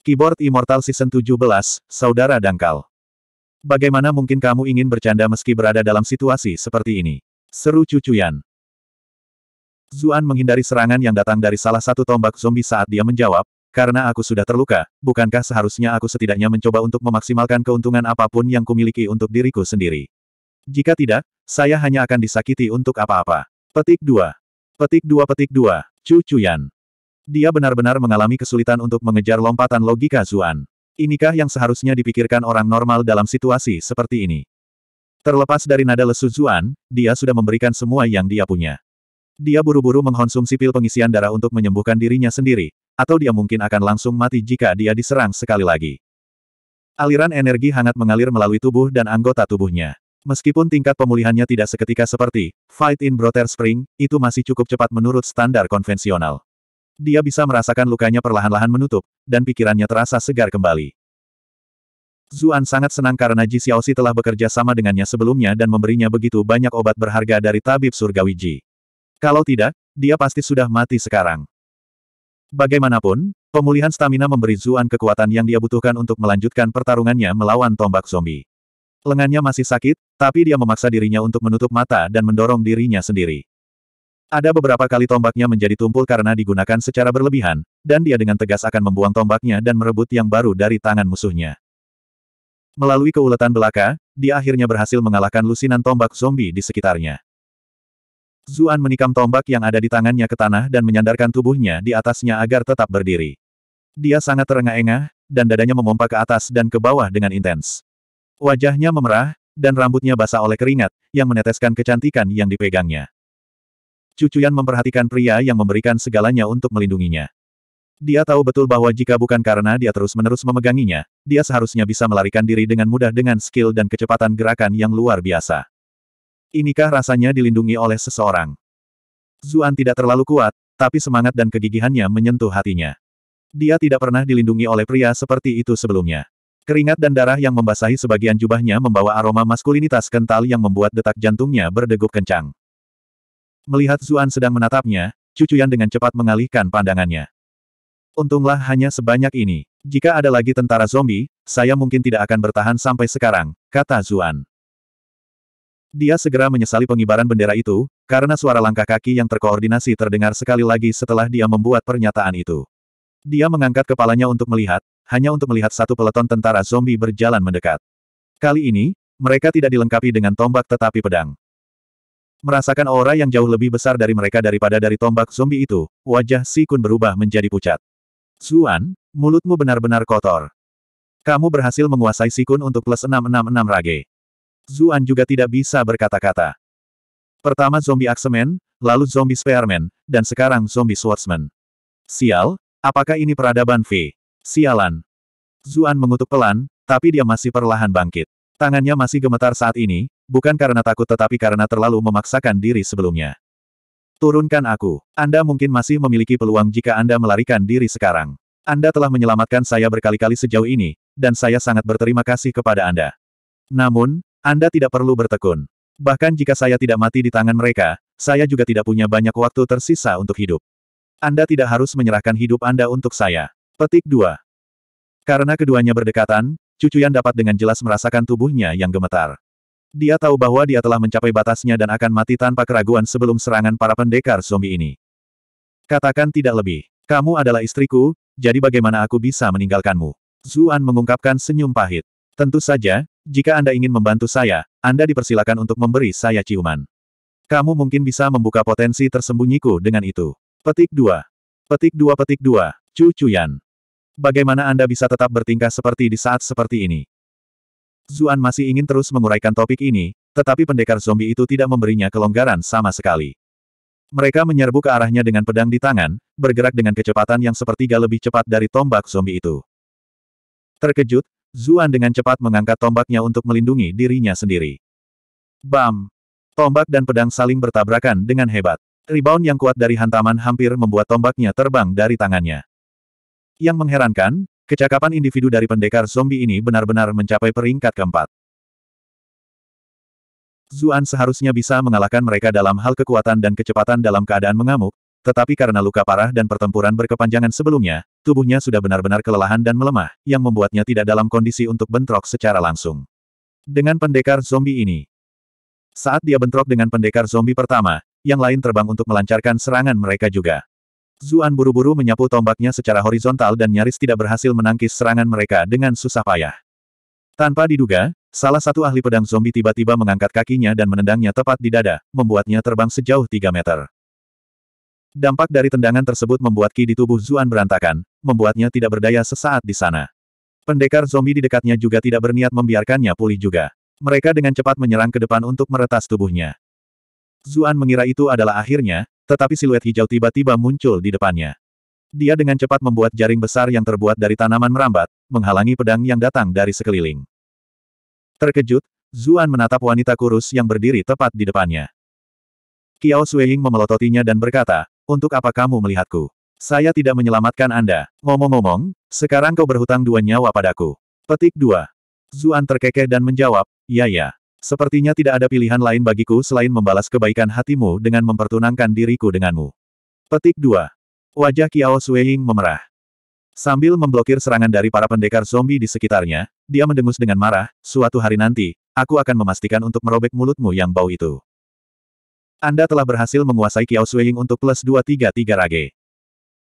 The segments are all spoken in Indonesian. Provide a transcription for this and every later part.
Keyboard Immortal Season 17, Saudara Dangkal. Bagaimana mungkin kamu ingin bercanda meski berada dalam situasi seperti ini? Seru cucuyan. Zuan menghindari serangan yang datang dari salah satu tombak zombie saat dia menjawab, karena aku sudah terluka, bukankah seharusnya aku setidaknya mencoba untuk memaksimalkan keuntungan apapun yang kumiliki untuk diriku sendiri? Jika tidak, saya hanya akan disakiti untuk apa-apa. Petik 2. Petik 2 Petik 2. Cucuyan. Dia benar-benar mengalami kesulitan untuk mengejar lompatan logika Zuan. Inikah yang seharusnya dipikirkan orang normal dalam situasi seperti ini? Terlepas dari nada lesu Zuan, dia sudah memberikan semua yang dia punya. Dia buru-buru mengkonsumsi pil pengisian darah untuk menyembuhkan dirinya sendiri, atau dia mungkin akan langsung mati jika dia diserang sekali lagi. Aliran energi hangat mengalir melalui tubuh dan anggota tubuhnya. Meskipun tingkat pemulihannya tidak seketika seperti Fight in Brother Spring, itu masih cukup cepat menurut standar konvensional. Dia bisa merasakan lukanya perlahan-lahan menutup, dan pikirannya terasa segar kembali. Zuan sangat senang karena Ji Xiaoxi telah bekerja sama dengannya sebelumnya dan memberinya begitu banyak obat berharga dari tabib surgawi Ji. Kalau tidak, dia pasti sudah mati sekarang. Bagaimanapun, pemulihan stamina memberi Zuan kekuatan yang dia butuhkan untuk melanjutkan pertarungannya melawan tombak zombie. Lengannya masih sakit, tapi dia memaksa dirinya untuk menutup mata dan mendorong dirinya sendiri. Ada beberapa kali tombaknya menjadi tumpul karena digunakan secara berlebihan, dan dia dengan tegas akan membuang tombaknya dan merebut yang baru dari tangan musuhnya. Melalui keuletan belaka, dia akhirnya berhasil mengalahkan lusinan tombak zombie di sekitarnya. Zuan menikam tombak yang ada di tangannya ke tanah dan menyandarkan tubuhnya di atasnya agar tetap berdiri. Dia sangat terengah-engah, dan dadanya memompa ke atas dan ke bawah dengan intens. Wajahnya memerah, dan rambutnya basah oleh keringat, yang meneteskan kecantikan yang dipegangnya. Cucuyan memperhatikan pria yang memberikan segalanya untuk melindunginya. Dia tahu betul bahwa jika bukan karena dia terus-menerus memeganginya, dia seharusnya bisa melarikan diri dengan mudah dengan skill dan kecepatan gerakan yang luar biasa. Inikah rasanya dilindungi oleh seseorang? Zuan tidak terlalu kuat, tapi semangat dan kegigihannya menyentuh hatinya. Dia tidak pernah dilindungi oleh pria seperti itu sebelumnya. Keringat dan darah yang membasahi sebagian jubahnya membawa aroma maskulinitas kental yang membuat detak jantungnya berdegup kencang. Melihat Zuan sedang menatapnya, Cucuyan dengan cepat mengalihkan pandangannya. Untunglah hanya sebanyak ini. Jika ada lagi tentara zombie, saya mungkin tidak akan bertahan sampai sekarang, kata Zuan. Dia segera menyesali pengibaran bendera itu, karena suara langkah kaki yang terkoordinasi terdengar sekali lagi setelah dia membuat pernyataan itu. Dia mengangkat kepalanya untuk melihat, hanya untuk melihat satu peleton tentara zombie berjalan mendekat. Kali ini, mereka tidak dilengkapi dengan tombak tetapi pedang. Merasakan aura yang jauh lebih besar dari mereka daripada dari tombak zombie itu, wajah Si Kun berubah menjadi pucat. Zuan, mulutmu benar-benar kotor. Kamu berhasil menguasai Si Kun untuk plus 666 rage. Zuan juga tidak bisa berkata-kata. Pertama zombie aksemen, lalu zombie spearmen, dan sekarang zombie Swordsman. Sial, apakah ini peradaban V? Sialan. Zuan mengutuk pelan, tapi dia masih perlahan bangkit. Tangannya masih gemetar saat ini, bukan karena takut tetapi karena terlalu memaksakan diri sebelumnya. Turunkan aku. Anda mungkin masih memiliki peluang jika Anda melarikan diri sekarang. Anda telah menyelamatkan saya berkali-kali sejauh ini, dan saya sangat berterima kasih kepada Anda. Namun, Anda tidak perlu bertekun. Bahkan jika saya tidak mati di tangan mereka, saya juga tidak punya banyak waktu tersisa untuk hidup. Anda tidak harus menyerahkan hidup Anda untuk saya. Petik 2. Karena keduanya berdekatan, Cucuyan dapat dengan jelas merasakan tubuhnya yang gemetar. Dia tahu bahwa dia telah mencapai batasnya dan akan mati tanpa keraguan sebelum serangan para pendekar zombie ini. Katakan tidak lebih. Kamu adalah istriku, jadi bagaimana aku bisa meninggalkanmu? Zuan mengungkapkan senyum pahit. Tentu saja, jika Anda ingin membantu saya, Anda dipersilakan untuk memberi saya ciuman. Kamu mungkin bisa membuka potensi tersembunyiku dengan itu. Petik 2. Petik 2 Petik 2. Cucuyan. Bagaimana Anda bisa tetap bertingkah seperti di saat seperti ini? Zuan masih ingin terus menguraikan topik ini, tetapi pendekar zombie itu tidak memberinya kelonggaran sama sekali. Mereka menyerbu ke arahnya dengan pedang di tangan, bergerak dengan kecepatan yang sepertiga lebih cepat dari tombak zombie itu. Terkejut, Zuan dengan cepat mengangkat tombaknya untuk melindungi dirinya sendiri. Bam! Tombak dan pedang saling bertabrakan dengan hebat. Rebound yang kuat dari hantaman hampir membuat tombaknya terbang dari tangannya. Yang mengherankan, Kecakapan individu dari pendekar zombie ini benar-benar mencapai peringkat keempat. Zuan seharusnya bisa mengalahkan mereka dalam hal kekuatan dan kecepatan dalam keadaan mengamuk, tetapi karena luka parah dan pertempuran berkepanjangan sebelumnya, tubuhnya sudah benar-benar kelelahan dan melemah, yang membuatnya tidak dalam kondisi untuk bentrok secara langsung. Dengan pendekar zombie ini, saat dia bentrok dengan pendekar zombie pertama, yang lain terbang untuk melancarkan serangan mereka juga. Zuan buru-buru menyapu tombaknya secara horizontal dan nyaris tidak berhasil menangkis serangan mereka dengan susah payah. Tanpa diduga, salah satu ahli pedang zombie tiba-tiba mengangkat kakinya dan menendangnya tepat di dada, membuatnya terbang sejauh 3 meter. Dampak dari tendangan tersebut membuat ki di tubuh Zuan berantakan, membuatnya tidak berdaya sesaat di sana. Pendekar zombie di dekatnya juga tidak berniat membiarkannya pulih juga. Mereka dengan cepat menyerang ke depan untuk meretas tubuhnya. Zuan mengira itu adalah akhirnya, tetapi siluet hijau tiba-tiba muncul di depannya. Dia dengan cepat membuat jaring besar yang terbuat dari tanaman merambat, menghalangi pedang yang datang dari sekeliling. Terkejut, Zuan menatap wanita kurus yang berdiri tepat di depannya. Kiao Sueying memelototinya dan berkata, untuk apa kamu melihatku? Saya tidak menyelamatkan Anda. Ngomong-ngomong, sekarang kau berhutang dua nyawa padaku. Petik dua. Zuan terkekeh dan menjawab, ya ya. Sepertinya tidak ada pilihan lain bagiku selain membalas kebaikan hatimu dengan mempertunangkan diriku denganmu. Petik 2. Wajah Kiao Sueying memerah. Sambil memblokir serangan dari para pendekar zombie di sekitarnya, dia mendengus dengan marah, suatu hari nanti, aku akan memastikan untuk merobek mulutmu yang bau itu. Anda telah berhasil menguasai Kiao Sueying untuk plus 233 rage.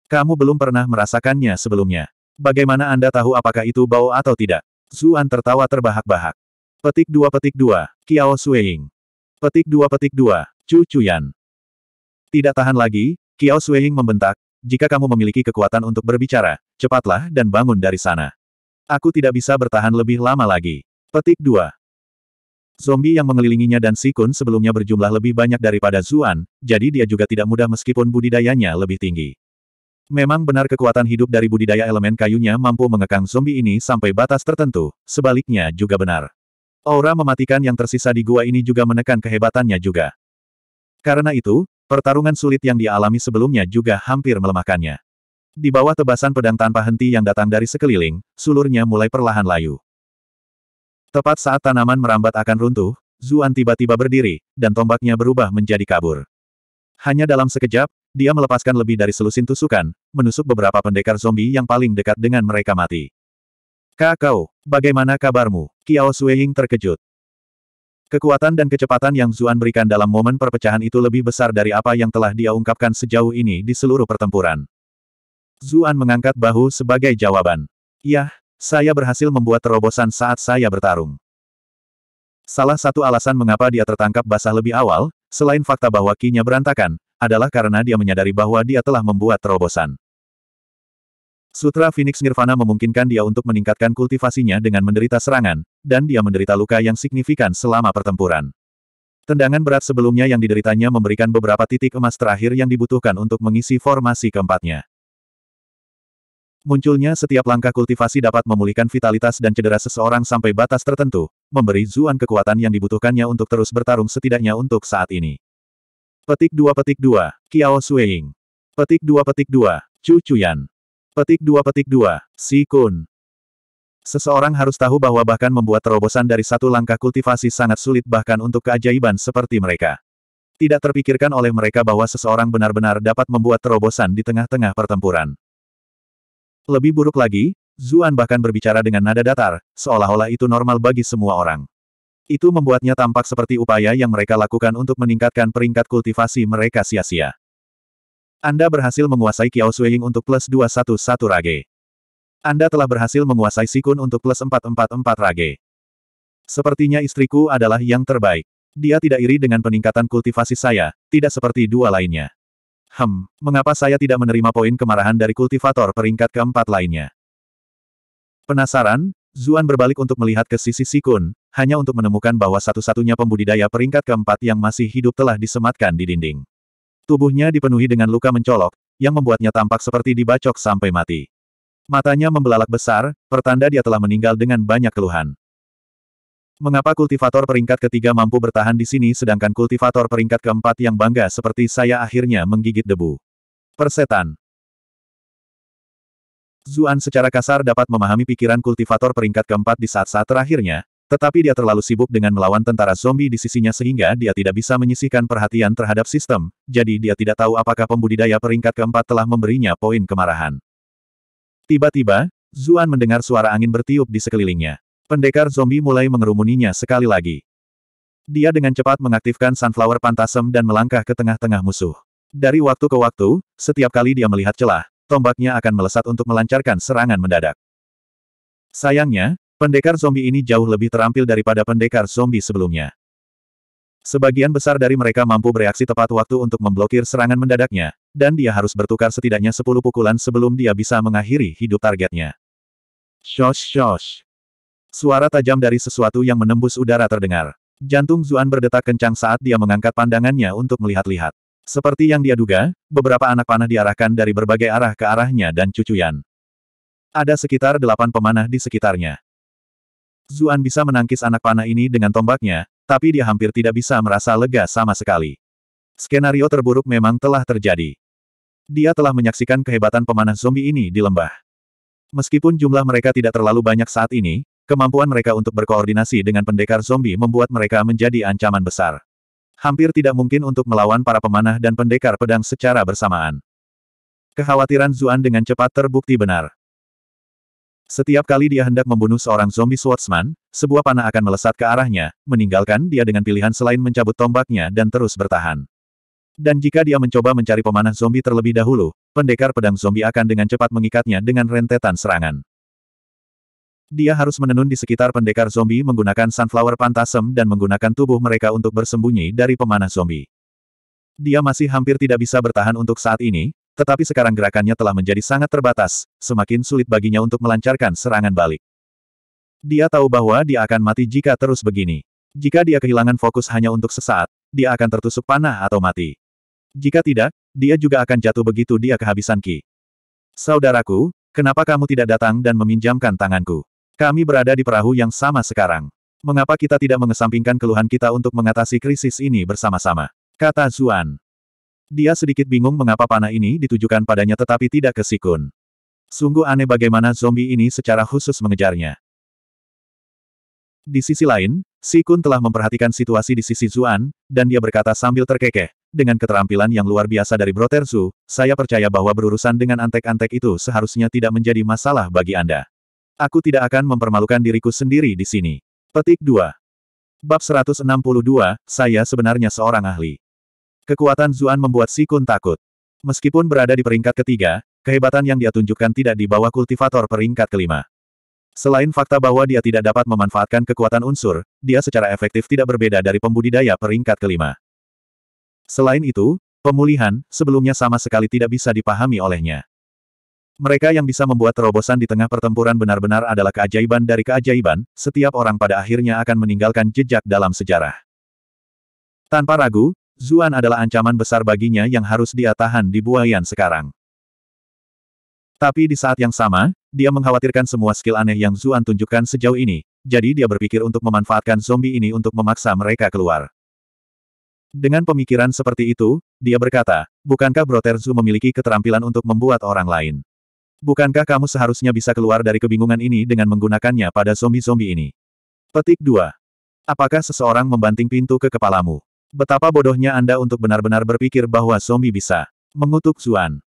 Kamu belum pernah merasakannya sebelumnya. Bagaimana Anda tahu apakah itu bau atau tidak? Zuan tertawa terbahak-bahak. Petik dua petik dua, Kiao Sueying. Petik dua petik dua, Chu Chuyan. Tidak tahan lagi, Kiao Sueying membentak, jika kamu memiliki kekuatan untuk berbicara, cepatlah dan bangun dari sana. Aku tidak bisa bertahan lebih lama lagi. Petik dua. Zombie yang mengelilinginya dan Sikun sebelumnya berjumlah lebih banyak daripada Zuan, jadi dia juga tidak mudah meskipun budidayanya lebih tinggi. Memang benar kekuatan hidup dari budidaya elemen kayunya mampu mengekang zombie ini sampai batas tertentu, sebaliknya juga benar. Aura mematikan yang tersisa di gua ini juga menekan kehebatannya juga. Karena itu, pertarungan sulit yang dialami sebelumnya juga hampir melemahkannya. Di bawah tebasan pedang tanpa henti yang datang dari sekeliling, sulurnya mulai perlahan layu. Tepat saat tanaman merambat akan runtuh, Zuan tiba-tiba berdiri, dan tombaknya berubah menjadi kabur. Hanya dalam sekejap, dia melepaskan lebih dari selusin tusukan, menusuk beberapa pendekar zombie yang paling dekat dengan mereka mati. Kakao, bagaimana kabarmu? Kiao Sueying terkejut. Kekuatan dan kecepatan yang Zuan berikan dalam momen perpecahan itu lebih besar dari apa yang telah dia ungkapkan sejauh ini di seluruh pertempuran. Zuan mengangkat bahu sebagai jawaban. Yah, saya berhasil membuat terobosan saat saya bertarung. Salah satu alasan mengapa dia tertangkap basah lebih awal, selain fakta bahwa kinya berantakan, adalah karena dia menyadari bahwa dia telah membuat terobosan. Sutra Phoenix Nirvana memungkinkan dia untuk meningkatkan kultivasinya dengan menderita serangan, dan dia menderita luka yang signifikan selama pertempuran. Tendangan berat sebelumnya yang dideritanya memberikan beberapa titik emas terakhir yang dibutuhkan untuk mengisi formasi keempatnya. Munculnya setiap langkah kultivasi dapat memulihkan vitalitas dan cedera seseorang sampai batas tertentu, memberi Zuan kekuatan yang dibutuhkannya untuk terus bertarung setidaknya untuk saat ini. Petik 2 Petik 2, Kiao Sueying. Petik 2 Petik 2, Chu Chuyan. Petik 2 petik 2, Si Kun. Seseorang harus tahu bahwa bahkan membuat terobosan dari satu langkah kultivasi sangat sulit bahkan untuk keajaiban seperti mereka. Tidak terpikirkan oleh mereka bahwa seseorang benar-benar dapat membuat terobosan di tengah-tengah pertempuran. Lebih buruk lagi, Zuan bahkan berbicara dengan nada datar, seolah-olah itu normal bagi semua orang. Itu membuatnya tampak seperti upaya yang mereka lakukan untuk meningkatkan peringkat kultivasi mereka sia-sia. Anda berhasil menguasai Kiao Suying untuk plus 211 rage. Anda telah berhasil menguasai Sikun untuk plus 444 rage. Sepertinya istriku adalah yang terbaik. Dia tidak iri dengan peningkatan kultivasi saya, tidak seperti dua lainnya. Hem, mengapa saya tidak menerima poin kemarahan dari kultivator peringkat keempat lainnya? Penasaran, Zuan berbalik untuk melihat ke sisi Sikun, hanya untuk menemukan bahwa satu-satunya pembudidaya peringkat keempat yang masih hidup telah disematkan di dinding. Tubuhnya dipenuhi dengan luka mencolok, yang membuatnya tampak seperti dibacok sampai mati. Matanya membelalak besar, pertanda dia telah meninggal dengan banyak keluhan. Mengapa kultivator peringkat ketiga mampu bertahan di sini sedangkan kultivator peringkat keempat yang bangga seperti saya akhirnya menggigit debu? Persetan. Zuan secara kasar dapat memahami pikiran kultivator peringkat keempat di saat-saat terakhirnya, tetapi dia terlalu sibuk dengan melawan tentara zombie di sisinya sehingga dia tidak bisa menyisihkan perhatian terhadap sistem, jadi dia tidak tahu apakah pembudidaya peringkat keempat telah memberinya poin kemarahan. Tiba-tiba, Zuan mendengar suara angin bertiup di sekelilingnya. Pendekar zombie mulai mengerumuninya sekali lagi. Dia dengan cepat mengaktifkan Sunflower Pantasem dan melangkah ke tengah-tengah musuh. Dari waktu ke waktu, setiap kali dia melihat celah, tombaknya akan melesat untuk melancarkan serangan mendadak. Sayangnya, Pendekar zombie ini jauh lebih terampil daripada pendekar zombie sebelumnya. Sebagian besar dari mereka mampu bereaksi tepat waktu untuk memblokir serangan mendadaknya, dan dia harus bertukar setidaknya 10 pukulan sebelum dia bisa mengakhiri hidup targetnya. Shosh shosh. Suara tajam dari sesuatu yang menembus udara terdengar. Jantung Zuan berdetak kencang saat dia mengangkat pandangannya untuk melihat-lihat. Seperti yang dia duga, beberapa anak panah diarahkan dari berbagai arah ke arahnya dan cucuyan. Ada sekitar delapan pemanah di sekitarnya. Zuan bisa menangkis anak panah ini dengan tombaknya, tapi dia hampir tidak bisa merasa lega sama sekali. Skenario terburuk memang telah terjadi. Dia telah menyaksikan kehebatan pemanah zombie ini di lembah. Meskipun jumlah mereka tidak terlalu banyak saat ini, kemampuan mereka untuk berkoordinasi dengan pendekar zombie membuat mereka menjadi ancaman besar. Hampir tidak mungkin untuk melawan para pemanah dan pendekar pedang secara bersamaan. Kekhawatiran Zuan dengan cepat terbukti benar. Setiap kali dia hendak membunuh seorang zombie swordsman, sebuah panah akan melesat ke arahnya, meninggalkan dia dengan pilihan selain mencabut tombaknya dan terus bertahan. Dan jika dia mencoba mencari pemanah zombie terlebih dahulu, pendekar pedang zombie akan dengan cepat mengikatnya dengan rentetan serangan. Dia harus menenun di sekitar pendekar zombie menggunakan sunflower pantasem dan menggunakan tubuh mereka untuk bersembunyi dari pemanah zombie. Dia masih hampir tidak bisa bertahan untuk saat ini, tetapi sekarang gerakannya telah menjadi sangat terbatas, semakin sulit baginya untuk melancarkan serangan balik. Dia tahu bahwa dia akan mati jika terus begini. Jika dia kehilangan fokus hanya untuk sesaat, dia akan tertusuk panah atau mati. Jika tidak, dia juga akan jatuh begitu dia kehabisan Ki. Saudaraku, kenapa kamu tidak datang dan meminjamkan tanganku? Kami berada di perahu yang sama sekarang. Mengapa kita tidak mengesampingkan keluhan kita untuk mengatasi krisis ini bersama-sama? Kata Zuan. Dia sedikit bingung mengapa panah ini ditujukan padanya tetapi tidak ke Sikun. Sungguh aneh bagaimana zombie ini secara khusus mengejarnya. Di sisi lain, Sikun telah memperhatikan situasi di sisi Zuan, dan dia berkata sambil terkekeh, dengan keterampilan yang luar biasa dari Brother Zhu, saya percaya bahwa berurusan dengan antek-antek itu seharusnya tidak menjadi masalah bagi Anda. Aku tidak akan mempermalukan diriku sendiri di sini. Petik 2. Bab 162, saya sebenarnya seorang ahli. Kekuatan Zuan membuat Sikun takut. Meskipun berada di peringkat ketiga, kehebatan yang dia tunjukkan tidak di bawah kultivator peringkat kelima. Selain fakta bahwa dia tidak dapat memanfaatkan kekuatan unsur, dia secara efektif tidak berbeda dari pembudidaya peringkat kelima. Selain itu, pemulihan, sebelumnya sama sekali tidak bisa dipahami olehnya. Mereka yang bisa membuat terobosan di tengah pertempuran benar-benar adalah keajaiban dari keajaiban, setiap orang pada akhirnya akan meninggalkan jejak dalam sejarah. Tanpa ragu, Zuan adalah ancaman besar baginya yang harus dia tahan di buayan sekarang. Tapi di saat yang sama, dia mengkhawatirkan semua skill aneh yang Zuan tunjukkan sejauh ini, jadi dia berpikir untuk memanfaatkan zombie ini untuk memaksa mereka keluar. Dengan pemikiran seperti itu, dia berkata, bukankah broter Zuan memiliki keterampilan untuk membuat orang lain? Bukankah kamu seharusnya bisa keluar dari kebingungan ini dengan menggunakannya pada zombie-zombie ini? Petik 2. Apakah seseorang membanting pintu ke kepalamu? Betapa bodohnya Anda untuk benar-benar berpikir bahwa zombie bisa mengutuk Zuan.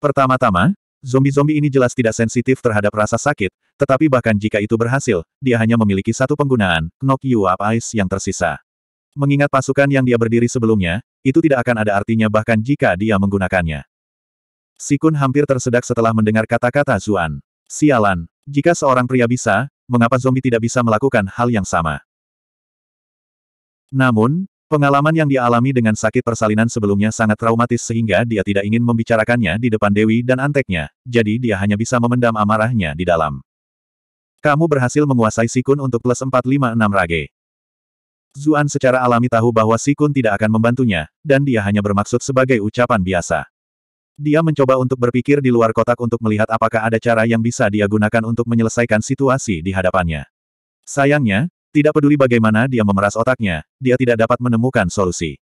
Pertama-tama, zombie-zombie ini jelas tidak sensitif terhadap rasa sakit, tetapi bahkan jika itu berhasil, dia hanya memiliki satu penggunaan, knock you up ice yang tersisa. Mengingat pasukan yang dia berdiri sebelumnya, itu tidak akan ada artinya bahkan jika dia menggunakannya. Sikun hampir tersedak setelah mendengar kata-kata Zuan. Sialan, jika seorang pria bisa, mengapa zombie tidak bisa melakukan hal yang sama? Namun, pengalaman yang dialami dengan sakit persalinan sebelumnya sangat traumatis sehingga dia tidak ingin membicarakannya di depan Dewi dan anteknya, jadi dia hanya bisa memendam amarahnya di dalam. Kamu berhasil menguasai Sikun untuk plus 456 Rage. Zuan secara alami tahu bahwa Sikun tidak akan membantunya, dan dia hanya bermaksud sebagai ucapan biasa. Dia mencoba untuk berpikir di luar kotak untuk melihat apakah ada cara yang bisa dia gunakan untuk menyelesaikan situasi di hadapannya. Sayangnya, tidak peduli bagaimana dia memeras otaknya, dia tidak dapat menemukan solusi.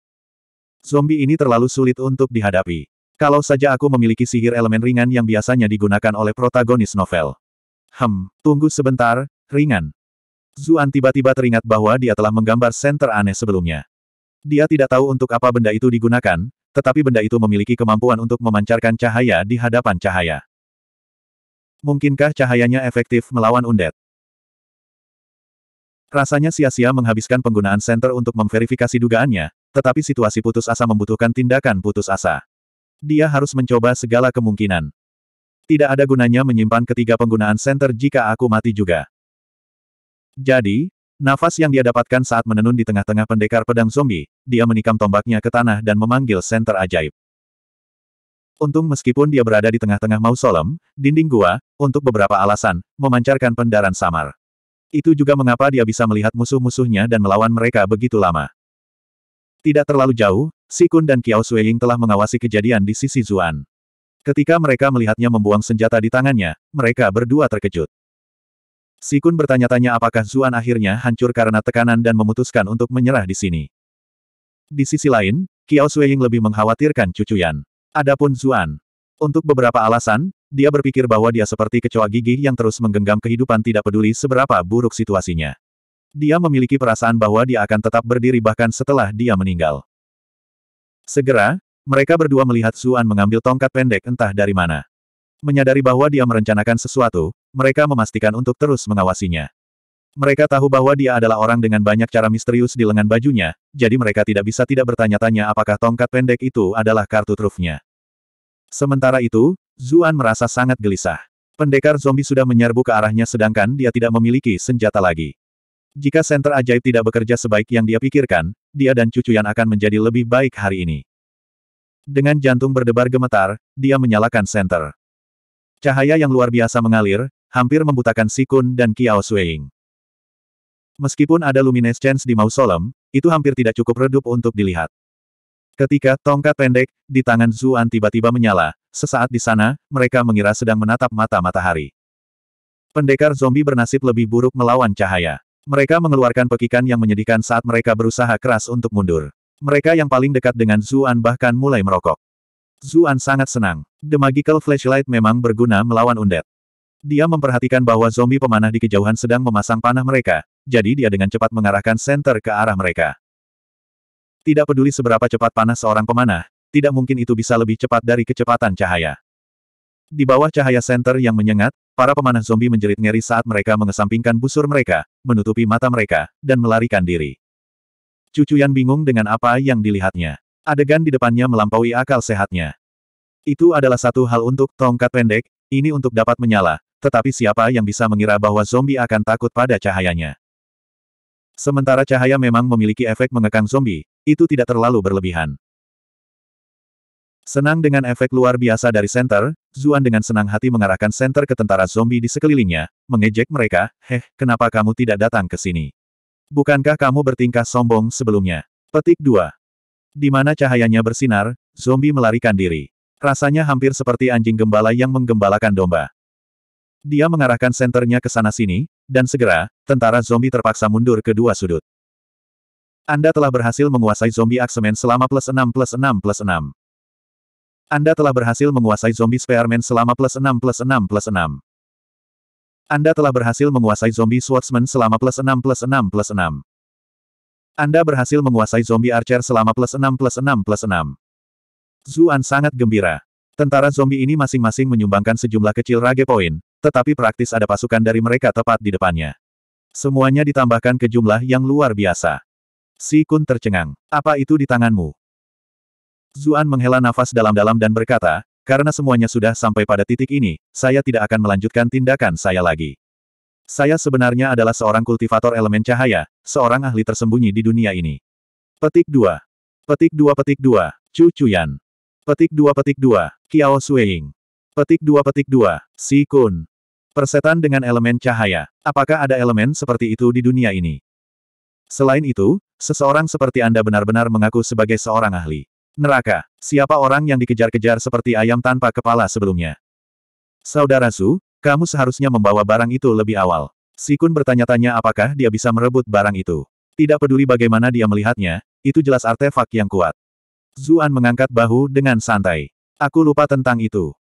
Zombie ini terlalu sulit untuk dihadapi. Kalau saja aku memiliki sihir elemen ringan yang biasanya digunakan oleh protagonis novel. Hmm, tunggu sebentar, ringan. Zuan tiba-tiba teringat bahwa dia telah menggambar senter aneh sebelumnya. Dia tidak tahu untuk apa benda itu digunakan, tetapi benda itu memiliki kemampuan untuk memancarkan cahaya di hadapan cahaya. Mungkinkah cahayanya efektif melawan undet? Rasanya sia-sia menghabiskan penggunaan senter untuk memverifikasi dugaannya, tetapi situasi putus asa membutuhkan tindakan putus asa. Dia harus mencoba segala kemungkinan. Tidak ada gunanya menyimpan ketiga penggunaan senter jika aku mati juga. Jadi, nafas yang dia dapatkan saat menenun di tengah-tengah pendekar pedang zombie, dia menikam tombaknya ke tanah dan memanggil senter ajaib. Untung meskipun dia berada di tengah-tengah mausolem, dinding gua, untuk beberapa alasan, memancarkan pendaran samar. Itu juga mengapa dia bisa melihat musuh-musuhnya dan melawan mereka begitu lama. Tidak terlalu jauh, Sikun dan Kiao Sueying telah mengawasi kejadian di sisi Zuan. Ketika mereka melihatnya membuang senjata di tangannya, mereka berdua terkejut. Sikun bertanya-tanya apakah Zuan akhirnya hancur karena tekanan dan memutuskan untuk menyerah di sini. Di sisi lain, Kiao Sueying lebih mengkhawatirkan Cucu Yan. Adapun Zuan, untuk beberapa alasan, dia berpikir bahwa dia seperti kecoa gigi yang terus menggenggam kehidupan tidak peduli seberapa buruk situasinya. Dia memiliki perasaan bahwa dia akan tetap berdiri bahkan setelah dia meninggal. Segera, mereka berdua melihat Suan mengambil tongkat pendek entah dari mana. Menyadari bahwa dia merencanakan sesuatu, mereka memastikan untuk terus mengawasinya. Mereka tahu bahwa dia adalah orang dengan banyak cara misterius di lengan bajunya, jadi mereka tidak bisa tidak bertanya-tanya apakah tongkat pendek itu adalah kartu trufnya. Sementara itu, Zuan merasa sangat gelisah. Pendekar zombie sudah menyerbu ke arahnya sedangkan dia tidak memiliki senjata lagi. Jika senter ajaib tidak bekerja sebaik yang dia pikirkan, dia dan cucu yang akan menjadi lebih baik hari ini. Dengan jantung berdebar gemetar, dia menyalakan senter. Cahaya yang luar biasa mengalir, hampir membutakan Sikun dan Kiao Sueing. Meskipun ada luminescence di mausolem, itu hampir tidak cukup redup untuk dilihat. Ketika tongkat pendek di tangan Zuan tiba-tiba menyala, Sesaat di sana, mereka mengira sedang menatap mata matahari. Pendekar zombie bernasib lebih buruk melawan cahaya. Mereka mengeluarkan pekikan yang menyedihkan saat mereka berusaha keras untuk mundur. Mereka yang paling dekat dengan Zuan bahkan mulai merokok. Zuan sangat senang. The Magical Flashlight memang berguna melawan undead. Dia memperhatikan bahwa zombie pemanah di kejauhan sedang memasang panah mereka, jadi dia dengan cepat mengarahkan senter ke arah mereka. Tidak peduli seberapa cepat panah seorang pemanah, tidak mungkin itu bisa lebih cepat dari kecepatan cahaya. Di bawah cahaya senter yang menyengat, para pemanah zombie menjerit ngeri saat mereka mengesampingkan busur mereka, menutupi mata mereka, dan melarikan diri. Cucuyan bingung dengan apa yang dilihatnya. Adegan di depannya melampaui akal sehatnya. Itu adalah satu hal untuk tongkat pendek, ini untuk dapat menyala, tetapi siapa yang bisa mengira bahwa zombie akan takut pada cahayanya? Sementara cahaya memang memiliki efek mengekang zombie, itu tidak terlalu berlebihan. Senang dengan efek luar biasa dari senter, Zuan dengan senang hati mengarahkan senter ke tentara zombie di sekelilingnya, mengejek mereka, heh, kenapa kamu tidak datang ke sini? Bukankah kamu bertingkah sombong sebelumnya? Petik 2. Di mana cahayanya bersinar, zombie melarikan diri. Rasanya hampir seperti anjing gembala yang menggembalakan domba. Dia mengarahkan senternya ke sana-sini, dan segera, tentara zombie terpaksa mundur ke dua sudut. Anda telah berhasil menguasai zombie aksemen selama plus 6 plus 6 plus 6. Anda telah berhasil menguasai zombie spearman selama plus 6 plus 6 plus 6. Anda telah berhasil menguasai zombie swordsman selama plus 6 plus 6 plus 6. Anda berhasil menguasai zombie archer selama plus 6 plus 6 plus 6. Zuan sangat gembira. Tentara zombie ini masing-masing menyumbangkan sejumlah kecil rage poin, tetapi praktis ada pasukan dari mereka tepat di depannya. Semuanya ditambahkan ke jumlah yang luar biasa. Si Kun tercengang. Apa itu di tanganmu? Zuan menghela nafas dalam-dalam dan berkata, karena semuanya sudah sampai pada titik ini, saya tidak akan melanjutkan tindakan saya lagi. Saya sebenarnya adalah seorang kultivator elemen cahaya, seorang ahli tersembunyi di dunia ini. Petik 2. Petik 2 petik 2, Chu Chuyan. Petik 2 petik 2, Kiao Sueying. Petik 2 petik 2, Si Kun. Persetan dengan elemen cahaya. Apakah ada elemen seperti itu di dunia ini? Selain itu, seseorang seperti Anda benar-benar mengaku sebagai seorang ahli. Neraka. Siapa orang yang dikejar-kejar seperti ayam tanpa kepala sebelumnya? Saudara Su, kamu seharusnya membawa barang itu lebih awal. Sikun bertanya-tanya apakah dia bisa merebut barang itu. Tidak peduli bagaimana dia melihatnya, itu jelas artefak yang kuat. Zuan mengangkat bahu dengan santai. Aku lupa tentang itu.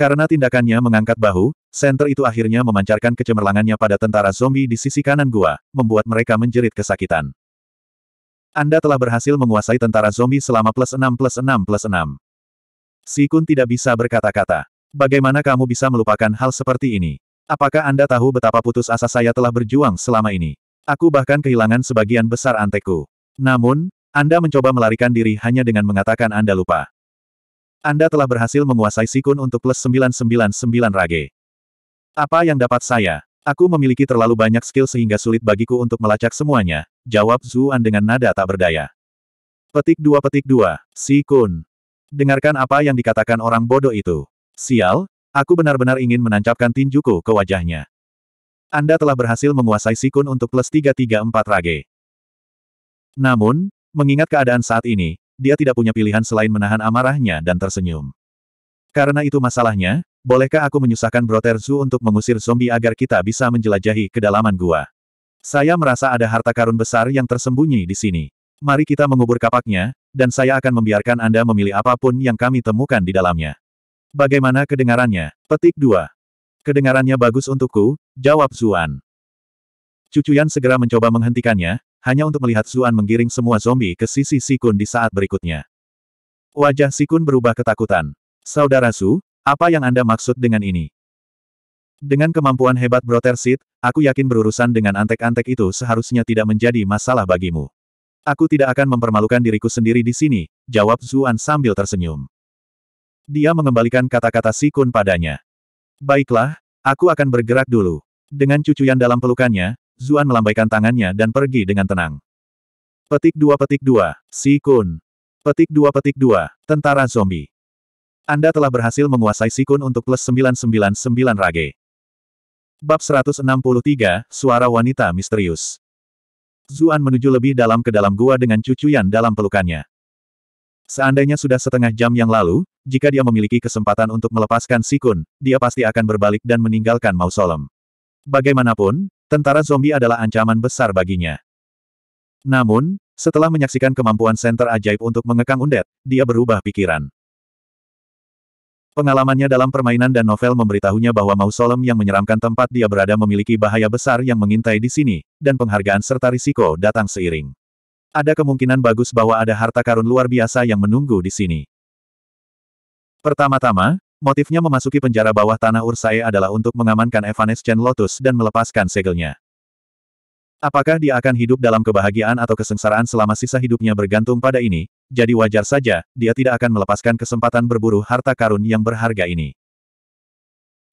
Karena tindakannya mengangkat bahu, senter itu akhirnya memancarkan kecemerlangannya pada tentara zombie di sisi kanan gua, membuat mereka menjerit kesakitan. Anda telah berhasil menguasai tentara zombie selama plus 6 plus 6 plus 6. Sikun tidak bisa berkata-kata. Bagaimana kamu bisa melupakan hal seperti ini? Apakah Anda tahu betapa putus asa saya telah berjuang selama ini? Aku bahkan kehilangan sebagian besar anteku. Namun, Anda mencoba melarikan diri hanya dengan mengatakan Anda lupa. Anda telah berhasil menguasai Sikun untuk plus 999 rage. Apa yang dapat saya? Aku memiliki terlalu banyak skill sehingga sulit bagiku untuk melacak semuanya, jawab Zuan dengan nada tak berdaya. Petik dua petik dua, Si Kun. Dengarkan apa yang dikatakan orang bodoh itu. Sial, aku benar-benar ingin menancapkan tinjuku ke wajahnya. Anda telah berhasil menguasai Si Kun untuk plus 334 rage. Namun, mengingat keadaan saat ini, dia tidak punya pilihan selain menahan amarahnya dan tersenyum. Karena itu masalahnya, Bolehkah aku menyusahkan Brother Zhu untuk mengusir zombie agar kita bisa menjelajahi kedalaman gua? Saya merasa ada harta karun besar yang tersembunyi di sini. Mari kita mengubur kapaknya, dan saya akan membiarkan Anda memilih apapun yang kami temukan di dalamnya. Bagaimana kedengarannya? Petik 2. Kedengarannya bagus untukku, jawab Zuan. Cucuyan segera mencoba menghentikannya, hanya untuk melihat Zuan menggiring semua zombie ke sisi Sikun di saat berikutnya. Wajah Sikun berubah ketakutan. Saudara Su, apa yang Anda maksud dengan ini? Dengan kemampuan hebat Brother Seed, aku yakin berurusan dengan antek-antek itu seharusnya tidak menjadi masalah bagimu. Aku tidak akan mempermalukan diriku sendiri di sini, jawab Zuan sambil tersenyum. Dia mengembalikan kata-kata Sikun padanya. Baiklah, aku akan bergerak dulu. Dengan cucuyan dalam pelukannya, Zuan melambaikan tangannya dan pergi dengan tenang. Petik dua petik dua, Sikun. Petik dua petik dua, tentara zombie. Anda telah berhasil menguasai sikun untuk plus 999 rage. Bab 163, Suara Wanita Misterius. Zuan menuju lebih dalam ke dalam gua dengan cucuyan dalam pelukannya. Seandainya sudah setengah jam yang lalu, jika dia memiliki kesempatan untuk melepaskan Sikun, dia pasti akan berbalik dan meninggalkan mausolem. Bagaimanapun, tentara zombie adalah ancaman besar baginya. Namun, setelah menyaksikan kemampuan senter ajaib untuk mengekang undet, dia berubah pikiran. Pengalamannya dalam permainan dan novel memberitahunya bahwa mausolem yang menyeramkan tempat dia berada memiliki bahaya besar yang mengintai di sini, dan penghargaan serta risiko datang seiring. Ada kemungkinan bagus bahwa ada harta karun luar biasa yang menunggu di sini. Pertama-tama, motifnya memasuki penjara bawah tanah Ursae adalah untuk mengamankan Evanescent Lotus dan melepaskan segelnya. Apakah dia akan hidup dalam kebahagiaan atau kesengsaraan selama sisa hidupnya bergantung pada ini, jadi wajar saja, dia tidak akan melepaskan kesempatan berburu harta karun yang berharga ini.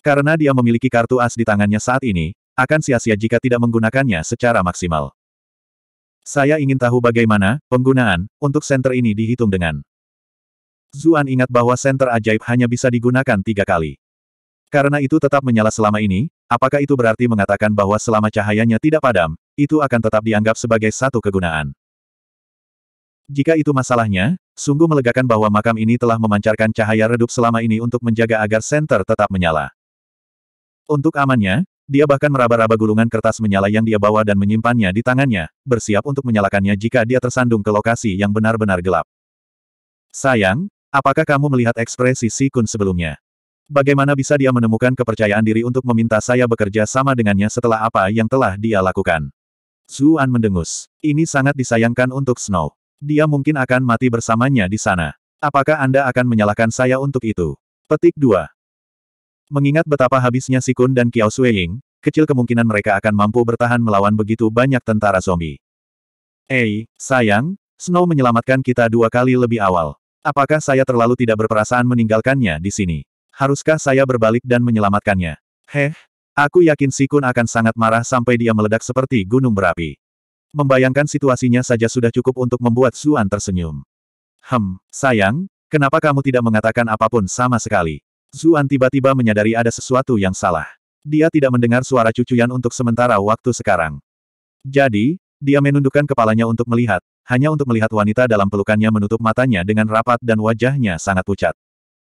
Karena dia memiliki kartu as di tangannya saat ini, akan sia-sia jika tidak menggunakannya secara maksimal. Saya ingin tahu bagaimana, penggunaan, untuk senter ini dihitung dengan. Zuan ingat bahwa senter ajaib hanya bisa digunakan tiga kali. Karena itu tetap menyala selama ini, apakah itu berarti mengatakan bahwa selama cahayanya tidak padam, itu akan tetap dianggap sebagai satu kegunaan? Jika itu masalahnya, sungguh melegakan bahwa makam ini telah memancarkan cahaya redup selama ini untuk menjaga agar senter tetap menyala. Untuk amannya, dia bahkan meraba-raba gulungan kertas menyala yang dia bawa dan menyimpannya di tangannya, bersiap untuk menyalakannya jika dia tersandung ke lokasi yang benar-benar gelap. Sayang, apakah kamu melihat ekspresi Sikun sebelumnya? Bagaimana bisa dia menemukan kepercayaan diri untuk meminta saya bekerja sama dengannya setelah apa yang telah dia lakukan? Zuan mendengus. Ini sangat disayangkan untuk Snow. Dia mungkin akan mati bersamanya di sana. Apakah Anda akan menyalahkan saya untuk itu? Petik 2. Mengingat betapa habisnya Sikun dan Kiao Sueying, kecil kemungkinan mereka akan mampu bertahan melawan begitu banyak tentara zombie. Ei, sayang, Snow menyelamatkan kita dua kali lebih awal. Apakah saya terlalu tidak berperasaan meninggalkannya di sini? Haruskah saya berbalik dan menyelamatkannya? Heh, aku yakin Sikun akan sangat marah sampai dia meledak seperti gunung berapi. Membayangkan situasinya saja sudah cukup untuk membuat Zuan tersenyum. Hem, sayang, kenapa kamu tidak mengatakan apapun sama sekali? Zuan tiba-tiba menyadari ada sesuatu yang salah. Dia tidak mendengar suara cucuyan untuk sementara waktu sekarang. Jadi, dia menundukkan kepalanya untuk melihat, hanya untuk melihat wanita dalam pelukannya menutup matanya dengan rapat dan wajahnya sangat pucat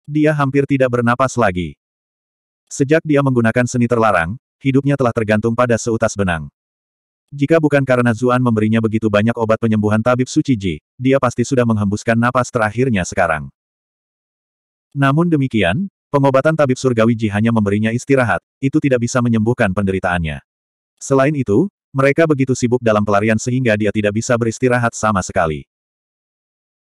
dia hampir tidak bernapas lagi. Sejak dia menggunakan seni terlarang, hidupnya telah tergantung pada seutas benang. Jika bukan karena Zuan memberinya begitu banyak obat penyembuhan tabib suci Ji, dia pasti sudah menghembuskan napas terakhirnya sekarang. Namun demikian, pengobatan tabib surgawi Ji hanya memberinya istirahat, itu tidak bisa menyembuhkan penderitaannya. Selain itu, mereka begitu sibuk dalam pelarian sehingga dia tidak bisa beristirahat sama sekali.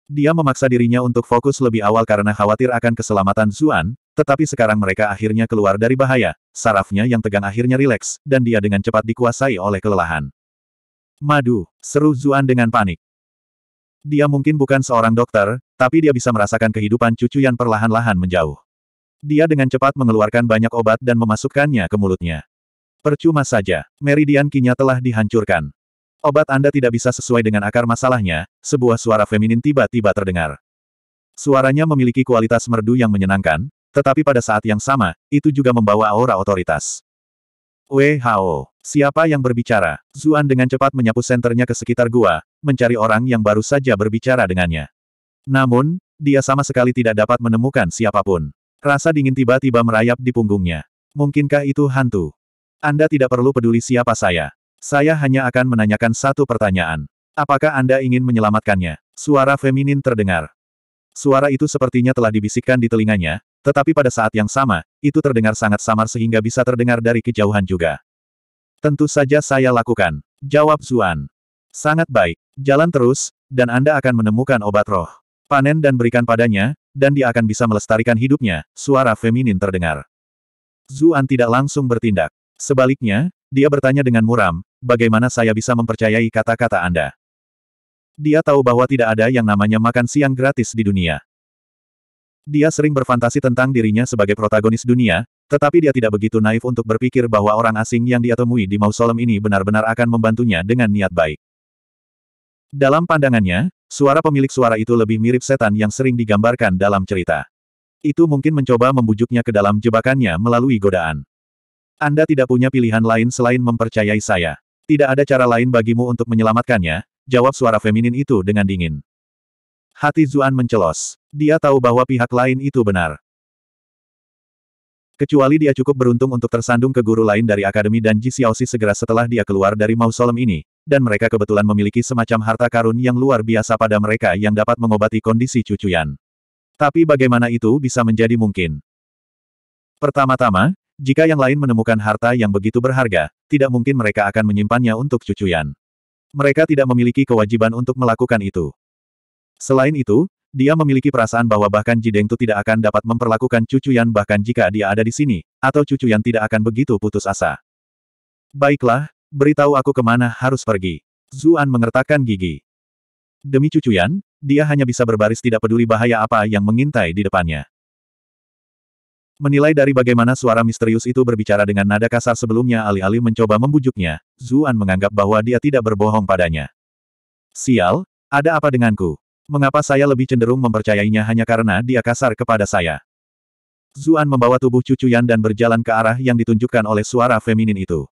Dia memaksa dirinya untuk fokus lebih awal karena khawatir akan keselamatan Zuan, tetapi sekarang mereka akhirnya keluar dari bahaya, sarafnya yang tegang akhirnya rileks, dan dia dengan cepat dikuasai oleh kelelahan. Madu, seru Zuan dengan panik. Dia mungkin bukan seorang dokter, tapi dia bisa merasakan kehidupan cucu yang perlahan-lahan menjauh. Dia dengan cepat mengeluarkan banyak obat dan memasukkannya ke mulutnya. Percuma saja, meridian kinya telah dihancurkan. Obat Anda tidak bisa sesuai dengan akar masalahnya, sebuah suara feminin tiba-tiba terdengar. Suaranya memiliki kualitas merdu yang menyenangkan, tetapi pada saat yang sama, itu juga membawa aura otoritas. WHO, siapa yang berbicara? Zuan dengan cepat menyapu senternya ke sekitar gua, mencari orang yang baru saja berbicara dengannya. Namun, dia sama sekali tidak dapat menemukan siapapun. Rasa dingin tiba-tiba merayap di punggungnya. Mungkinkah itu hantu? Anda tidak perlu peduli siapa saya. Saya hanya akan menanyakan satu pertanyaan. Apakah Anda ingin menyelamatkannya? Suara feminin terdengar. Suara itu sepertinya telah dibisikkan di telinganya, tetapi pada saat yang sama, itu terdengar sangat samar sehingga bisa terdengar dari kejauhan juga. Tentu saja saya lakukan. Jawab Zuan. Sangat baik. Jalan terus, dan Anda akan menemukan obat roh. Panen dan berikan padanya, dan dia akan bisa melestarikan hidupnya, suara feminin terdengar. Zuan tidak langsung bertindak. Sebaliknya, dia bertanya dengan muram, bagaimana saya bisa mempercayai kata-kata Anda? Dia tahu bahwa tidak ada yang namanya makan siang gratis di dunia. Dia sering berfantasi tentang dirinya sebagai protagonis dunia, tetapi dia tidak begitu naif untuk berpikir bahwa orang asing yang dia temui di mausoleum ini benar-benar akan membantunya dengan niat baik. Dalam pandangannya, suara pemilik suara itu lebih mirip setan yang sering digambarkan dalam cerita. Itu mungkin mencoba membujuknya ke dalam jebakannya melalui godaan. Anda tidak punya pilihan lain selain mempercayai saya. Tidak ada cara lain bagimu untuk menyelamatkannya, jawab suara feminin itu dengan dingin. Hati Zuan mencelos. Dia tahu bahwa pihak lain itu benar. Kecuali dia cukup beruntung untuk tersandung ke guru lain dari Akademi dan Ji Xiaoxi segera setelah dia keluar dari mausolem ini, dan mereka kebetulan memiliki semacam harta karun yang luar biasa pada mereka yang dapat mengobati kondisi cucuyan. Tapi bagaimana itu bisa menjadi mungkin? Pertama-tama, jika yang lain menemukan harta yang begitu berharga, tidak mungkin mereka akan menyimpannya untuk cucuyan. Mereka tidak memiliki kewajiban untuk melakukan itu. Selain itu, dia memiliki perasaan bahwa bahkan Jideng itu tidak akan dapat memperlakukan cucuyan bahkan jika dia ada di sini, atau cucuyan tidak akan begitu putus asa. Baiklah, beritahu aku kemana harus pergi. Zuan mengertakkan gigi. Demi cucuyan, dia hanya bisa berbaris tidak peduli bahaya apa yang mengintai di depannya. Menilai dari bagaimana suara misterius itu berbicara dengan nada kasar sebelumnya alih-alih mencoba membujuknya, Zuan menganggap bahwa dia tidak berbohong padanya. Sial, ada apa denganku? Mengapa saya lebih cenderung mempercayainya hanya karena dia kasar kepada saya? Zuan membawa tubuh cucu Yan dan berjalan ke arah yang ditunjukkan oleh suara feminin itu.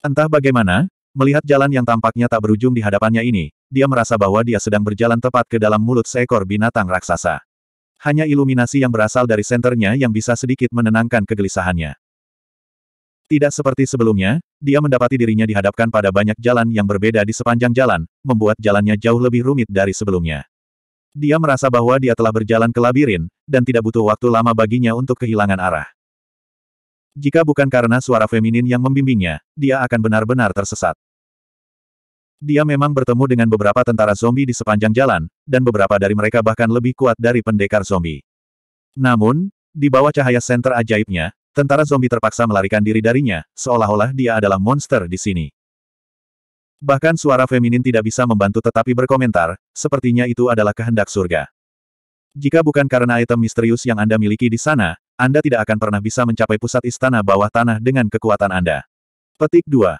Entah bagaimana, melihat jalan yang tampaknya tak berujung di hadapannya ini, dia merasa bahwa dia sedang berjalan tepat ke dalam mulut seekor binatang raksasa hanya iluminasi yang berasal dari senternya yang bisa sedikit menenangkan kegelisahannya. Tidak seperti sebelumnya, dia mendapati dirinya dihadapkan pada banyak jalan yang berbeda di sepanjang jalan, membuat jalannya jauh lebih rumit dari sebelumnya. Dia merasa bahwa dia telah berjalan ke labirin, dan tidak butuh waktu lama baginya untuk kehilangan arah. Jika bukan karena suara feminin yang membimbingnya, dia akan benar-benar tersesat. Dia memang bertemu dengan beberapa tentara zombie di sepanjang jalan, dan beberapa dari mereka bahkan lebih kuat dari pendekar zombie. Namun, di bawah cahaya senter ajaibnya, tentara zombie terpaksa melarikan diri darinya, seolah-olah dia adalah monster di sini. Bahkan suara feminin tidak bisa membantu tetapi berkomentar, sepertinya itu adalah kehendak surga. Jika bukan karena item misterius yang Anda miliki di sana, Anda tidak akan pernah bisa mencapai pusat istana bawah tanah dengan kekuatan Anda. Petik 2.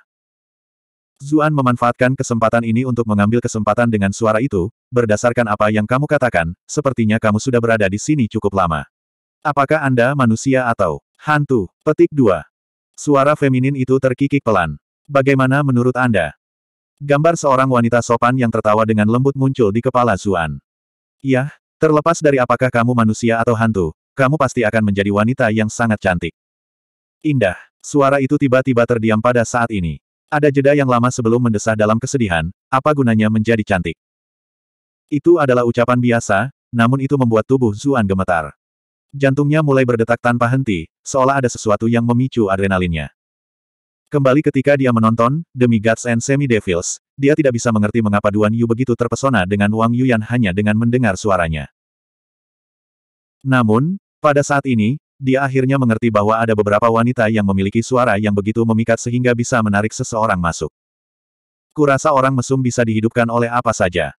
Zuan memanfaatkan kesempatan ini untuk mengambil kesempatan dengan suara itu, berdasarkan apa yang kamu katakan, sepertinya kamu sudah berada di sini cukup lama. Apakah Anda manusia atau hantu? Petik 2. Suara feminin itu terkikik pelan. Bagaimana menurut Anda? Gambar seorang wanita sopan yang tertawa dengan lembut muncul di kepala Zuan. Yah, terlepas dari apakah kamu manusia atau hantu, kamu pasti akan menjadi wanita yang sangat cantik. Indah, suara itu tiba-tiba terdiam pada saat ini. Ada jeda yang lama sebelum mendesah dalam kesedihan, apa gunanya menjadi cantik? Itu adalah ucapan biasa, namun itu membuat tubuh Zuan gemetar. Jantungnya mulai berdetak tanpa henti, seolah ada sesuatu yang memicu adrenalinnya. Kembali ketika dia menonton, demi Gods and Semi-Devils, dia tidak bisa mengerti mengapa Duan Yu begitu terpesona dengan Wang Yuyan hanya dengan mendengar suaranya. Namun, pada saat ini, dia akhirnya mengerti bahwa ada beberapa wanita yang memiliki suara yang begitu memikat sehingga bisa menarik seseorang masuk. Kurasa orang mesum bisa dihidupkan oleh apa saja.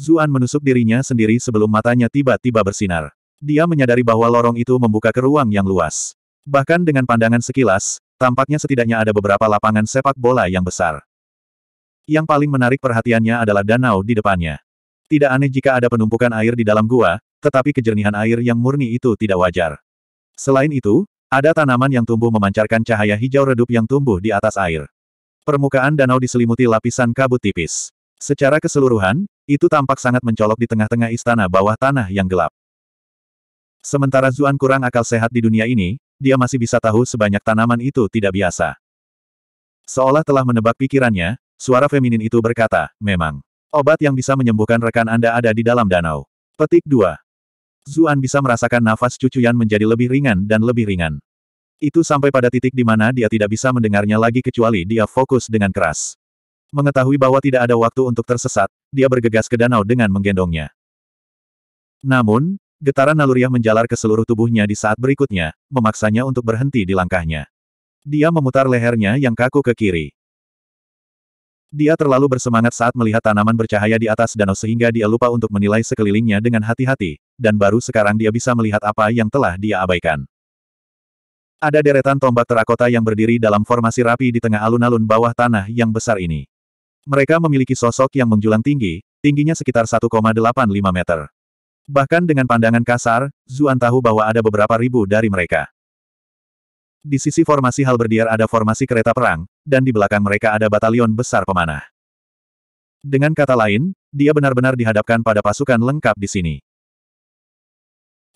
Zuan menusuk dirinya sendiri sebelum matanya tiba-tiba bersinar. Dia menyadari bahwa lorong itu membuka ke ruang yang luas. Bahkan dengan pandangan sekilas, tampaknya setidaknya ada beberapa lapangan sepak bola yang besar. Yang paling menarik perhatiannya adalah danau di depannya. Tidak aneh jika ada penumpukan air di dalam gua, tetapi kejernihan air yang murni itu tidak wajar. Selain itu, ada tanaman yang tumbuh memancarkan cahaya hijau redup yang tumbuh di atas air. Permukaan danau diselimuti lapisan kabut tipis. Secara keseluruhan, itu tampak sangat mencolok di tengah-tengah istana bawah tanah yang gelap. Sementara Zuan kurang akal sehat di dunia ini, dia masih bisa tahu sebanyak tanaman itu tidak biasa. Seolah telah menebak pikirannya, suara feminin itu berkata, memang. Obat yang bisa menyembuhkan rekan Anda ada di dalam danau. Petik 2. Zuan bisa merasakan nafas cucu cucuyan menjadi lebih ringan dan lebih ringan. Itu sampai pada titik di mana dia tidak bisa mendengarnya lagi kecuali dia fokus dengan keras. Mengetahui bahwa tidak ada waktu untuk tersesat, dia bergegas ke danau dengan menggendongnya. Namun, getaran naluriah menjalar ke seluruh tubuhnya di saat berikutnya, memaksanya untuk berhenti di langkahnya. Dia memutar lehernya yang kaku ke kiri. Dia terlalu bersemangat saat melihat tanaman bercahaya di atas danau sehingga dia lupa untuk menilai sekelilingnya dengan hati-hati, dan baru sekarang dia bisa melihat apa yang telah dia abaikan. Ada deretan tombak terakota yang berdiri dalam formasi rapi di tengah alun-alun bawah tanah yang besar ini. Mereka memiliki sosok yang menjulang tinggi, tingginya sekitar 1,85 meter. Bahkan dengan pandangan kasar, Zuan tahu bahwa ada beberapa ribu dari mereka. Di sisi formasi hal halberdier ada formasi kereta perang, dan di belakang mereka ada batalion besar pemanah. Dengan kata lain, dia benar-benar dihadapkan pada pasukan lengkap di sini.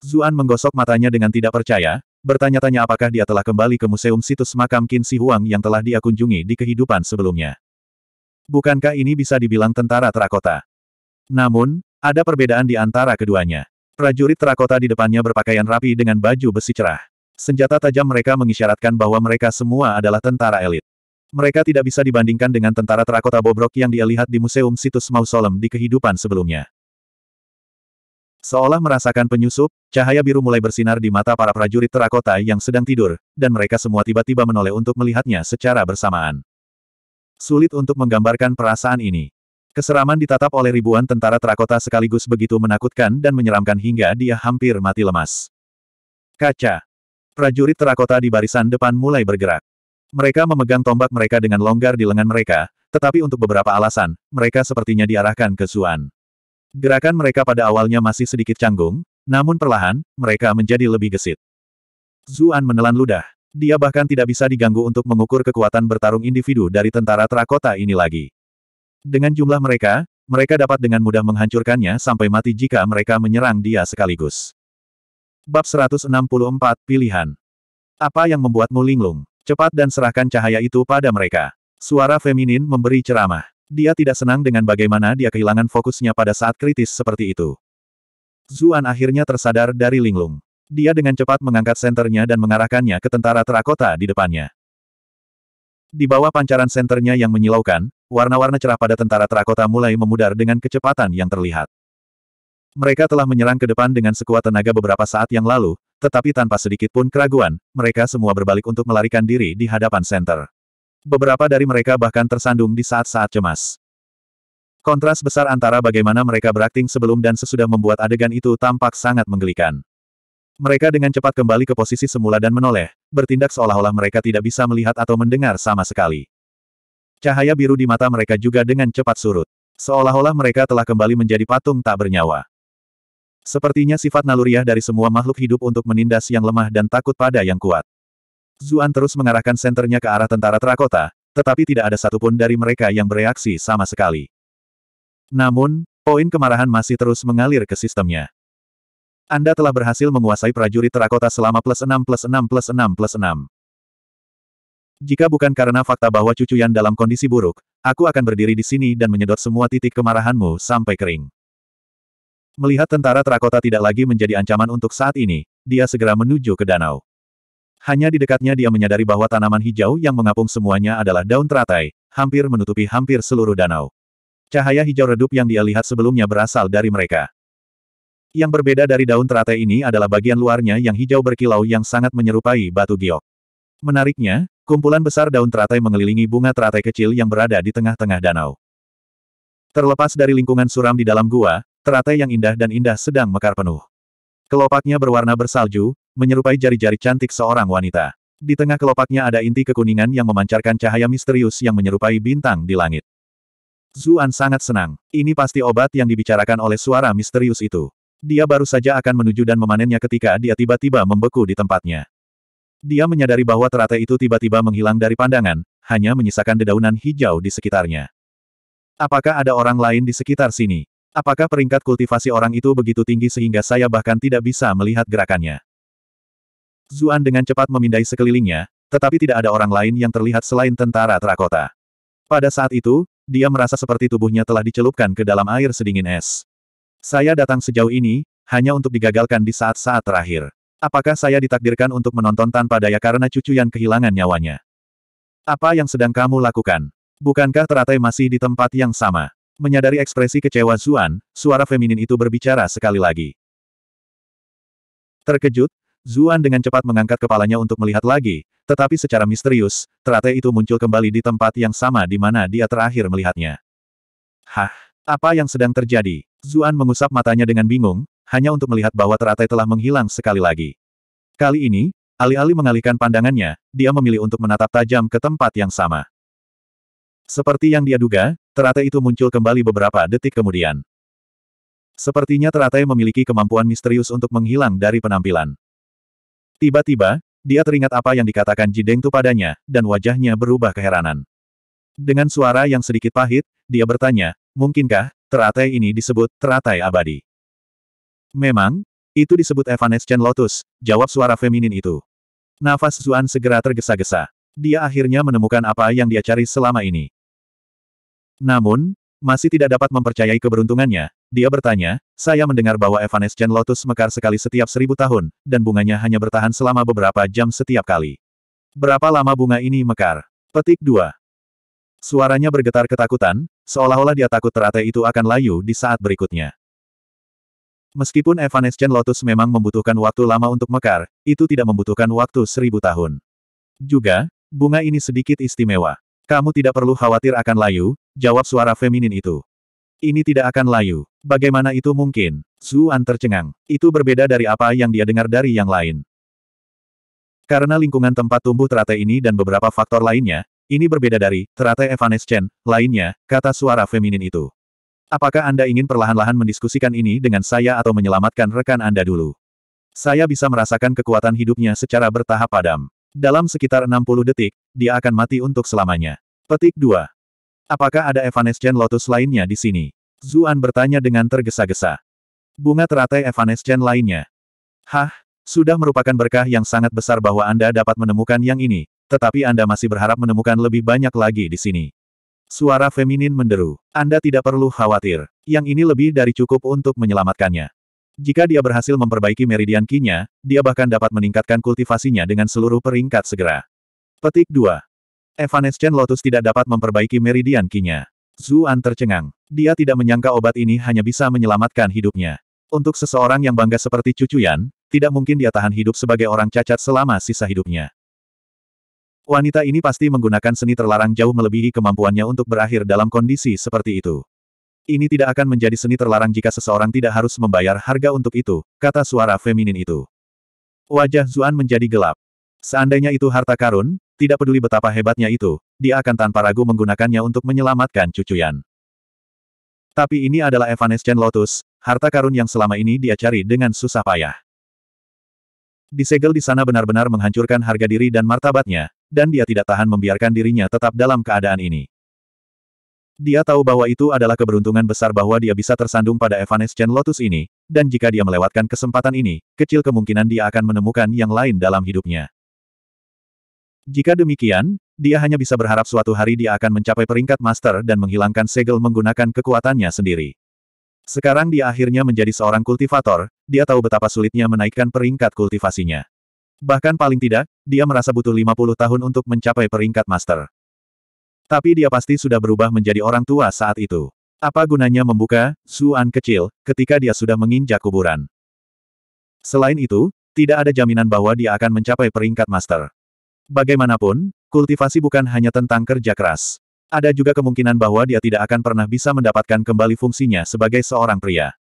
Zuan menggosok matanya dengan tidak percaya, bertanya-tanya apakah dia telah kembali ke museum situs makam Qin Shi Huang yang telah dia kunjungi di kehidupan sebelumnya. Bukankah ini bisa dibilang tentara terakota? Namun, ada perbedaan di antara keduanya. Prajurit terakota di depannya berpakaian rapi dengan baju besi cerah. Senjata tajam mereka mengisyaratkan bahwa mereka semua adalah tentara elit. Mereka tidak bisa dibandingkan dengan tentara terakota bobrok yang dia lihat di Museum Situs Mausoleum di kehidupan sebelumnya. Seolah merasakan penyusup, cahaya biru mulai bersinar di mata para prajurit terakota yang sedang tidur, dan mereka semua tiba-tiba menoleh untuk melihatnya secara bersamaan. Sulit untuk menggambarkan perasaan ini. Keseraman ditatap oleh ribuan tentara terakota sekaligus begitu menakutkan dan menyeramkan hingga dia hampir mati lemas. Kaca. Prajurit terakota di barisan depan mulai bergerak. Mereka memegang tombak mereka dengan longgar di lengan mereka, tetapi untuk beberapa alasan, mereka sepertinya diarahkan ke Zuan. Gerakan mereka pada awalnya masih sedikit canggung, namun perlahan, mereka menjadi lebih gesit. Zuan menelan ludah. Dia bahkan tidak bisa diganggu untuk mengukur kekuatan bertarung individu dari tentara terakota ini lagi. Dengan jumlah mereka, mereka dapat dengan mudah menghancurkannya sampai mati jika mereka menyerang dia sekaligus. Bab 164, Pilihan. Apa yang membuatmu linglung? Cepat dan serahkan cahaya itu pada mereka. Suara feminin memberi ceramah. Dia tidak senang dengan bagaimana dia kehilangan fokusnya pada saat kritis seperti itu. Zuan akhirnya tersadar dari linglung. Dia dengan cepat mengangkat senternya dan mengarahkannya ke tentara terakota di depannya. Di bawah pancaran senternya yang menyilaukan, warna-warna cerah pada tentara terakota mulai memudar dengan kecepatan yang terlihat. Mereka telah menyerang ke depan dengan sekuat tenaga beberapa saat yang lalu, tetapi tanpa sedikit pun keraguan, mereka semua berbalik untuk melarikan diri di hadapan senter. Beberapa dari mereka bahkan tersandung di saat-saat cemas. Kontras besar antara bagaimana mereka berakting sebelum dan sesudah membuat adegan itu tampak sangat menggelikan. Mereka dengan cepat kembali ke posisi semula dan menoleh, bertindak seolah-olah mereka tidak bisa melihat atau mendengar sama sekali. Cahaya biru di mata mereka juga dengan cepat surut. Seolah-olah mereka telah kembali menjadi patung tak bernyawa. Sepertinya sifat naluriah dari semua makhluk hidup untuk menindas yang lemah dan takut pada yang kuat. Zuan terus mengarahkan senternya ke arah tentara terakota, tetapi tidak ada satupun dari mereka yang bereaksi sama sekali. Namun, poin kemarahan masih terus mengalir ke sistemnya. Anda telah berhasil menguasai prajurit terakota selama plus 6 plus 6 plus 6 plus 6. Jika bukan karena fakta bahwa cucu yang dalam kondisi buruk, aku akan berdiri di sini dan menyedot semua titik kemarahanmu sampai kering. Melihat tentara terakota tidak lagi menjadi ancaman untuk saat ini, dia segera menuju ke danau. Hanya di dekatnya dia menyadari bahwa tanaman hijau yang mengapung semuanya adalah daun teratai, hampir menutupi hampir seluruh danau. Cahaya hijau redup yang dia lihat sebelumnya berasal dari mereka. Yang berbeda dari daun teratai ini adalah bagian luarnya yang hijau berkilau yang sangat menyerupai batu giok. Menariknya, kumpulan besar daun teratai mengelilingi bunga teratai kecil yang berada di tengah-tengah danau. Terlepas dari lingkungan suram di dalam gua, teratai yang indah dan indah sedang mekar penuh. Kelopaknya berwarna bersalju, menyerupai jari-jari cantik seorang wanita. Di tengah kelopaknya ada inti kekuningan yang memancarkan cahaya misterius yang menyerupai bintang di langit. Zuan sangat senang. Ini pasti obat yang dibicarakan oleh suara misterius itu. Dia baru saja akan menuju dan memanennya ketika dia tiba-tiba membeku di tempatnya. Dia menyadari bahwa teratai itu tiba-tiba menghilang dari pandangan, hanya menyisakan dedaunan hijau di sekitarnya. Apakah ada orang lain di sekitar sini? Apakah peringkat kultivasi orang itu begitu tinggi sehingga saya bahkan tidak bisa melihat gerakannya? Zuan dengan cepat memindai sekelilingnya, tetapi tidak ada orang lain yang terlihat selain tentara terakota. Pada saat itu, dia merasa seperti tubuhnya telah dicelupkan ke dalam air sedingin es. Saya datang sejauh ini, hanya untuk digagalkan di saat-saat terakhir. Apakah saya ditakdirkan untuk menonton tanpa daya karena cucu yang kehilangan nyawanya? Apa yang sedang kamu lakukan? Bukankah teratai masih di tempat yang sama? Menyadari ekspresi kecewa Zuan, suara feminin itu berbicara sekali lagi. Terkejut, Zuan dengan cepat mengangkat kepalanya untuk melihat lagi, tetapi secara misterius, terate itu muncul kembali di tempat yang sama di mana dia terakhir melihatnya. Hah, apa yang sedang terjadi? Zuan mengusap matanya dengan bingung, hanya untuk melihat bahwa teratai telah menghilang sekali lagi. Kali ini, alih-alih mengalihkan pandangannya, dia memilih untuk menatap tajam ke tempat yang sama. Seperti yang dia duga, teratai itu muncul kembali beberapa detik kemudian. Sepertinya teratai memiliki kemampuan misterius untuk menghilang dari penampilan. Tiba-tiba, dia teringat apa yang dikatakan Jideng Tu padanya, dan wajahnya berubah keheranan. Dengan suara yang sedikit pahit, dia bertanya, mungkinkah, teratai ini disebut teratai abadi? Memang, itu disebut Evanescent Lotus, jawab suara feminin itu. Nafas Zuan segera tergesa-gesa. Dia akhirnya menemukan apa yang dia cari selama ini. Namun, masih tidak dapat mempercayai keberuntungannya, dia bertanya, saya mendengar bahwa Evanescent Lotus mekar sekali setiap seribu tahun, dan bunganya hanya bertahan selama beberapa jam setiap kali. Berapa lama bunga ini mekar? Petik 2. Suaranya bergetar ketakutan, seolah-olah dia takut teratai itu akan layu di saat berikutnya. Meskipun Evanescent Lotus memang membutuhkan waktu lama untuk mekar, itu tidak membutuhkan waktu seribu tahun. Juga, bunga ini sedikit istimewa. Kamu tidak perlu khawatir akan layu, jawab suara feminin itu. Ini tidak akan layu. Bagaimana itu mungkin? Zuan tercengang. Itu berbeda dari apa yang dia dengar dari yang lain. Karena lingkungan tempat tumbuh teratai ini dan beberapa faktor lainnya, ini berbeda dari teratai evanescent lainnya, kata suara feminin itu. Apakah Anda ingin perlahan-lahan mendiskusikan ini dengan saya atau menyelamatkan rekan Anda dulu? Saya bisa merasakan kekuatan hidupnya secara bertahap padam. Dalam sekitar 60 detik, dia akan mati untuk selamanya. Petik 2. Apakah ada evanescent lotus lainnya di sini? Zuan bertanya dengan tergesa-gesa. Bunga teratai evanescent lainnya. Hah, sudah merupakan berkah yang sangat besar bahwa Anda dapat menemukan yang ini, tetapi Anda masih berharap menemukan lebih banyak lagi di sini. Suara feminin menderu. Anda tidak perlu khawatir. Yang ini lebih dari cukup untuk menyelamatkannya. Jika dia berhasil memperbaiki meridian kinya, dia bahkan dapat meningkatkan kultivasinya dengan seluruh peringkat segera. Petik 2. Evanescent Lotus tidak dapat memperbaiki meridian kinya. Zuan tercengang. Dia tidak menyangka obat ini hanya bisa menyelamatkan hidupnya. Untuk seseorang yang bangga seperti Cucu Yan, tidak mungkin dia tahan hidup sebagai orang cacat selama sisa hidupnya. Wanita ini pasti menggunakan seni terlarang jauh melebihi kemampuannya untuk berakhir dalam kondisi seperti itu. Ini tidak akan menjadi seni terlarang jika seseorang tidak harus membayar harga untuk itu, kata suara feminin itu. Wajah Zuan menjadi gelap. Seandainya itu harta karun, tidak peduli betapa hebatnya itu, dia akan tanpa ragu menggunakannya untuk menyelamatkan cucu Yan. Tapi ini adalah Evanescent Lotus, harta karun yang selama ini dia cari dengan susah payah. Disegel di sana benar-benar menghancurkan harga diri dan martabatnya, dan dia tidak tahan membiarkan dirinya tetap dalam keadaan ini. Dia tahu bahwa itu adalah keberuntungan besar bahwa dia bisa tersandung pada Evanescent Lotus ini, dan jika dia melewatkan kesempatan ini, kecil kemungkinan dia akan menemukan yang lain dalam hidupnya. Jika demikian, dia hanya bisa berharap suatu hari dia akan mencapai peringkat master dan menghilangkan segel menggunakan kekuatannya sendiri. Sekarang dia akhirnya menjadi seorang kultivator, dia tahu betapa sulitnya menaikkan peringkat kultivasinya. Bahkan paling tidak, dia merasa butuh 50 tahun untuk mencapai peringkat master. Tapi dia pasti sudah berubah menjadi orang tua saat itu. Apa gunanya membuka, suan kecil, ketika dia sudah menginjak kuburan? Selain itu, tidak ada jaminan bahwa dia akan mencapai peringkat master. Bagaimanapun, kultivasi bukan hanya tentang kerja keras. Ada juga kemungkinan bahwa dia tidak akan pernah bisa mendapatkan kembali fungsinya sebagai seorang pria.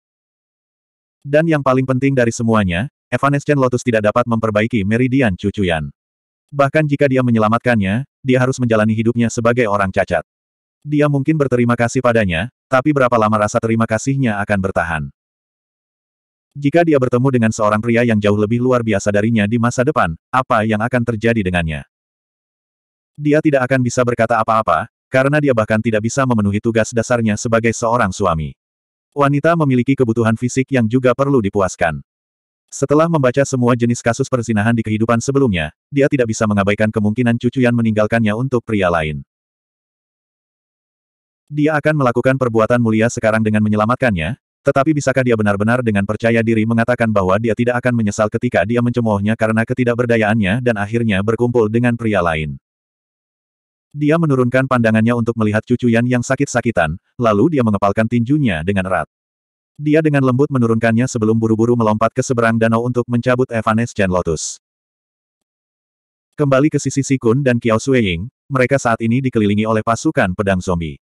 Dan yang paling penting dari semuanya, Evanescent Lotus tidak dapat memperbaiki meridian cucuyan. Bahkan jika dia menyelamatkannya, dia harus menjalani hidupnya sebagai orang cacat. Dia mungkin berterima kasih padanya, tapi berapa lama rasa terima kasihnya akan bertahan. Jika dia bertemu dengan seorang pria yang jauh lebih luar biasa darinya di masa depan, apa yang akan terjadi dengannya? Dia tidak akan bisa berkata apa-apa, karena dia bahkan tidak bisa memenuhi tugas dasarnya sebagai seorang suami. Wanita memiliki kebutuhan fisik yang juga perlu dipuaskan. Setelah membaca semua jenis kasus perzinahan di kehidupan sebelumnya, dia tidak bisa mengabaikan kemungkinan cucu yang meninggalkannya untuk pria lain. Dia akan melakukan perbuatan mulia sekarang dengan menyelamatkannya, tetapi bisakah dia benar-benar dengan percaya diri mengatakan bahwa dia tidak akan menyesal ketika dia mencemoohnya karena ketidakberdayaannya dan akhirnya berkumpul dengan pria lain. Dia menurunkan pandangannya untuk melihat cucu yang sakit-sakitan, lalu dia mengepalkan tinjunya dengan erat. Dia dengan lembut menurunkannya sebelum buru-buru melompat ke seberang danau untuk mencabut Evanescence Lotus. Kembali ke sisi Sikun dan Kiao Sueying, mereka saat ini dikelilingi oleh pasukan pedang zombie.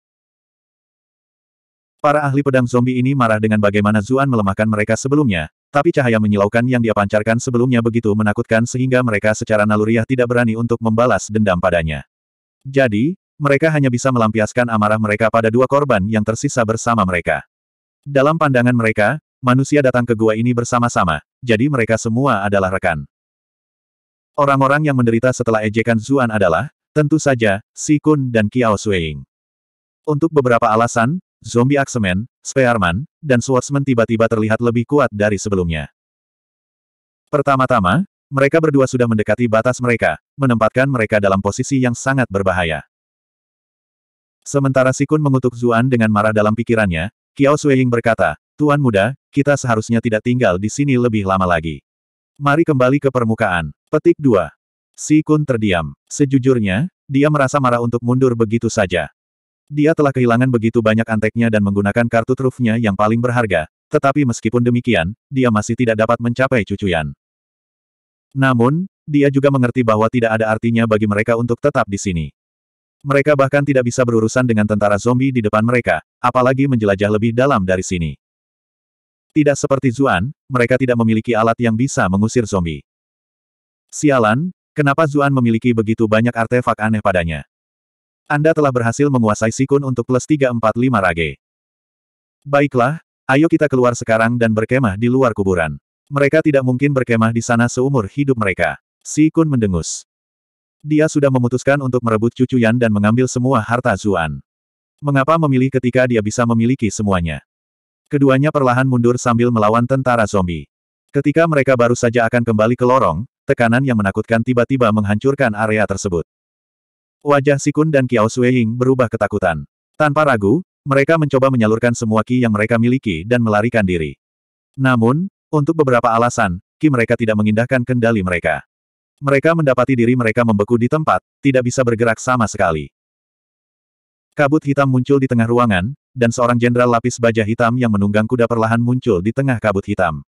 Para ahli pedang zombie ini marah dengan bagaimana Zuan melemahkan mereka sebelumnya, tapi cahaya menyilaukan yang dia pancarkan sebelumnya begitu menakutkan sehingga mereka secara naluriah tidak berani untuk membalas dendam padanya. Jadi, mereka hanya bisa melampiaskan amarah mereka pada dua korban yang tersisa bersama mereka. Dalam pandangan mereka, manusia datang ke gua ini bersama-sama, jadi mereka semua adalah rekan. Orang-orang yang menderita setelah ejekan Zuan adalah, tentu saja, Si Kun dan Kiao Sueing. Untuk beberapa alasan, zombie aksemen, Spearman, dan Swordsman tiba-tiba terlihat lebih kuat dari sebelumnya. Pertama-tama, mereka berdua sudah mendekati batas mereka, menempatkan mereka dalam posisi yang sangat berbahaya. Sementara Sikun mengutuk Zuan dengan marah dalam pikirannya, Kiao Sueying berkata, Tuan muda, kita seharusnya tidak tinggal di sini lebih lama lagi. Mari kembali ke permukaan. Petik 2. Sikun terdiam. Sejujurnya, dia merasa marah untuk mundur begitu saja. Dia telah kehilangan begitu banyak anteknya dan menggunakan kartu trufnya yang paling berharga, tetapi meskipun demikian, dia masih tidak dapat mencapai cucuyan. Namun, dia juga mengerti bahwa tidak ada artinya bagi mereka untuk tetap di sini. Mereka bahkan tidak bisa berurusan dengan tentara zombie di depan mereka, apalagi menjelajah lebih dalam dari sini. Tidak seperti Zuan, mereka tidak memiliki alat yang bisa mengusir zombie. Sialan, kenapa Zuan memiliki begitu banyak artefak aneh padanya? Anda telah berhasil menguasai Sikun untuk plus 345 rage. Baiklah, ayo kita keluar sekarang dan berkemah di luar kuburan. Mereka tidak mungkin berkemah di sana seumur hidup mereka. Sikun mendengus. Dia sudah memutuskan untuk merebut cucu Yan dan mengambil semua harta Zuan. Mengapa memilih ketika dia bisa memiliki semuanya? Keduanya perlahan mundur sambil melawan tentara zombie. Ketika mereka baru saja akan kembali ke lorong, tekanan yang menakutkan tiba-tiba menghancurkan area tersebut. Wajah Sikun dan Kiao Sueying berubah ketakutan. Tanpa ragu, mereka mencoba menyalurkan semua ki yang mereka miliki dan melarikan diri. Namun, untuk beberapa alasan, ki mereka tidak mengindahkan kendali mereka. Mereka mendapati diri mereka membeku di tempat, tidak bisa bergerak sama sekali. Kabut hitam muncul di tengah ruangan, dan seorang jenderal lapis baja hitam yang menunggang kuda perlahan muncul di tengah kabut hitam.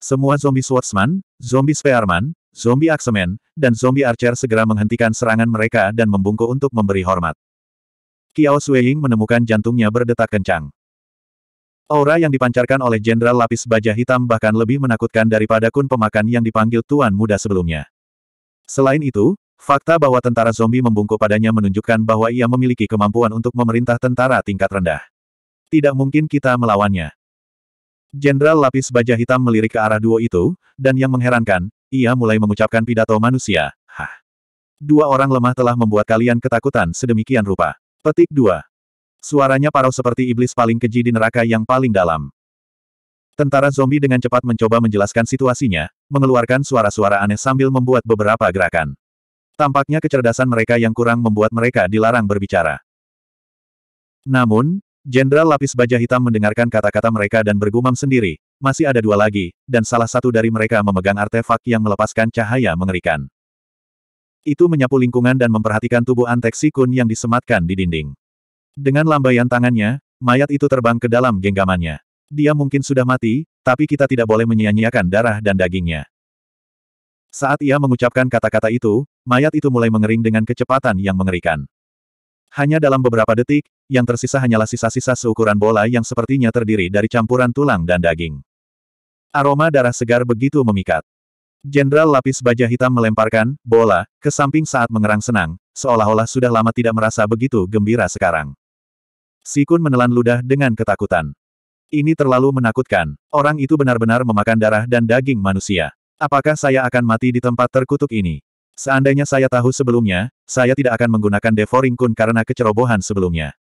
Semua zombie swordsman, zombie spearman, Zombie Aksemen dan zombie Archer segera menghentikan serangan mereka dan membungkuk untuk memberi hormat. Kiao Sueying menemukan jantungnya berdetak kencang. Aura yang dipancarkan oleh Jenderal Lapis Baja Hitam bahkan lebih menakutkan daripada kun pemakan yang dipanggil Tuan Muda sebelumnya. Selain itu, fakta bahwa tentara zombie membungkuk padanya menunjukkan bahwa ia memiliki kemampuan untuk memerintah tentara tingkat rendah. Tidak mungkin kita melawannya. Jenderal Lapis Baja Hitam melirik ke arah duo itu, dan yang mengherankan, ia mulai mengucapkan pidato manusia. Hah. Dua orang lemah telah membuat kalian ketakutan sedemikian rupa. Petik dua. Suaranya parau seperti iblis paling keji di neraka yang paling dalam. Tentara zombie dengan cepat mencoba menjelaskan situasinya, mengeluarkan suara-suara aneh sambil membuat beberapa gerakan. Tampaknya kecerdasan mereka yang kurang membuat mereka dilarang berbicara. Namun, Jenderal Lapis Baja Hitam mendengarkan kata-kata mereka dan bergumam sendiri, masih ada dua lagi, dan salah satu dari mereka memegang artefak yang melepaskan cahaya mengerikan. Itu menyapu lingkungan dan memperhatikan tubuh Antek Sikun yang disematkan di dinding. Dengan lambaian tangannya, mayat itu terbang ke dalam genggamannya. Dia mungkin sudah mati, tapi kita tidak boleh menyia-nyiakan darah dan dagingnya. Saat ia mengucapkan kata-kata itu, mayat itu mulai mengering dengan kecepatan yang mengerikan. Hanya dalam beberapa detik, yang tersisa hanyalah sisa-sisa seukuran bola yang sepertinya terdiri dari campuran tulang dan daging. Aroma darah segar begitu memikat. Jenderal lapis baja hitam melemparkan bola ke samping saat mengerang senang, seolah-olah sudah lama tidak merasa begitu gembira sekarang. Sikun menelan ludah dengan ketakutan. Ini terlalu menakutkan. Orang itu benar-benar memakan darah dan daging manusia. Apakah saya akan mati di tempat terkutuk ini? Seandainya saya tahu sebelumnya, saya tidak akan menggunakan Devouring Kun karena kecerobohan sebelumnya.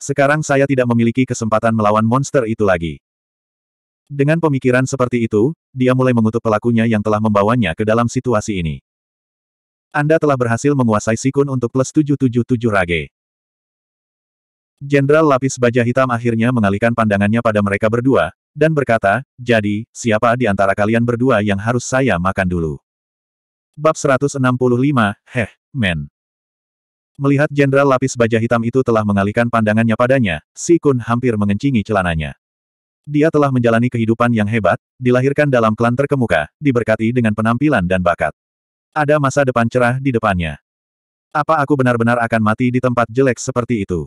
Sekarang saya tidak memiliki kesempatan melawan monster itu lagi. Dengan pemikiran seperti itu, dia mulai mengutuk pelakunya yang telah membawanya ke dalam situasi ini. Anda telah berhasil menguasai Sikun untuk plus 777 Rage. Jenderal lapis baja hitam akhirnya mengalihkan pandangannya pada mereka berdua, dan berkata, jadi, siapa di antara kalian berdua yang harus saya makan dulu? Bab 165, Heh, men. Melihat jenderal lapis baja hitam itu telah mengalihkan pandangannya padanya, Sikun hampir mengencingi celananya. Dia telah menjalani kehidupan yang hebat, dilahirkan dalam klan terkemuka, diberkati dengan penampilan dan bakat. Ada masa depan cerah di depannya. Apa aku benar-benar akan mati di tempat jelek seperti itu?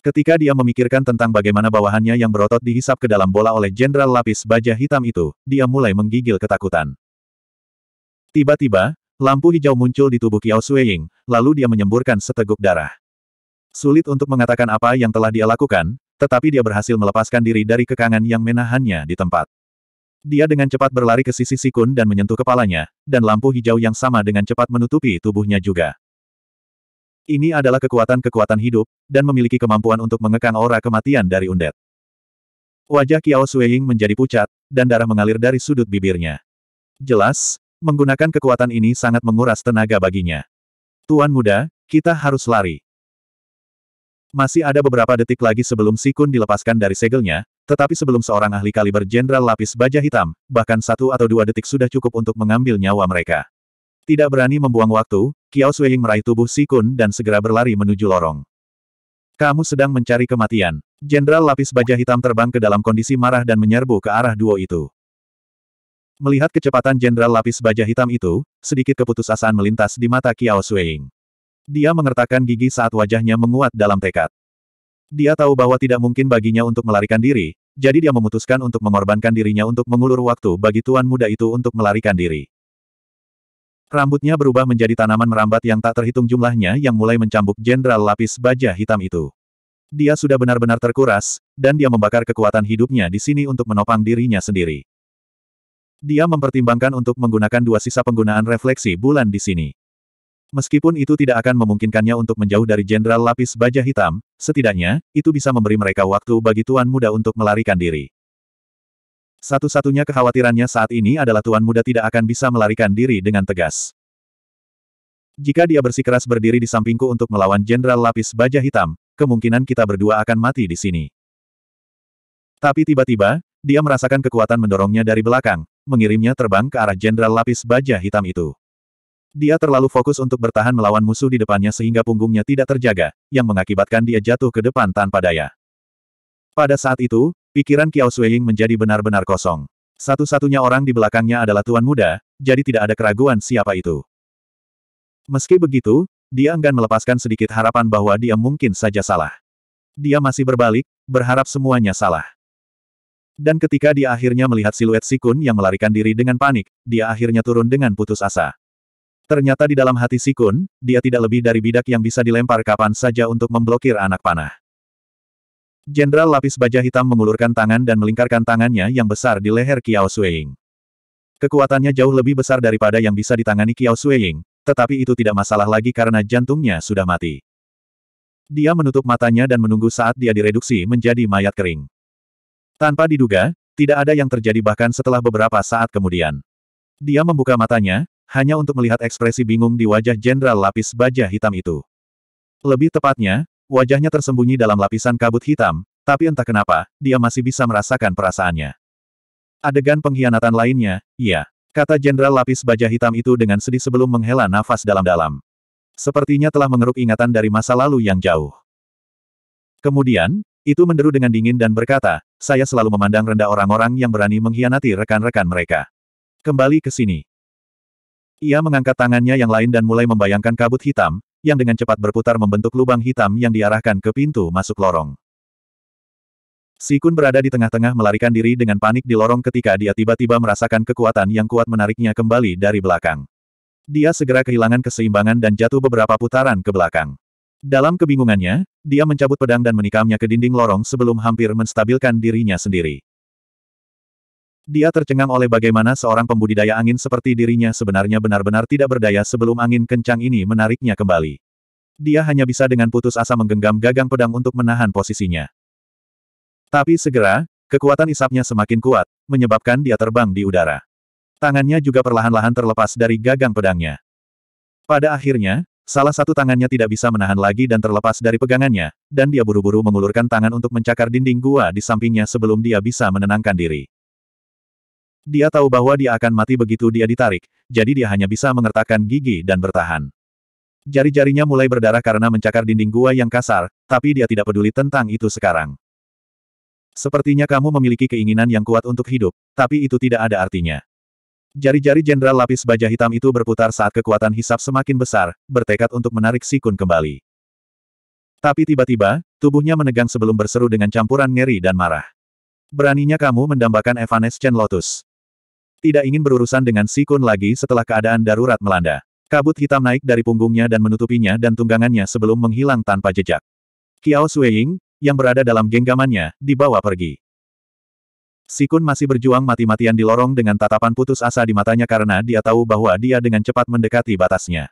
Ketika dia memikirkan tentang bagaimana bawahannya yang berotot dihisap ke dalam bola oleh jenderal lapis baja hitam itu, dia mulai menggigil ketakutan. Tiba-tiba, lampu hijau muncul di tubuh Kiao Sueying, lalu dia menyemburkan seteguk darah. Sulit untuk mengatakan apa yang telah dia lakukan, tetapi dia berhasil melepaskan diri dari kekangan yang menahannya di tempat. Dia dengan cepat berlari ke sisi Sikun dan menyentuh kepalanya, dan lampu hijau yang sama dengan cepat menutupi tubuhnya juga. Ini adalah kekuatan-kekuatan hidup, dan memiliki kemampuan untuk mengekang aura kematian dari undet. Wajah Kiao Sueying menjadi pucat, dan darah mengalir dari sudut bibirnya. Jelas, menggunakan kekuatan ini sangat menguras tenaga baginya. Tuan muda, kita harus lari. Masih ada beberapa detik lagi sebelum Sikun dilepaskan dari segelnya, tetapi sebelum seorang ahli kaliber jenderal lapis baja hitam, bahkan satu atau dua detik sudah cukup untuk mengambil nyawa mereka. Tidak berani membuang waktu, Kiao Suying meraih tubuh Sikun dan segera berlari menuju lorong. Kamu sedang mencari kematian. Jenderal lapis baja hitam terbang ke dalam kondisi marah dan menyerbu ke arah duo itu. Melihat kecepatan jenderal lapis baja hitam itu, sedikit keputusasaan melintas di mata Kiao Suying. Dia mengertakkan gigi saat wajahnya menguat dalam tekad. Dia tahu bahwa tidak mungkin baginya untuk melarikan diri, jadi dia memutuskan untuk mengorbankan dirinya untuk mengulur waktu bagi tuan muda itu untuk melarikan diri. Rambutnya berubah menjadi tanaman merambat yang tak terhitung jumlahnya yang mulai mencambuk jenderal lapis baja hitam itu. Dia sudah benar-benar terkuras, dan dia membakar kekuatan hidupnya di sini untuk menopang dirinya sendiri. Dia mempertimbangkan untuk menggunakan dua sisa penggunaan refleksi bulan di sini. Meskipun itu tidak akan memungkinkannya untuk menjauh dari Jenderal Lapis Baja Hitam, setidaknya, itu bisa memberi mereka waktu bagi Tuan Muda untuk melarikan diri. Satu-satunya kekhawatirannya saat ini adalah Tuan Muda tidak akan bisa melarikan diri dengan tegas. Jika dia bersikeras berdiri di sampingku untuk melawan Jenderal Lapis Baja Hitam, kemungkinan kita berdua akan mati di sini. Tapi tiba-tiba, dia merasakan kekuatan mendorongnya dari belakang, mengirimnya terbang ke arah Jenderal Lapis Baja Hitam itu. Dia terlalu fokus untuk bertahan melawan musuh di depannya sehingga punggungnya tidak terjaga, yang mengakibatkan dia jatuh ke depan tanpa daya. Pada saat itu, pikiran Kiao Suying menjadi benar-benar kosong. Satu-satunya orang di belakangnya adalah tuan muda, jadi tidak ada keraguan siapa itu. Meski begitu, dia enggan melepaskan sedikit harapan bahwa dia mungkin saja salah. Dia masih berbalik, berharap semuanya salah. Dan ketika dia akhirnya melihat siluet Sikun yang melarikan diri dengan panik, dia akhirnya turun dengan putus asa. Ternyata di dalam hati Sikun, dia tidak lebih dari bidak yang bisa dilempar kapan saja untuk memblokir anak panah. Jenderal lapis baja hitam mengulurkan tangan dan melingkarkan tangannya yang besar di leher Kiao Sueying. Kekuatannya jauh lebih besar daripada yang bisa ditangani Kiao Sueying, tetapi itu tidak masalah lagi karena jantungnya sudah mati. Dia menutup matanya dan menunggu saat dia direduksi menjadi mayat kering. Tanpa diduga, tidak ada yang terjadi bahkan setelah beberapa saat kemudian. Dia membuka matanya, hanya untuk melihat ekspresi bingung di wajah jenderal lapis baja hitam itu. Lebih tepatnya, wajahnya tersembunyi dalam lapisan kabut hitam, tapi entah kenapa, dia masih bisa merasakan perasaannya. Adegan pengkhianatan lainnya, iya, kata jenderal lapis baja hitam itu dengan sedih sebelum menghela nafas dalam-dalam. Sepertinya telah mengeruk ingatan dari masa lalu yang jauh. Kemudian, itu menderu dengan dingin dan berkata, saya selalu memandang rendah orang-orang yang berani mengkhianati rekan-rekan mereka. Kembali ke sini. Ia mengangkat tangannya yang lain dan mulai membayangkan kabut hitam, yang dengan cepat berputar membentuk lubang hitam yang diarahkan ke pintu masuk lorong. Sikun berada di tengah-tengah melarikan diri dengan panik di lorong ketika dia tiba-tiba merasakan kekuatan yang kuat menariknya kembali dari belakang. Dia segera kehilangan keseimbangan dan jatuh beberapa putaran ke belakang. Dalam kebingungannya, dia mencabut pedang dan menikamnya ke dinding lorong sebelum hampir menstabilkan dirinya sendiri. Dia tercengang oleh bagaimana seorang pembudidaya angin seperti dirinya sebenarnya benar-benar tidak berdaya sebelum angin kencang ini menariknya kembali. Dia hanya bisa dengan putus asa menggenggam gagang pedang untuk menahan posisinya. Tapi segera, kekuatan isapnya semakin kuat, menyebabkan dia terbang di udara. Tangannya juga perlahan-lahan terlepas dari gagang pedangnya. Pada akhirnya, Salah satu tangannya tidak bisa menahan lagi dan terlepas dari pegangannya, dan dia buru-buru mengulurkan tangan untuk mencakar dinding gua di sampingnya sebelum dia bisa menenangkan diri. Dia tahu bahwa dia akan mati begitu dia ditarik, jadi dia hanya bisa mengertakkan gigi dan bertahan. Jari-jarinya mulai berdarah karena mencakar dinding gua yang kasar, tapi dia tidak peduli tentang itu sekarang. Sepertinya kamu memiliki keinginan yang kuat untuk hidup, tapi itu tidak ada artinya. Jari-jari jenderal lapis baja hitam itu berputar saat kekuatan hisap semakin besar, bertekad untuk menarik Sikun kembali. Tapi tiba-tiba, tubuhnya menegang sebelum berseru dengan campuran ngeri dan marah. Beraninya kamu mendambakan Evanescent Lotus. Tidak ingin berurusan dengan Sikun lagi setelah keadaan darurat melanda. Kabut hitam naik dari punggungnya dan menutupinya dan tunggangannya sebelum menghilang tanpa jejak. Qiao Sueying, yang berada dalam genggamannya, dibawa pergi. Sikun masih berjuang mati-matian di lorong dengan tatapan putus asa di matanya karena dia tahu bahwa dia dengan cepat mendekati batasnya.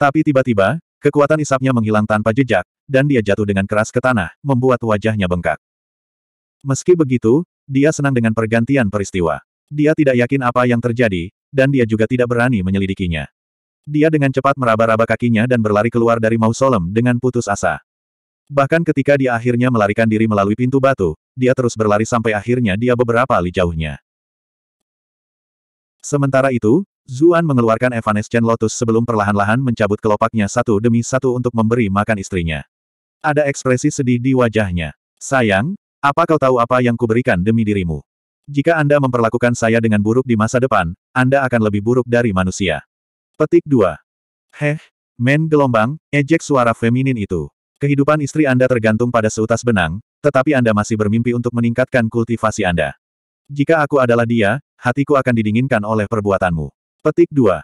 Tapi tiba-tiba, kekuatan isapnya menghilang tanpa jejak, dan dia jatuh dengan keras ke tanah, membuat wajahnya bengkak. Meski begitu, dia senang dengan pergantian peristiwa. Dia tidak yakin apa yang terjadi, dan dia juga tidak berani menyelidikinya. Dia dengan cepat meraba-raba kakinya dan berlari keluar dari mausolem dengan putus asa. Bahkan ketika dia akhirnya melarikan diri melalui pintu batu, dia terus berlari sampai akhirnya dia beberapa li jauhnya. Sementara itu, Zuan mengeluarkan Evanescent Lotus sebelum perlahan-lahan mencabut kelopaknya satu demi satu untuk memberi makan istrinya. Ada ekspresi sedih di wajahnya. Sayang, apa kau tahu apa yang kuberikan demi dirimu? Jika Anda memperlakukan saya dengan buruk di masa depan, Anda akan lebih buruk dari manusia. Petik 2. Heh, men gelombang, ejek suara feminin itu. Kehidupan istri Anda tergantung pada seutas benang, tetapi Anda masih bermimpi untuk meningkatkan kultivasi Anda. Jika aku adalah dia, hatiku akan didinginkan oleh perbuatanmu. Petik 2.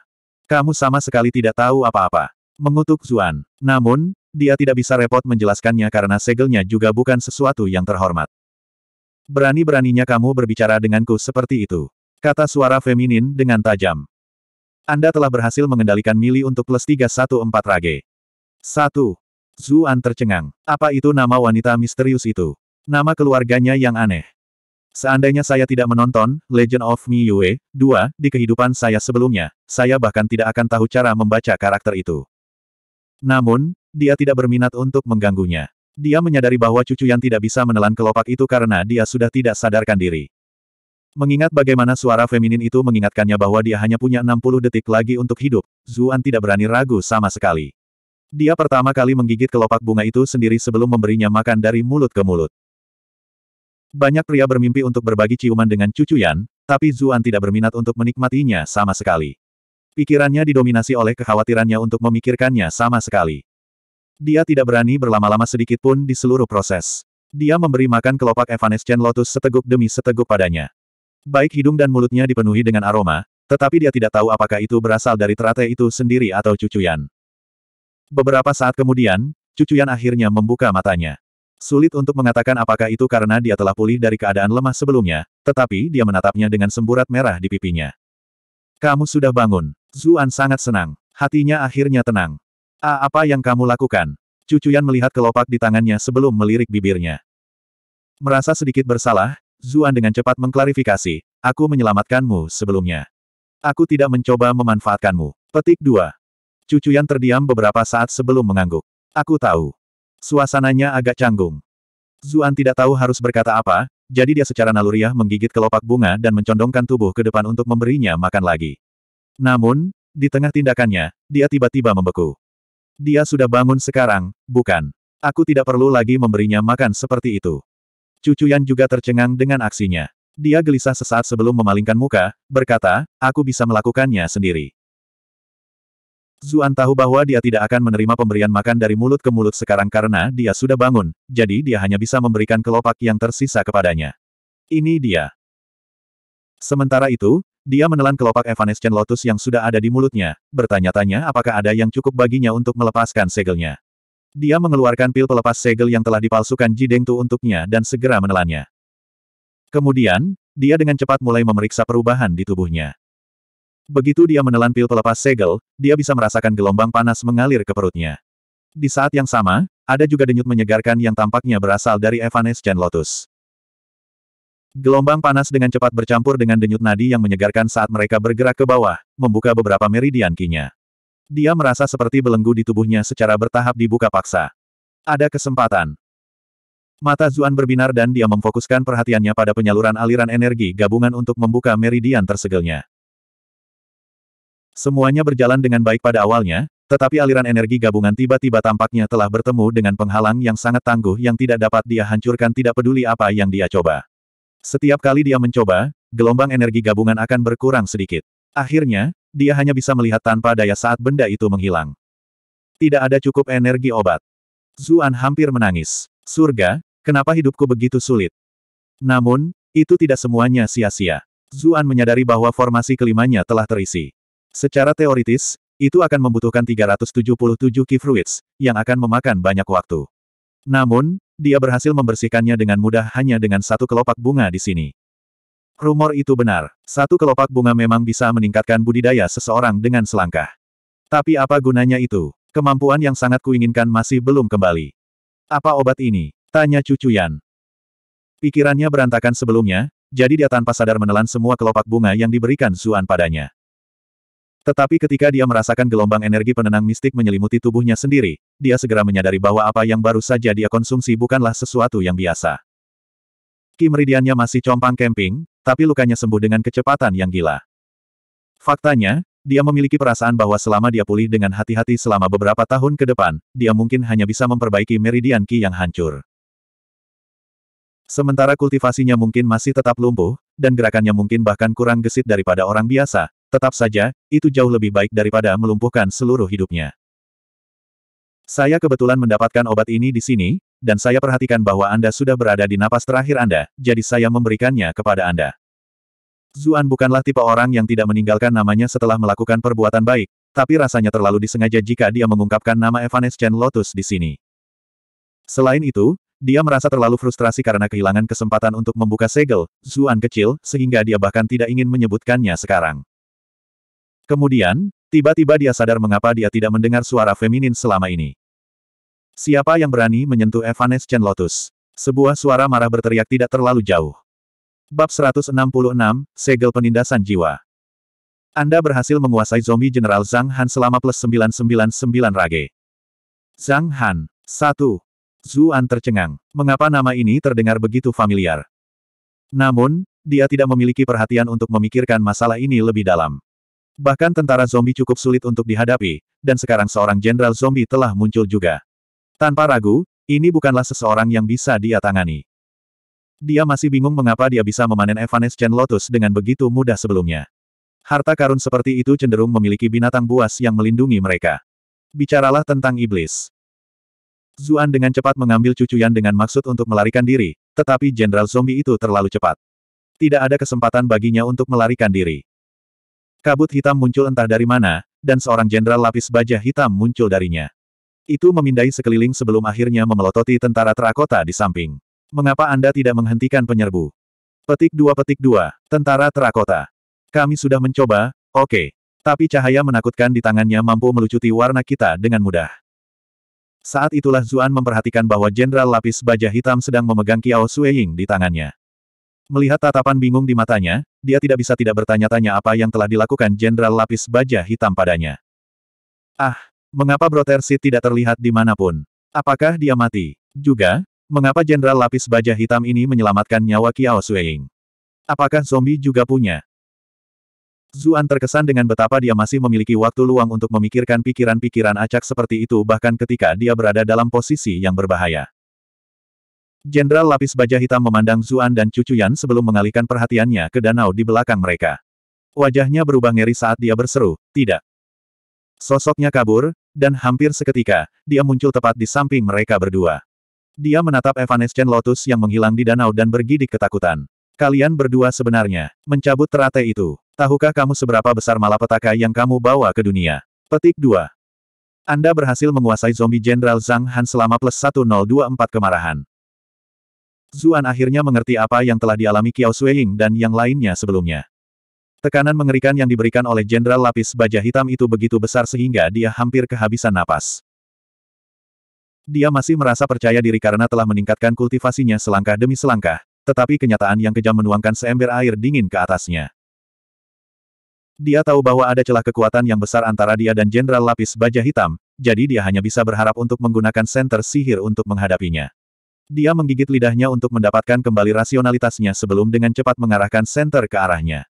Kamu sama sekali tidak tahu apa-apa. Mengutuk Zuan. Namun, dia tidak bisa repot menjelaskannya karena segelnya juga bukan sesuatu yang terhormat. Berani-beraninya kamu berbicara denganku seperti itu. Kata suara feminin dengan tajam. Anda telah berhasil mengendalikan Mili untuk plus 314 rage. 1. Zuan tercengang. Apa itu nama wanita misterius itu? Nama keluarganya yang aneh. Seandainya saya tidak menonton Legend of Miyue 2 di kehidupan saya sebelumnya, saya bahkan tidak akan tahu cara membaca karakter itu. Namun, dia tidak berminat untuk mengganggunya. Dia menyadari bahwa cucu yang tidak bisa menelan kelopak itu karena dia sudah tidak sadarkan diri. Mengingat bagaimana suara feminin itu mengingatkannya bahwa dia hanya punya 60 detik lagi untuk hidup, Zuan tidak berani ragu sama sekali. Dia pertama kali menggigit kelopak bunga itu sendiri sebelum memberinya makan dari mulut ke mulut. Banyak pria bermimpi untuk berbagi ciuman dengan cucu Yan, tapi Zuan tidak berminat untuk menikmatinya sama sekali. Pikirannya didominasi oleh kekhawatirannya untuk memikirkannya sama sekali. Dia tidak berani berlama-lama sedikit pun di seluruh proses. Dia memberi makan kelopak Evanescent Lotus seteguk demi seteguk padanya. Baik hidung dan mulutnya dipenuhi dengan aroma, tetapi dia tidak tahu apakah itu berasal dari teratai itu sendiri atau cucuyan. Beberapa saat kemudian, cucuyan akhirnya membuka matanya. Sulit untuk mengatakan apakah itu karena dia telah pulih dari keadaan lemah sebelumnya, tetapi dia menatapnya dengan semburat merah di pipinya. Kamu sudah bangun. Zuan sangat senang. Hatinya akhirnya tenang. A ah, apa yang kamu lakukan? Cucuyan melihat kelopak di tangannya sebelum melirik bibirnya. Merasa sedikit bersalah, Zuan dengan cepat mengklarifikasi, aku menyelamatkanmu sebelumnya. Aku tidak mencoba memanfaatkanmu. Petik 2. Cucuyan terdiam beberapa saat sebelum mengangguk. Aku tahu. Suasananya agak canggung. Zuan tidak tahu harus berkata apa, jadi dia secara naluriah menggigit kelopak bunga dan mencondongkan tubuh ke depan untuk memberinya makan lagi. Namun, di tengah tindakannya, dia tiba-tiba membeku. Dia sudah bangun sekarang, bukan? Aku tidak perlu lagi memberinya makan seperti itu. Cucuyan juga tercengang dengan aksinya. Dia gelisah sesaat sebelum memalingkan muka, berkata, aku bisa melakukannya sendiri. Zuan tahu bahwa dia tidak akan menerima pemberian makan dari mulut ke mulut sekarang karena dia sudah bangun, jadi dia hanya bisa memberikan kelopak yang tersisa kepadanya. Ini dia. Sementara itu, dia menelan kelopak Evanescent Lotus yang sudah ada di mulutnya, bertanya-tanya apakah ada yang cukup baginya untuk melepaskan segelnya. Dia mengeluarkan pil pelepas segel yang telah dipalsukan Jideng Dengtu untuknya dan segera menelannya. Kemudian, dia dengan cepat mulai memeriksa perubahan di tubuhnya. Begitu dia menelan pil pelepas segel, dia bisa merasakan gelombang panas mengalir ke perutnya. Di saat yang sama, ada juga denyut menyegarkan yang tampaknya berasal dari Evanescent Lotus. Gelombang panas dengan cepat bercampur dengan denyut nadi yang menyegarkan saat mereka bergerak ke bawah, membuka beberapa meridian kinya. Dia merasa seperti belenggu di tubuhnya secara bertahap dibuka paksa. Ada kesempatan. Mata Zuan berbinar dan dia memfokuskan perhatiannya pada penyaluran aliran energi gabungan untuk membuka meridian tersegelnya. Semuanya berjalan dengan baik pada awalnya, tetapi aliran energi gabungan tiba-tiba tampaknya telah bertemu dengan penghalang yang sangat tangguh yang tidak dapat dia hancurkan tidak peduli apa yang dia coba. Setiap kali dia mencoba, gelombang energi gabungan akan berkurang sedikit. Akhirnya, dia hanya bisa melihat tanpa daya saat benda itu menghilang. Tidak ada cukup energi obat. Zuan hampir menangis. Surga, kenapa hidupku begitu sulit? Namun, itu tidak semuanya sia-sia. Zuan menyadari bahwa formasi kelimanya telah terisi. Secara teoritis, itu akan membutuhkan 377 key fruits, yang akan memakan banyak waktu. Namun, dia berhasil membersihkannya dengan mudah hanya dengan satu kelopak bunga di sini. Rumor itu benar, satu kelopak bunga memang bisa meningkatkan budidaya seseorang dengan selangkah. Tapi apa gunanya itu? Kemampuan yang sangat kuinginkan masih belum kembali. Apa obat ini? Tanya cucu Yan. Pikirannya berantakan sebelumnya, jadi dia tanpa sadar menelan semua kelopak bunga yang diberikan Zuan padanya. Tetapi ketika dia merasakan gelombang energi penenang mistik menyelimuti tubuhnya sendiri, dia segera menyadari bahwa apa yang baru saja dia konsumsi bukanlah sesuatu yang biasa. Ki meridiannya masih compang camping, tapi lukanya sembuh dengan kecepatan yang gila. Faktanya, dia memiliki perasaan bahwa selama dia pulih dengan hati-hati selama beberapa tahun ke depan, dia mungkin hanya bisa memperbaiki meridian Ki yang hancur. Sementara kultivasinya mungkin masih tetap lumpuh, dan gerakannya mungkin bahkan kurang gesit daripada orang biasa, Tetap saja, itu jauh lebih baik daripada melumpuhkan seluruh hidupnya. Saya kebetulan mendapatkan obat ini di sini, dan saya perhatikan bahwa Anda sudah berada di napas terakhir Anda, jadi saya memberikannya kepada Anda. Zuan bukanlah tipe orang yang tidak meninggalkan namanya setelah melakukan perbuatan baik, tapi rasanya terlalu disengaja jika dia mengungkapkan nama Evanescent Lotus di sini. Selain itu, dia merasa terlalu frustrasi karena kehilangan kesempatan untuk membuka segel, Zuan kecil, sehingga dia bahkan tidak ingin menyebutkannya sekarang. Kemudian, tiba-tiba dia sadar mengapa dia tidak mendengar suara feminin selama ini. Siapa yang berani menyentuh Evanescent Lotus? Sebuah suara marah berteriak tidak terlalu jauh. Bab 166, Segel Penindasan Jiwa. Anda berhasil menguasai zombie General Zhang Han selama plus 999 rage. Zhang Han. 1. Zuan tercengang. Mengapa nama ini terdengar begitu familiar? Namun, dia tidak memiliki perhatian untuk memikirkan masalah ini lebih dalam. Bahkan tentara zombie cukup sulit untuk dihadapi, dan sekarang seorang jenderal zombie telah muncul juga. Tanpa ragu, ini bukanlah seseorang yang bisa dia tangani. Dia masih bingung mengapa dia bisa memanen Evanescent Lotus dengan begitu mudah sebelumnya. Harta karun seperti itu cenderung memiliki binatang buas yang melindungi mereka. Bicaralah tentang iblis. Zuan dengan cepat mengambil cucuyan dengan maksud untuk melarikan diri, tetapi jenderal zombie itu terlalu cepat. Tidak ada kesempatan baginya untuk melarikan diri. Kabut hitam muncul entah dari mana, dan seorang jenderal lapis baja hitam muncul darinya. Itu memindai sekeliling sebelum akhirnya memelototi tentara terakota di samping. Mengapa Anda tidak menghentikan penyerbu? Petik dua petik dua, tentara terakota. Kami sudah mencoba, oke. Okay. Tapi cahaya menakutkan di tangannya mampu melucuti warna kita dengan mudah. Saat itulah Zuan memperhatikan bahwa Jenderal Lapis Baja Hitam sedang memegang Kiao Sueying di tangannya. Melihat tatapan bingung di matanya, dia tidak bisa tidak bertanya-tanya apa yang telah dilakukan Jenderal Lapis Baja Hitam padanya. Ah, mengapa Brotersi tidak terlihat di manapun? Apakah dia mati? Juga, mengapa Jenderal Lapis Baja Hitam ini menyelamatkan nyawa Kiao Sueying? Apakah zombie juga punya? Zuan terkesan dengan betapa dia masih memiliki waktu luang untuk memikirkan pikiran-pikiran acak seperti itu bahkan ketika dia berada dalam posisi yang berbahaya. Jenderal lapis baja hitam memandang Zuan dan Cucu Yan sebelum mengalihkan perhatiannya ke danau di belakang mereka. Wajahnya berubah ngeri saat dia berseru, tidak. Sosoknya kabur, dan hampir seketika, dia muncul tepat di samping mereka berdua. Dia menatap Evanescen Lotus yang menghilang di danau dan bergidik ketakutan. Kalian berdua sebenarnya, mencabut teratai itu. Tahukah kamu seberapa besar malapetaka yang kamu bawa ke dunia? Petik 2. Anda berhasil menguasai zombie Jenderal Zhang Han selama plus 1024 kemarahan. Zuan akhirnya mengerti apa yang telah dialami Kiao Sueying dan yang lainnya sebelumnya. Tekanan mengerikan yang diberikan oleh Jenderal Lapis Baja Hitam itu begitu besar sehingga dia hampir kehabisan napas. Dia masih merasa percaya diri karena telah meningkatkan kultivasinya selangkah demi selangkah, tetapi kenyataan yang kejam menuangkan seember air dingin ke atasnya. Dia tahu bahwa ada celah kekuatan yang besar antara dia dan Jenderal Lapis Baja Hitam, jadi dia hanya bisa berharap untuk menggunakan senter sihir untuk menghadapinya. Dia menggigit lidahnya untuk mendapatkan kembali rasionalitasnya sebelum dengan cepat mengarahkan senter ke arahnya.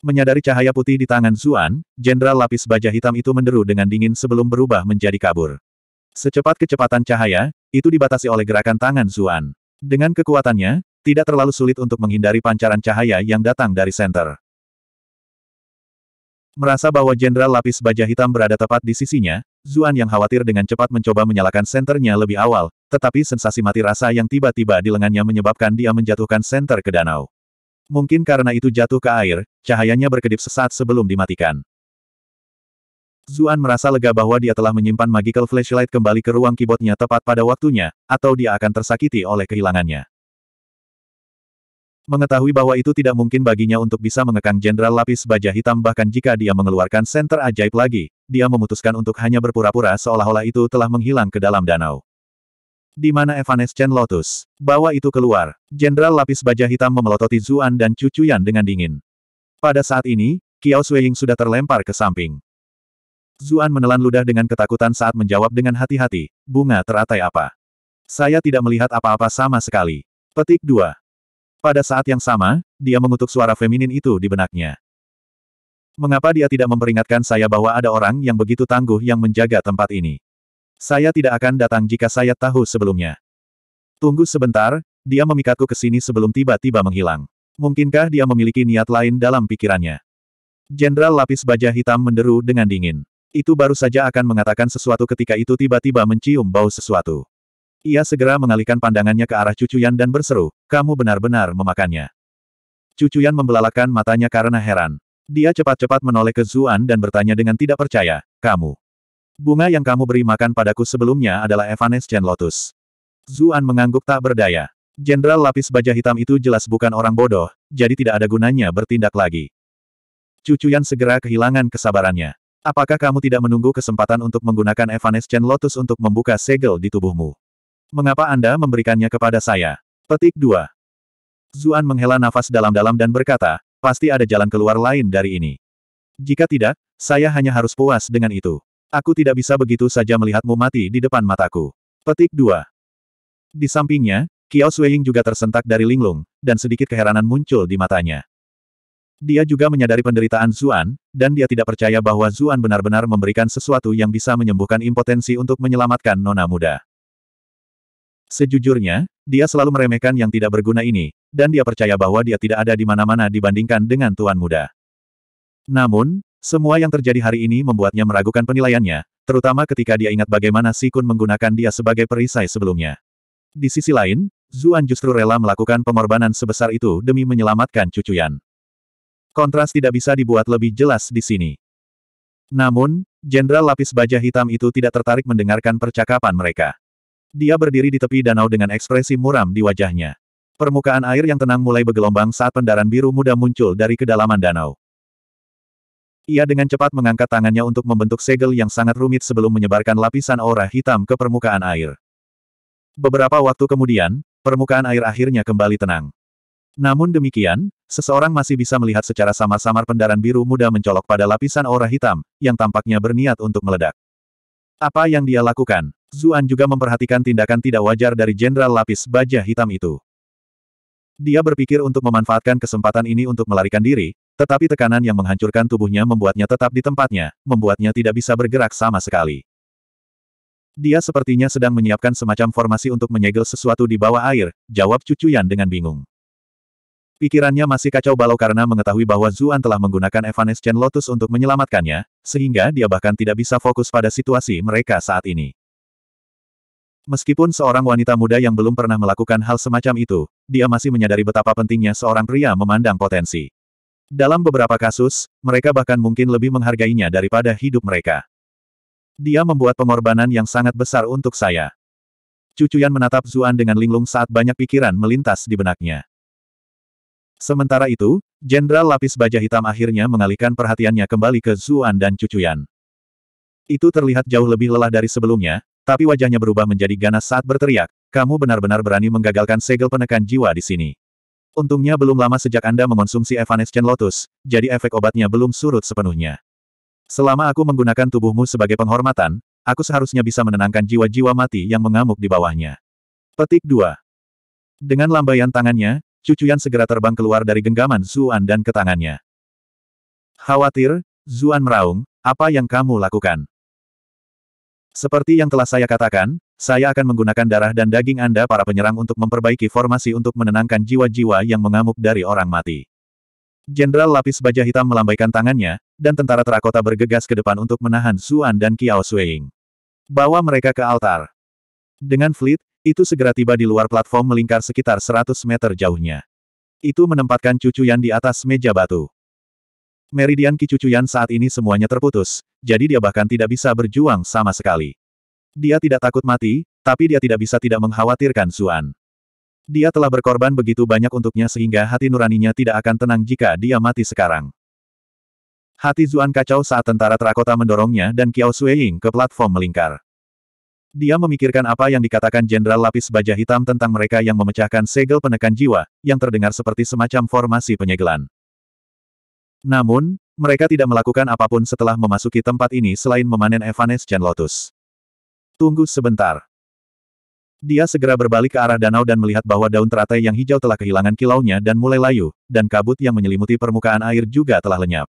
Menyadari cahaya putih di tangan Zuan, jenderal lapis baja hitam itu menderu dengan dingin sebelum berubah menjadi kabur. Secepat kecepatan cahaya, itu dibatasi oleh gerakan tangan Zuan. Dengan kekuatannya, tidak terlalu sulit untuk menghindari pancaran cahaya yang datang dari senter. Merasa bahwa Jenderal Lapis Baja Hitam berada tepat di sisinya, Zuan yang khawatir dengan cepat mencoba menyalakan senternya lebih awal, tetapi sensasi mati rasa yang tiba-tiba di lengannya menyebabkan dia menjatuhkan senter ke danau. Mungkin karena itu jatuh ke air, cahayanya berkedip sesaat sebelum dimatikan. Zuan merasa lega bahwa dia telah menyimpan magical flashlight kembali ke ruang keyboardnya tepat pada waktunya, atau dia akan tersakiti oleh kehilangannya. Mengetahui bahwa itu tidak mungkin baginya untuk bisa mengekang Jenderal Lapis Baja Hitam bahkan jika dia mengeluarkan senter ajaib lagi, dia memutuskan untuk hanya berpura-pura seolah-olah itu telah menghilang ke dalam danau. Di mana Evanescen Lotus? Bawa itu keluar. Jenderal Lapis Baja Hitam memelototi Zuan dan Cucu Yan dengan dingin. Pada saat ini, Kiao Sueying sudah terlempar ke samping. Zuan menelan ludah dengan ketakutan saat menjawab dengan hati-hati, bunga teratai apa? Saya tidak melihat apa-apa sama sekali. Petik 2. Pada saat yang sama, dia mengutuk suara feminin itu di benaknya. Mengapa dia tidak memperingatkan saya bahwa ada orang yang begitu tangguh yang menjaga tempat ini? Saya tidak akan datang jika saya tahu sebelumnya. Tunggu sebentar, dia memikatku ke sini sebelum tiba-tiba menghilang. Mungkinkah dia memiliki niat lain dalam pikirannya? Jenderal lapis baja hitam menderu dengan dingin. Itu baru saja akan mengatakan sesuatu ketika itu tiba-tiba mencium bau sesuatu. Ia segera mengalihkan pandangannya ke arah Cucuyan dan berseru, kamu benar-benar memakannya. Cucuyan membelalakan matanya karena heran. Dia cepat-cepat menoleh ke Zuan dan bertanya dengan tidak percaya, kamu. Bunga yang kamu beri makan padaku sebelumnya adalah Evanescent Lotus. Zuan mengangguk tak berdaya. Jenderal lapis baja hitam itu jelas bukan orang bodoh, jadi tidak ada gunanya bertindak lagi. Cucuyan segera kehilangan kesabarannya. Apakah kamu tidak menunggu kesempatan untuk menggunakan Evanescent Lotus untuk membuka segel di tubuhmu? Mengapa Anda memberikannya kepada saya? Petik 2. Zuan menghela nafas dalam-dalam dan berkata, pasti ada jalan keluar lain dari ini. Jika tidak, saya hanya harus puas dengan itu. Aku tidak bisa begitu saja melihatmu mati di depan mataku. Petik 2. Di sampingnya, Kiao Sueying juga tersentak dari linglung, dan sedikit keheranan muncul di matanya. Dia juga menyadari penderitaan Zuan, dan dia tidak percaya bahwa Zuan benar-benar memberikan sesuatu yang bisa menyembuhkan impotensi untuk menyelamatkan nona muda. Sejujurnya, dia selalu meremehkan yang tidak berguna ini, dan dia percaya bahwa dia tidak ada di mana-mana dibandingkan dengan Tuan Muda. Namun, semua yang terjadi hari ini membuatnya meragukan penilaiannya, terutama ketika dia ingat bagaimana Sikun menggunakan dia sebagai perisai sebelumnya. Di sisi lain, Zuan justru rela melakukan pengorbanan sebesar itu demi menyelamatkan cucu Yan. Kontras tidak bisa dibuat lebih jelas di sini. Namun, Jenderal Lapis Baja Hitam itu tidak tertarik mendengarkan percakapan mereka. Dia berdiri di tepi danau dengan ekspresi muram di wajahnya. Permukaan air yang tenang mulai bergelombang saat pendaran biru muda muncul dari kedalaman danau. Ia dengan cepat mengangkat tangannya untuk membentuk segel yang sangat rumit sebelum menyebarkan lapisan aura hitam ke permukaan air. Beberapa waktu kemudian, permukaan air akhirnya kembali tenang. Namun demikian, seseorang masih bisa melihat secara samar-samar pendaran biru muda mencolok pada lapisan aura hitam, yang tampaknya berniat untuk meledak. Apa yang dia lakukan? Zuan juga memperhatikan tindakan tidak wajar dari Jenderal Lapis Baja Hitam itu. Dia berpikir untuk memanfaatkan kesempatan ini untuk melarikan diri, tetapi tekanan yang menghancurkan tubuhnya membuatnya tetap di tempatnya, membuatnya tidak bisa bergerak sama sekali. Dia sepertinya sedang menyiapkan semacam formasi untuk menyegel sesuatu di bawah air, jawab Cucuyan dengan bingung. Pikirannya masih kacau balau karena mengetahui bahwa Zuan telah menggunakan Evanescent Lotus untuk menyelamatkannya, sehingga dia bahkan tidak bisa fokus pada situasi mereka saat ini. Meskipun seorang wanita muda yang belum pernah melakukan hal semacam itu, dia masih menyadari betapa pentingnya seorang pria memandang potensi. Dalam beberapa kasus, mereka bahkan mungkin lebih menghargainya daripada hidup mereka. Dia membuat pengorbanan yang sangat besar untuk saya. Cucuyan menatap Zuan dengan linglung saat banyak pikiran melintas di benaknya. Sementara itu, Jenderal Lapis Baja Hitam akhirnya mengalihkan perhatiannya kembali ke Zuan dan Cucuyan. Itu terlihat jauh lebih lelah dari sebelumnya, tapi wajahnya berubah menjadi ganas saat berteriak, kamu benar-benar berani menggagalkan segel penekan jiwa di sini. Untungnya belum lama sejak Anda mengonsumsi Evanescent Lotus, jadi efek obatnya belum surut sepenuhnya. Selama aku menggunakan tubuhmu sebagai penghormatan, aku seharusnya bisa menenangkan jiwa-jiwa mati yang mengamuk di bawahnya. Petik 2. Dengan lambaian tangannya, Cucuyan segera terbang keluar dari genggaman Zuan dan ke tangannya. Khawatir, Zuan meraung, apa yang kamu lakukan? Seperti yang telah saya katakan, saya akan menggunakan darah dan daging Anda para penyerang untuk memperbaiki formasi untuk menenangkan jiwa-jiwa yang mengamuk dari orang mati. Jenderal lapis baja hitam melambaikan tangannya, dan tentara terakota bergegas ke depan untuk menahan Zuan dan Kiao Suying, Bawa mereka ke altar. Dengan fleet, itu segera tiba di luar platform melingkar sekitar 100 meter jauhnya. Itu menempatkan cucu Cucuyan di atas meja batu. Meridian Ki Yan saat ini semuanya terputus, jadi dia bahkan tidak bisa berjuang sama sekali. Dia tidak takut mati, tapi dia tidak bisa tidak mengkhawatirkan Zuan. Dia telah berkorban begitu banyak untuknya sehingga hati nuraninya tidak akan tenang jika dia mati sekarang. Hati Zuan kacau saat tentara terakota mendorongnya dan Kiao Sueying ke platform melingkar. Dia memikirkan apa yang dikatakan Jenderal Lapis Baja Hitam tentang mereka yang memecahkan segel penekan jiwa, yang terdengar seperti semacam formasi penyegelan. Namun, mereka tidak melakukan apapun setelah memasuki tempat ini selain memanen Evanescent Lotus. Tunggu sebentar. Dia segera berbalik ke arah danau dan melihat bahwa daun teratai yang hijau telah kehilangan kilaunya dan mulai layu, dan kabut yang menyelimuti permukaan air juga telah lenyap.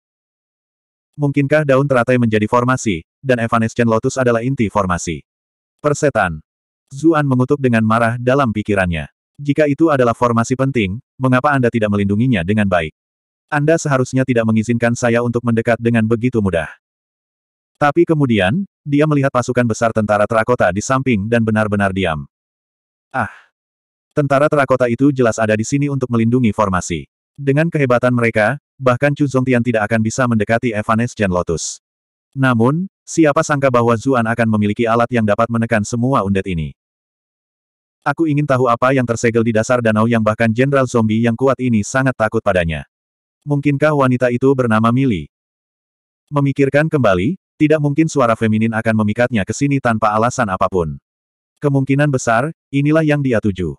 Mungkinkah daun teratai menjadi formasi, dan Evanescent Lotus adalah inti formasi? Persetan. Zuan mengutuk dengan marah dalam pikirannya. Jika itu adalah formasi penting, mengapa Anda tidak melindunginya dengan baik? Anda seharusnya tidak mengizinkan saya untuk mendekat dengan begitu mudah. Tapi kemudian, dia melihat pasukan besar tentara terakota di samping dan benar-benar diam. Ah! Tentara terakota itu jelas ada di sini untuk melindungi formasi. Dengan kehebatan mereka, bahkan Chu Zongtian tidak akan bisa mendekati Evanes Lotus. Namun, Siapa sangka bahwa Zuan akan memiliki alat yang dapat menekan semua undet ini. Aku ingin tahu apa yang tersegel di dasar danau yang bahkan jenderal zombie yang kuat ini sangat takut padanya. Mungkinkah wanita itu bernama Mili? Memikirkan kembali, tidak mungkin suara feminin akan memikatnya ke sini tanpa alasan apapun. Kemungkinan besar, inilah yang dia tuju.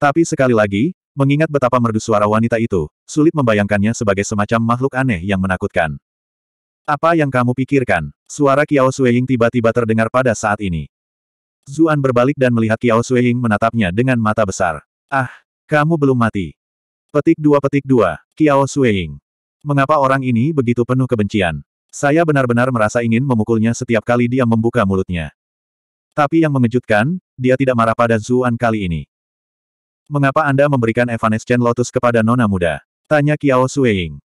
Tapi sekali lagi, mengingat betapa merdu suara wanita itu, sulit membayangkannya sebagai semacam makhluk aneh yang menakutkan. Apa yang kamu pikirkan? Suara Kiao Sueying tiba-tiba terdengar pada saat ini. Zuan berbalik dan melihat Kiao Sueying menatapnya dengan mata besar. Ah, kamu belum mati. Petik dua petik dua, Kiao Sueying. Mengapa orang ini begitu penuh kebencian? Saya benar-benar merasa ingin memukulnya setiap kali dia membuka mulutnya. Tapi yang mengejutkan, dia tidak marah pada Zuan kali ini. Mengapa Anda memberikan Evanescent Lotus kepada Nona Muda? Tanya Kiao Sueying.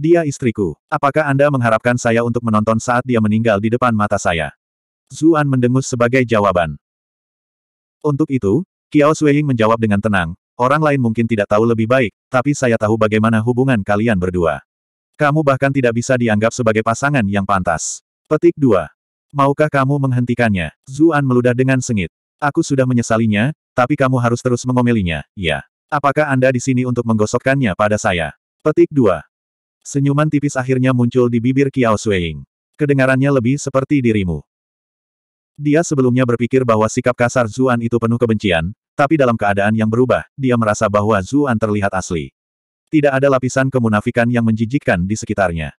Dia istriku. Apakah Anda mengharapkan saya untuk menonton saat dia meninggal di depan mata saya? Zuan mendengus sebagai jawaban. Untuk itu, Kiao Sueying menjawab dengan tenang, orang lain mungkin tidak tahu lebih baik, tapi saya tahu bagaimana hubungan kalian berdua. Kamu bahkan tidak bisa dianggap sebagai pasangan yang pantas. Petik 2. Maukah kamu menghentikannya? Zuan meludah dengan sengit. Aku sudah menyesalinya, tapi kamu harus terus mengomelinya, ya. Apakah Anda di sini untuk menggosokkannya pada saya? Petik 2. Senyuman tipis akhirnya muncul di bibir Kiao Sueying. Kedengarannya lebih seperti dirimu. Dia sebelumnya berpikir bahwa sikap kasar Zuan itu penuh kebencian, tapi dalam keadaan yang berubah, dia merasa bahwa Zuan terlihat asli. Tidak ada lapisan kemunafikan yang menjijikkan di sekitarnya.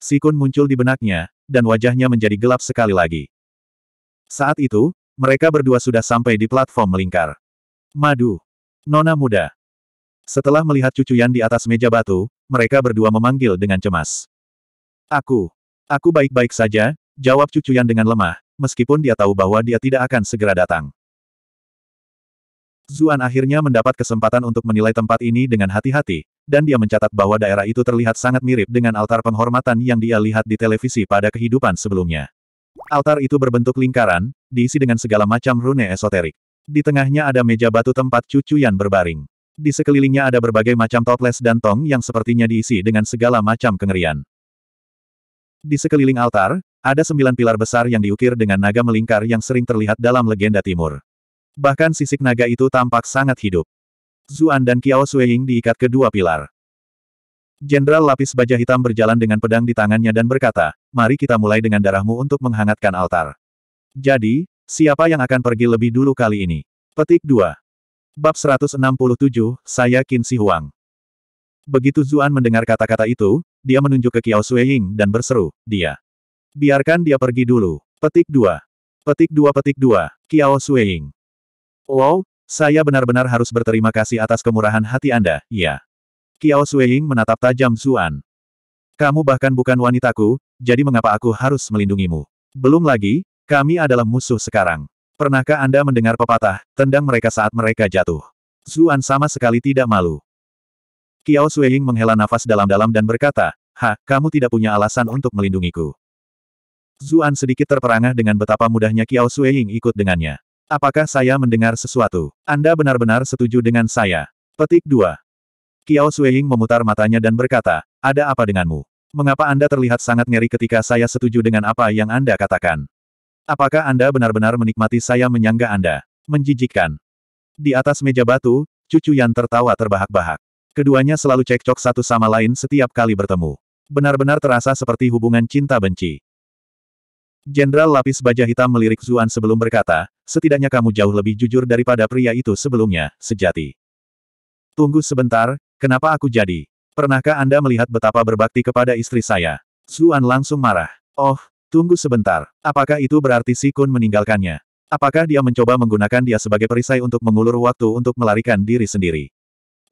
Sikun muncul di benaknya, dan wajahnya menjadi gelap sekali lagi. Saat itu, mereka berdua sudah sampai di platform melingkar. Madu. Nona muda. Setelah melihat cucuyan di atas meja batu, mereka berdua memanggil dengan cemas. Aku. Aku baik-baik saja, jawab cucu Yan dengan lemah, meskipun dia tahu bahwa dia tidak akan segera datang. Zuan akhirnya mendapat kesempatan untuk menilai tempat ini dengan hati-hati, dan dia mencatat bahwa daerah itu terlihat sangat mirip dengan altar penghormatan yang dia lihat di televisi pada kehidupan sebelumnya. Altar itu berbentuk lingkaran, diisi dengan segala macam rune esoterik. Di tengahnya ada meja batu tempat cucu Yan berbaring. Di sekelilingnya ada berbagai macam toples dan tong yang sepertinya diisi dengan segala macam kengerian. Di sekeliling altar, ada sembilan pilar besar yang diukir dengan naga melingkar yang sering terlihat dalam legenda timur. Bahkan sisik naga itu tampak sangat hidup. Zuan dan Kiao Sueying diikat ke dua pilar. Jenderal lapis baja hitam berjalan dengan pedang di tangannya dan berkata, mari kita mulai dengan darahmu untuk menghangatkan altar. Jadi, siapa yang akan pergi lebih dulu kali ini? Petik 2. Bab 167, Saya Qin Si Huang. Begitu Zuan mendengar kata-kata itu, dia menunjuk ke Qiao Ying dan berseru, dia. Biarkan dia pergi dulu. Petik dua Petik dua petik 2, Qiao Ying. Wow, saya benar-benar harus berterima kasih atas kemurahan hati Anda, ya. Qiao Ying menatap tajam Zuan. Kamu bahkan bukan wanitaku, jadi mengapa aku harus melindungimu? Belum lagi, kami adalah musuh sekarang. Pernahkah Anda mendengar pepatah, tendang mereka saat mereka jatuh? Zuan sama sekali tidak malu. Kiao Sueying menghela nafas dalam-dalam dan berkata, Ha, kamu tidak punya alasan untuk melindungiku. Zuan sedikit terperangah dengan betapa mudahnya Kiao Sueying ikut dengannya. Apakah saya mendengar sesuatu? Anda benar-benar setuju dengan saya. Petik 2. Kiao Sueying memutar matanya dan berkata, ada apa denganmu? Mengapa Anda terlihat sangat ngeri ketika saya setuju dengan apa yang Anda katakan? Apakah Anda benar-benar menikmati saya menyangga Anda? Menjijikan. Di atas meja batu, cucu yang tertawa terbahak-bahak. Keduanya selalu cekcok satu sama lain setiap kali bertemu. Benar-benar terasa seperti hubungan cinta benci. Jenderal lapis baja hitam melirik Zuan sebelum berkata, setidaknya kamu jauh lebih jujur daripada pria itu sebelumnya, sejati. Tunggu sebentar, kenapa aku jadi? Pernahkah Anda melihat betapa berbakti kepada istri saya? Zuan langsung marah. Oh, Tunggu sebentar, apakah itu berarti Si Kun meninggalkannya? Apakah dia mencoba menggunakan dia sebagai perisai untuk mengulur waktu untuk melarikan diri sendiri?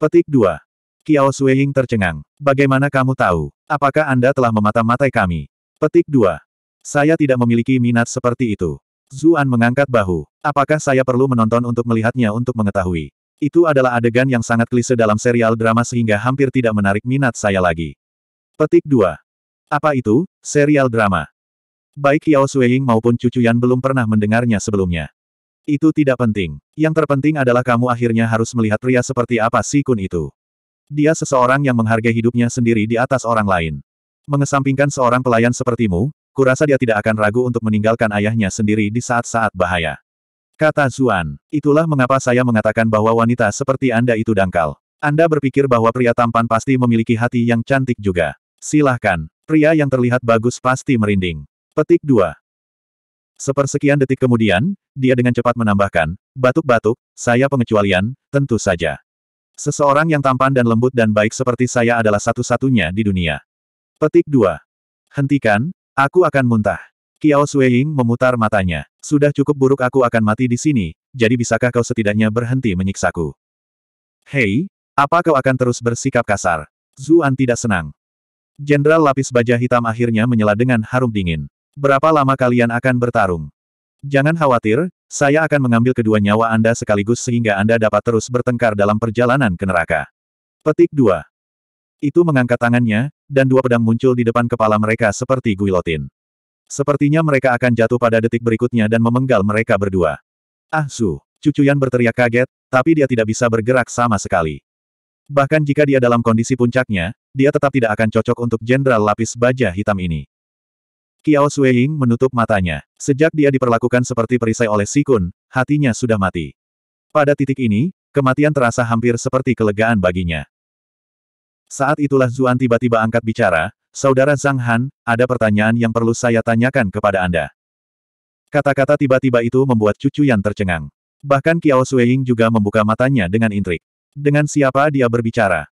Petik 2. Kiao Suying tercengang. Bagaimana kamu tahu? Apakah Anda telah memata-matai kami? Petik 2. Saya tidak memiliki minat seperti itu. Zuan mengangkat bahu. Apakah saya perlu menonton untuk melihatnya untuk mengetahui? Itu adalah adegan yang sangat klise dalam serial drama sehingga hampir tidak menarik minat saya lagi. Petik 2. Apa itu? Serial drama. Baik Yao Suying maupun Cucu Yan belum pernah mendengarnya sebelumnya. Itu tidak penting. Yang terpenting adalah kamu akhirnya harus melihat pria seperti apa si Kun itu. Dia seseorang yang menghargai hidupnya sendiri di atas orang lain. Mengesampingkan seorang pelayan sepertimu, kurasa dia tidak akan ragu untuk meninggalkan ayahnya sendiri di saat-saat bahaya. Kata Zuan, itulah mengapa saya mengatakan bahwa wanita seperti Anda itu dangkal. Anda berpikir bahwa pria tampan pasti memiliki hati yang cantik juga. Silahkan, pria yang terlihat bagus pasti merinding. Petik 2. Sepersekian detik kemudian, dia dengan cepat menambahkan, batuk-batuk, saya pengecualian, tentu saja. Seseorang yang tampan dan lembut dan baik seperti saya adalah satu-satunya di dunia. Petik 2. Hentikan, aku akan muntah. Kiao Sueying memutar matanya. Sudah cukup buruk aku akan mati di sini, jadi bisakah kau setidaknya berhenti menyiksaku? Hei, apa kau akan terus bersikap kasar? Zuan tidak senang. Jenderal lapis baja hitam akhirnya menyela dengan harum dingin. Berapa lama kalian akan bertarung? Jangan khawatir, saya akan mengambil kedua nyawa Anda sekaligus sehingga Anda dapat terus bertengkar dalam perjalanan ke neraka. Petik 2. Itu mengangkat tangannya, dan dua pedang muncul di depan kepala mereka seperti guilotin. Sepertinya mereka akan jatuh pada detik berikutnya dan memenggal mereka berdua. Ah Su, Cucuyan berteriak kaget, tapi dia tidak bisa bergerak sama sekali. Bahkan jika dia dalam kondisi puncaknya, dia tetap tidak akan cocok untuk jenderal lapis baja hitam ini. Kiao Sueying menutup matanya. Sejak dia diperlakukan seperti perisai oleh Sikun, hatinya sudah mati. Pada titik ini, kematian terasa hampir seperti kelegaan baginya. Saat itulah Zuan tiba-tiba angkat bicara, Saudara Zhang Han, ada pertanyaan yang perlu saya tanyakan kepada Anda. Kata-kata tiba-tiba itu membuat cucu yang tercengang. Bahkan Kiao Sueying juga membuka matanya dengan intrik. Dengan siapa dia berbicara?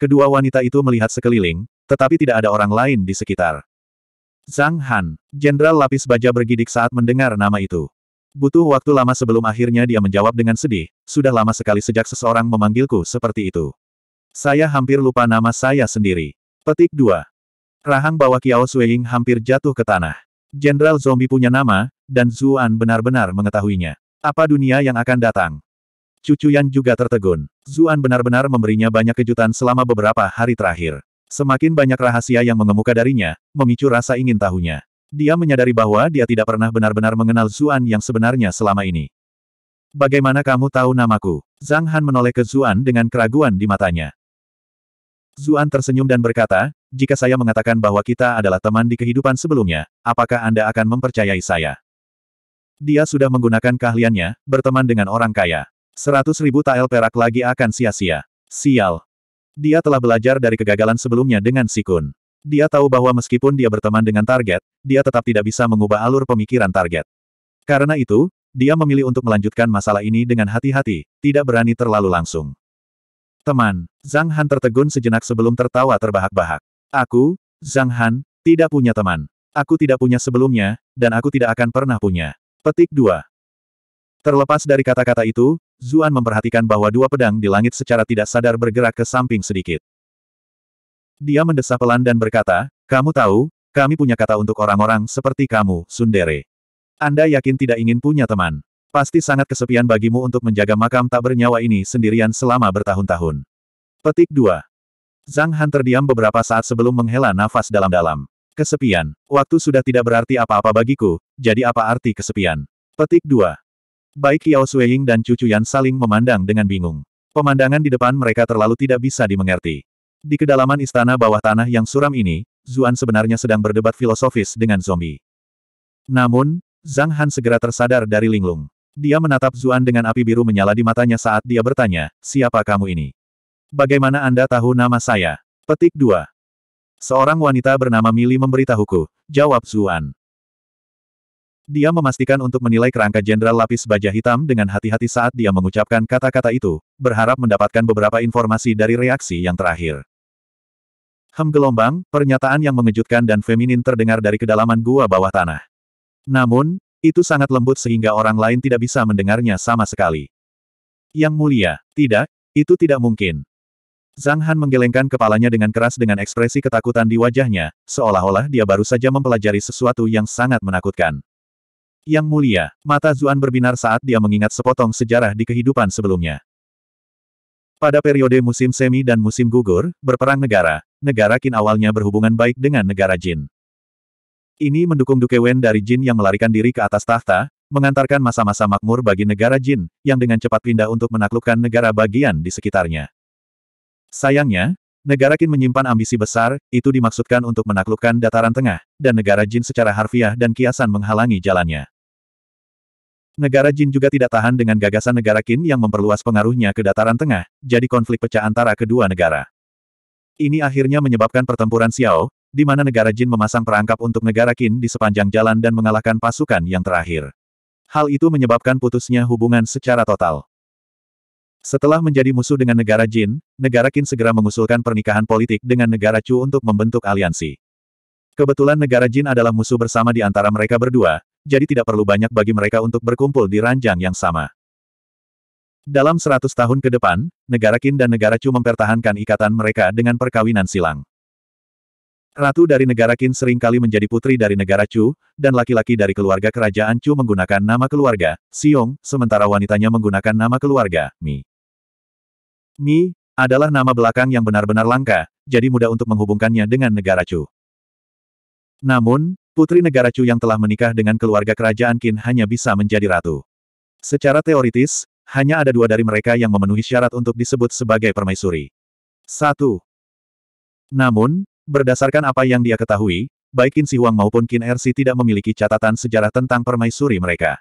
Kedua wanita itu melihat sekeliling, tetapi tidak ada orang lain di sekitar. Zhang Han, jenderal lapis baja bergidik saat mendengar nama itu. Butuh waktu lama sebelum akhirnya dia menjawab dengan sedih, sudah lama sekali sejak seseorang memanggilku seperti itu. Saya hampir lupa nama saya sendiri. Petik 2. Rahang bawah Kiao Sueying hampir jatuh ke tanah. Jenderal zombie punya nama, dan Zuan benar-benar mengetahuinya. Apa dunia yang akan datang? Cucu Yan juga tertegun. Zuan benar-benar memberinya banyak kejutan selama beberapa hari terakhir. Semakin banyak rahasia yang mengemuka darinya, memicu rasa ingin tahunya. Dia menyadari bahwa dia tidak pernah benar-benar mengenal Zuan yang sebenarnya selama ini. Bagaimana kamu tahu namaku? Zhang Han menoleh ke Zuan dengan keraguan di matanya. Zuan tersenyum dan berkata, jika saya mengatakan bahwa kita adalah teman di kehidupan sebelumnya, apakah Anda akan mempercayai saya? Dia sudah menggunakan keahliannya, berteman dengan orang kaya. Seratus ribu tael perak lagi akan sia-sia. Sial, dia telah belajar dari kegagalan sebelumnya dengan Sikun. Dia tahu bahwa meskipun dia berteman dengan target, dia tetap tidak bisa mengubah alur pemikiran target. Karena itu, dia memilih untuk melanjutkan masalah ini dengan hati-hati, tidak berani terlalu langsung. Teman, Zhang Han tertegun sejenak sebelum tertawa terbahak-bahak. Aku, Zhang Han, tidak punya teman. Aku tidak punya sebelumnya, dan aku tidak akan pernah punya. Petik 2. Terlepas dari kata-kata itu, Zuan memperhatikan bahwa dua pedang di langit secara tidak sadar bergerak ke samping sedikit. Dia mendesah pelan dan berkata, kamu tahu, kami punya kata untuk orang-orang seperti kamu, Sundere. Anda yakin tidak ingin punya teman? Pasti sangat kesepian bagimu untuk menjaga makam tak bernyawa ini sendirian selama bertahun-tahun. Petik 2. Zhang Han terdiam beberapa saat sebelum menghela nafas dalam-dalam. Kesepian. Waktu sudah tidak berarti apa-apa bagiku, jadi apa arti kesepian? Petik 2. Baik Yao Sueying dan Cucu Yan saling memandang dengan bingung. Pemandangan di depan mereka terlalu tidak bisa dimengerti. Di kedalaman istana bawah tanah yang suram ini, Zuan sebenarnya sedang berdebat filosofis dengan zombie. Namun, Zhang Han segera tersadar dari linglung. Dia menatap Zuan dengan api biru menyala di matanya saat dia bertanya, siapa kamu ini? Bagaimana Anda tahu nama saya? Petik 2. Seorang wanita bernama Mili memberitahuku, jawab Zuan. Dia memastikan untuk menilai kerangka jenderal lapis baja hitam dengan hati-hati saat dia mengucapkan kata-kata itu, berharap mendapatkan beberapa informasi dari reaksi yang terakhir. Hem gelombang, pernyataan yang mengejutkan dan feminin terdengar dari kedalaman gua bawah tanah. Namun, itu sangat lembut sehingga orang lain tidak bisa mendengarnya sama sekali. Yang mulia, tidak, itu tidak mungkin. Zhang Han menggelengkan kepalanya dengan keras dengan ekspresi ketakutan di wajahnya, seolah-olah dia baru saja mempelajari sesuatu yang sangat menakutkan. Yang mulia, mata Zuan berbinar saat dia mengingat sepotong sejarah di kehidupan sebelumnya. Pada periode musim semi dan musim gugur, berperang negara, negara Qin awalnya berhubungan baik dengan negara Jin. Ini mendukung Duke Wen dari Jin yang melarikan diri ke atas tahta, mengantarkan masa-masa makmur bagi negara Jin, yang dengan cepat pindah untuk menaklukkan negara bagian di sekitarnya. Sayangnya, Negara Qin menyimpan ambisi besar, itu dimaksudkan untuk menaklukkan dataran tengah, dan negara Jin secara harfiah dan kiasan menghalangi jalannya. Negara Jin juga tidak tahan dengan gagasan negara Qin yang memperluas pengaruhnya ke dataran tengah, jadi konflik pecah antara kedua negara. Ini akhirnya menyebabkan pertempuran Xiao, di mana negara Jin memasang perangkap untuk negara Qin di sepanjang jalan dan mengalahkan pasukan yang terakhir. Hal itu menyebabkan putusnya hubungan secara total. Setelah menjadi musuh dengan negara Jin, negara Qin segera mengusulkan pernikahan politik dengan negara Chu untuk membentuk aliansi. Kebetulan negara Jin adalah musuh bersama di antara mereka berdua, jadi tidak perlu banyak bagi mereka untuk berkumpul di ranjang yang sama. Dalam seratus tahun ke depan, negara Qin dan negara Chu mempertahankan ikatan mereka dengan perkawinan silang. Ratu dari negara Qin seringkali menjadi putri dari negara Chu, dan laki-laki dari keluarga kerajaan Chu menggunakan nama keluarga, Xiong, sementara wanitanya menggunakan nama keluarga, Mi. Mi, adalah nama belakang yang benar-benar langka, jadi mudah untuk menghubungkannya dengan negara Chu. Namun, putri negara Chu yang telah menikah dengan keluarga kerajaan Qin hanya bisa menjadi ratu. Secara teoritis, hanya ada dua dari mereka yang memenuhi syarat untuk disebut sebagai permaisuri. Satu. Namun, berdasarkan apa yang dia ketahui, baik Qin Huang maupun Qin Ersi tidak memiliki catatan sejarah tentang permaisuri mereka.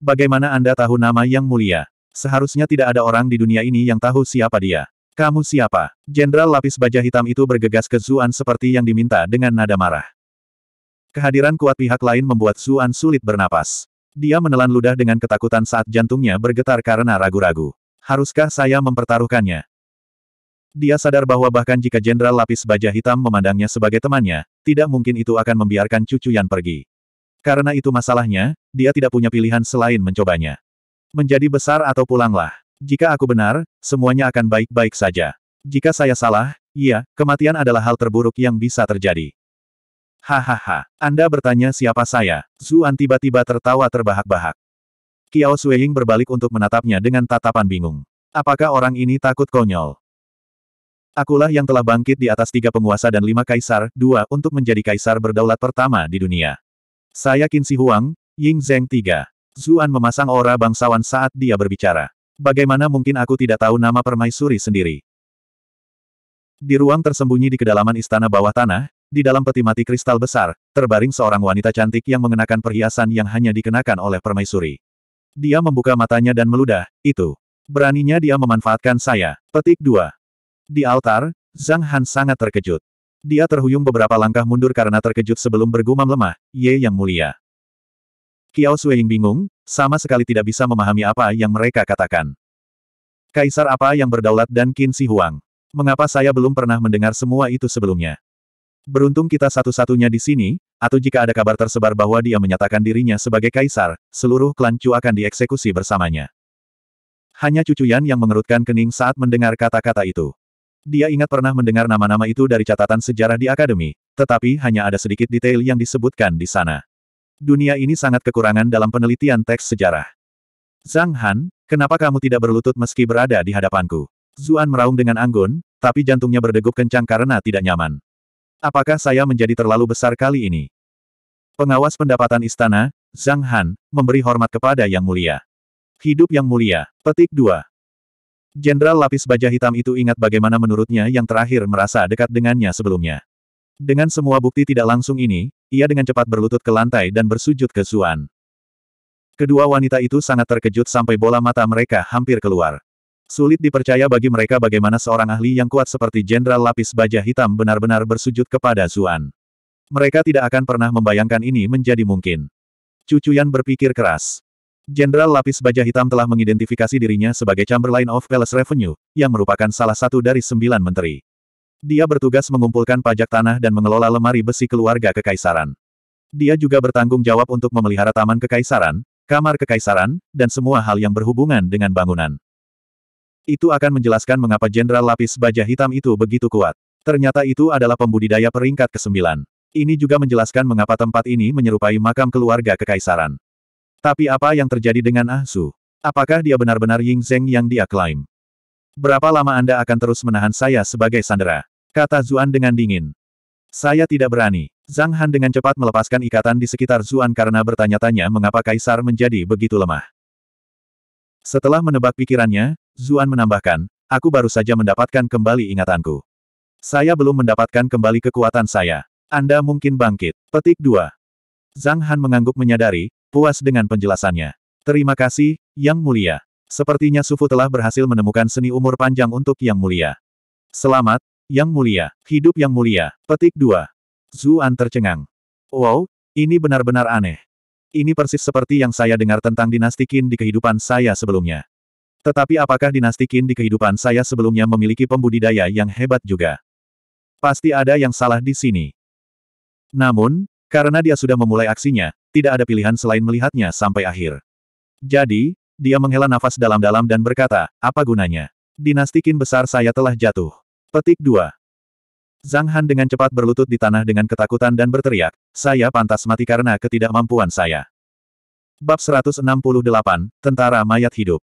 Bagaimana Anda tahu nama yang mulia? Seharusnya tidak ada orang di dunia ini yang tahu siapa dia. Kamu siapa? Jenderal lapis baja hitam itu bergegas ke Zuan seperti yang diminta dengan nada marah. Kehadiran kuat pihak lain membuat Zuan sulit bernapas. Dia menelan ludah dengan ketakutan saat jantungnya bergetar karena ragu-ragu. Haruskah saya mempertaruhkannya? Dia sadar bahwa bahkan jika Jenderal Lapis Baja Hitam memandangnya sebagai temannya, tidak mungkin itu akan membiarkan cucu Yan pergi. Karena itu masalahnya, dia tidak punya pilihan selain mencobanya. Menjadi besar atau pulanglah. Jika aku benar, semuanya akan baik-baik saja. Jika saya salah, iya, kematian adalah hal terburuk yang bisa terjadi. Hahaha, Anda bertanya siapa saya? Zuan tiba-tiba tertawa terbahak-bahak. Kiao Sueying berbalik untuk menatapnya dengan tatapan bingung. Apakah orang ini takut konyol? Akulah yang telah bangkit di atas tiga penguasa dan lima kaisar, dua, untuk menjadi kaisar berdaulat pertama di dunia. Saya Qin Shi Huang, Ying Zheng tiga. Zuan memasang aura bangsawan saat dia berbicara. Bagaimana mungkin aku tidak tahu nama permaisuri sendiri? Di ruang tersembunyi di kedalaman istana bawah tanah, di dalam peti mati kristal besar, terbaring seorang wanita cantik yang mengenakan perhiasan yang hanya dikenakan oleh permaisuri. Dia membuka matanya dan meludah, itu. Beraninya dia memanfaatkan saya. Petik 2. Di altar, Zhang Han sangat terkejut. Dia terhuyung beberapa langkah mundur karena terkejut sebelum bergumam lemah, Ye Yang Mulia. Kiao Sueying bingung, sama sekali tidak bisa memahami apa yang mereka katakan. Kaisar apa yang berdaulat dan Qin Si Huang? Mengapa saya belum pernah mendengar semua itu sebelumnya? Beruntung kita satu-satunya di sini, atau jika ada kabar tersebar bahwa dia menyatakan dirinya sebagai kaisar, seluruh klan Chu akan dieksekusi bersamanya. Hanya cucu Yan yang mengerutkan kening saat mendengar kata-kata itu. Dia ingat pernah mendengar nama-nama itu dari catatan sejarah di akademi, tetapi hanya ada sedikit detail yang disebutkan di sana dunia ini sangat kekurangan dalam penelitian teks sejarah. Zhang Han, kenapa kamu tidak berlutut meski berada di hadapanku? Zuan meraung dengan anggun, tapi jantungnya berdegup kencang karena tidak nyaman. Apakah saya menjadi terlalu besar kali ini? Pengawas pendapatan istana, Zhang Han, memberi hormat kepada Yang Mulia. Hidup Yang Mulia, petik 2. Jenderal lapis baja hitam itu ingat bagaimana menurutnya yang terakhir merasa dekat dengannya sebelumnya. Dengan semua bukti tidak langsung ini, ia dengan cepat berlutut ke lantai dan bersujud ke Suan. Kedua wanita itu sangat terkejut sampai bola mata mereka hampir keluar. Sulit dipercaya bagi mereka bagaimana seorang ahli yang kuat seperti Jenderal Lapis Baja Hitam benar-benar bersujud kepada Suan. Mereka tidak akan pernah membayangkan ini menjadi mungkin. Cucuyan berpikir keras. Jenderal Lapis Baja Hitam telah mengidentifikasi dirinya sebagai Chamberlain of Palace Revenue, yang merupakan salah satu dari sembilan menteri. Dia bertugas mengumpulkan pajak tanah dan mengelola lemari besi keluarga kekaisaran. Dia juga bertanggung jawab untuk memelihara taman kekaisaran, kamar kekaisaran, dan semua hal yang berhubungan dengan bangunan. Itu akan menjelaskan mengapa Jenderal Lapis Baja Hitam itu begitu kuat. Ternyata itu adalah pembudidaya peringkat ke-9. Ini juga menjelaskan mengapa tempat ini menyerupai makam keluarga kekaisaran. Tapi apa yang terjadi dengan Ah Su? Apakah dia benar-benar Ying Zeng yang dia klaim? Berapa lama Anda akan terus menahan saya sebagai sandera? Kata Zuan dengan dingin. Saya tidak berani. Zhang Han dengan cepat melepaskan ikatan di sekitar Zuan karena bertanya-tanya mengapa Kaisar menjadi begitu lemah. Setelah menebak pikirannya, Zuan menambahkan, aku baru saja mendapatkan kembali ingatanku. Saya belum mendapatkan kembali kekuatan saya. Anda mungkin bangkit. Petik 2. Zhang Han mengangguk menyadari, puas dengan penjelasannya. Terima kasih, Yang Mulia. Sepertinya Sufu telah berhasil menemukan seni umur panjang untuk Yang Mulia. Selamat, yang mulia, hidup yang mulia, petik 2. Zuan tercengang. Wow, ini benar-benar aneh. Ini persis seperti yang saya dengar tentang dinasti Qin di kehidupan saya sebelumnya. Tetapi apakah dinasti Qin di kehidupan saya sebelumnya memiliki pembudidaya yang hebat juga? Pasti ada yang salah di sini. Namun, karena dia sudah memulai aksinya, tidak ada pilihan selain melihatnya sampai akhir. Jadi, dia menghela nafas dalam-dalam dan berkata, apa gunanya? Dinasti Qin besar saya telah jatuh. Petik 2. Zhang Han dengan cepat berlutut di tanah dengan ketakutan dan berteriak, saya pantas mati karena ketidakmampuan saya. Bab 168, Tentara Mayat Hidup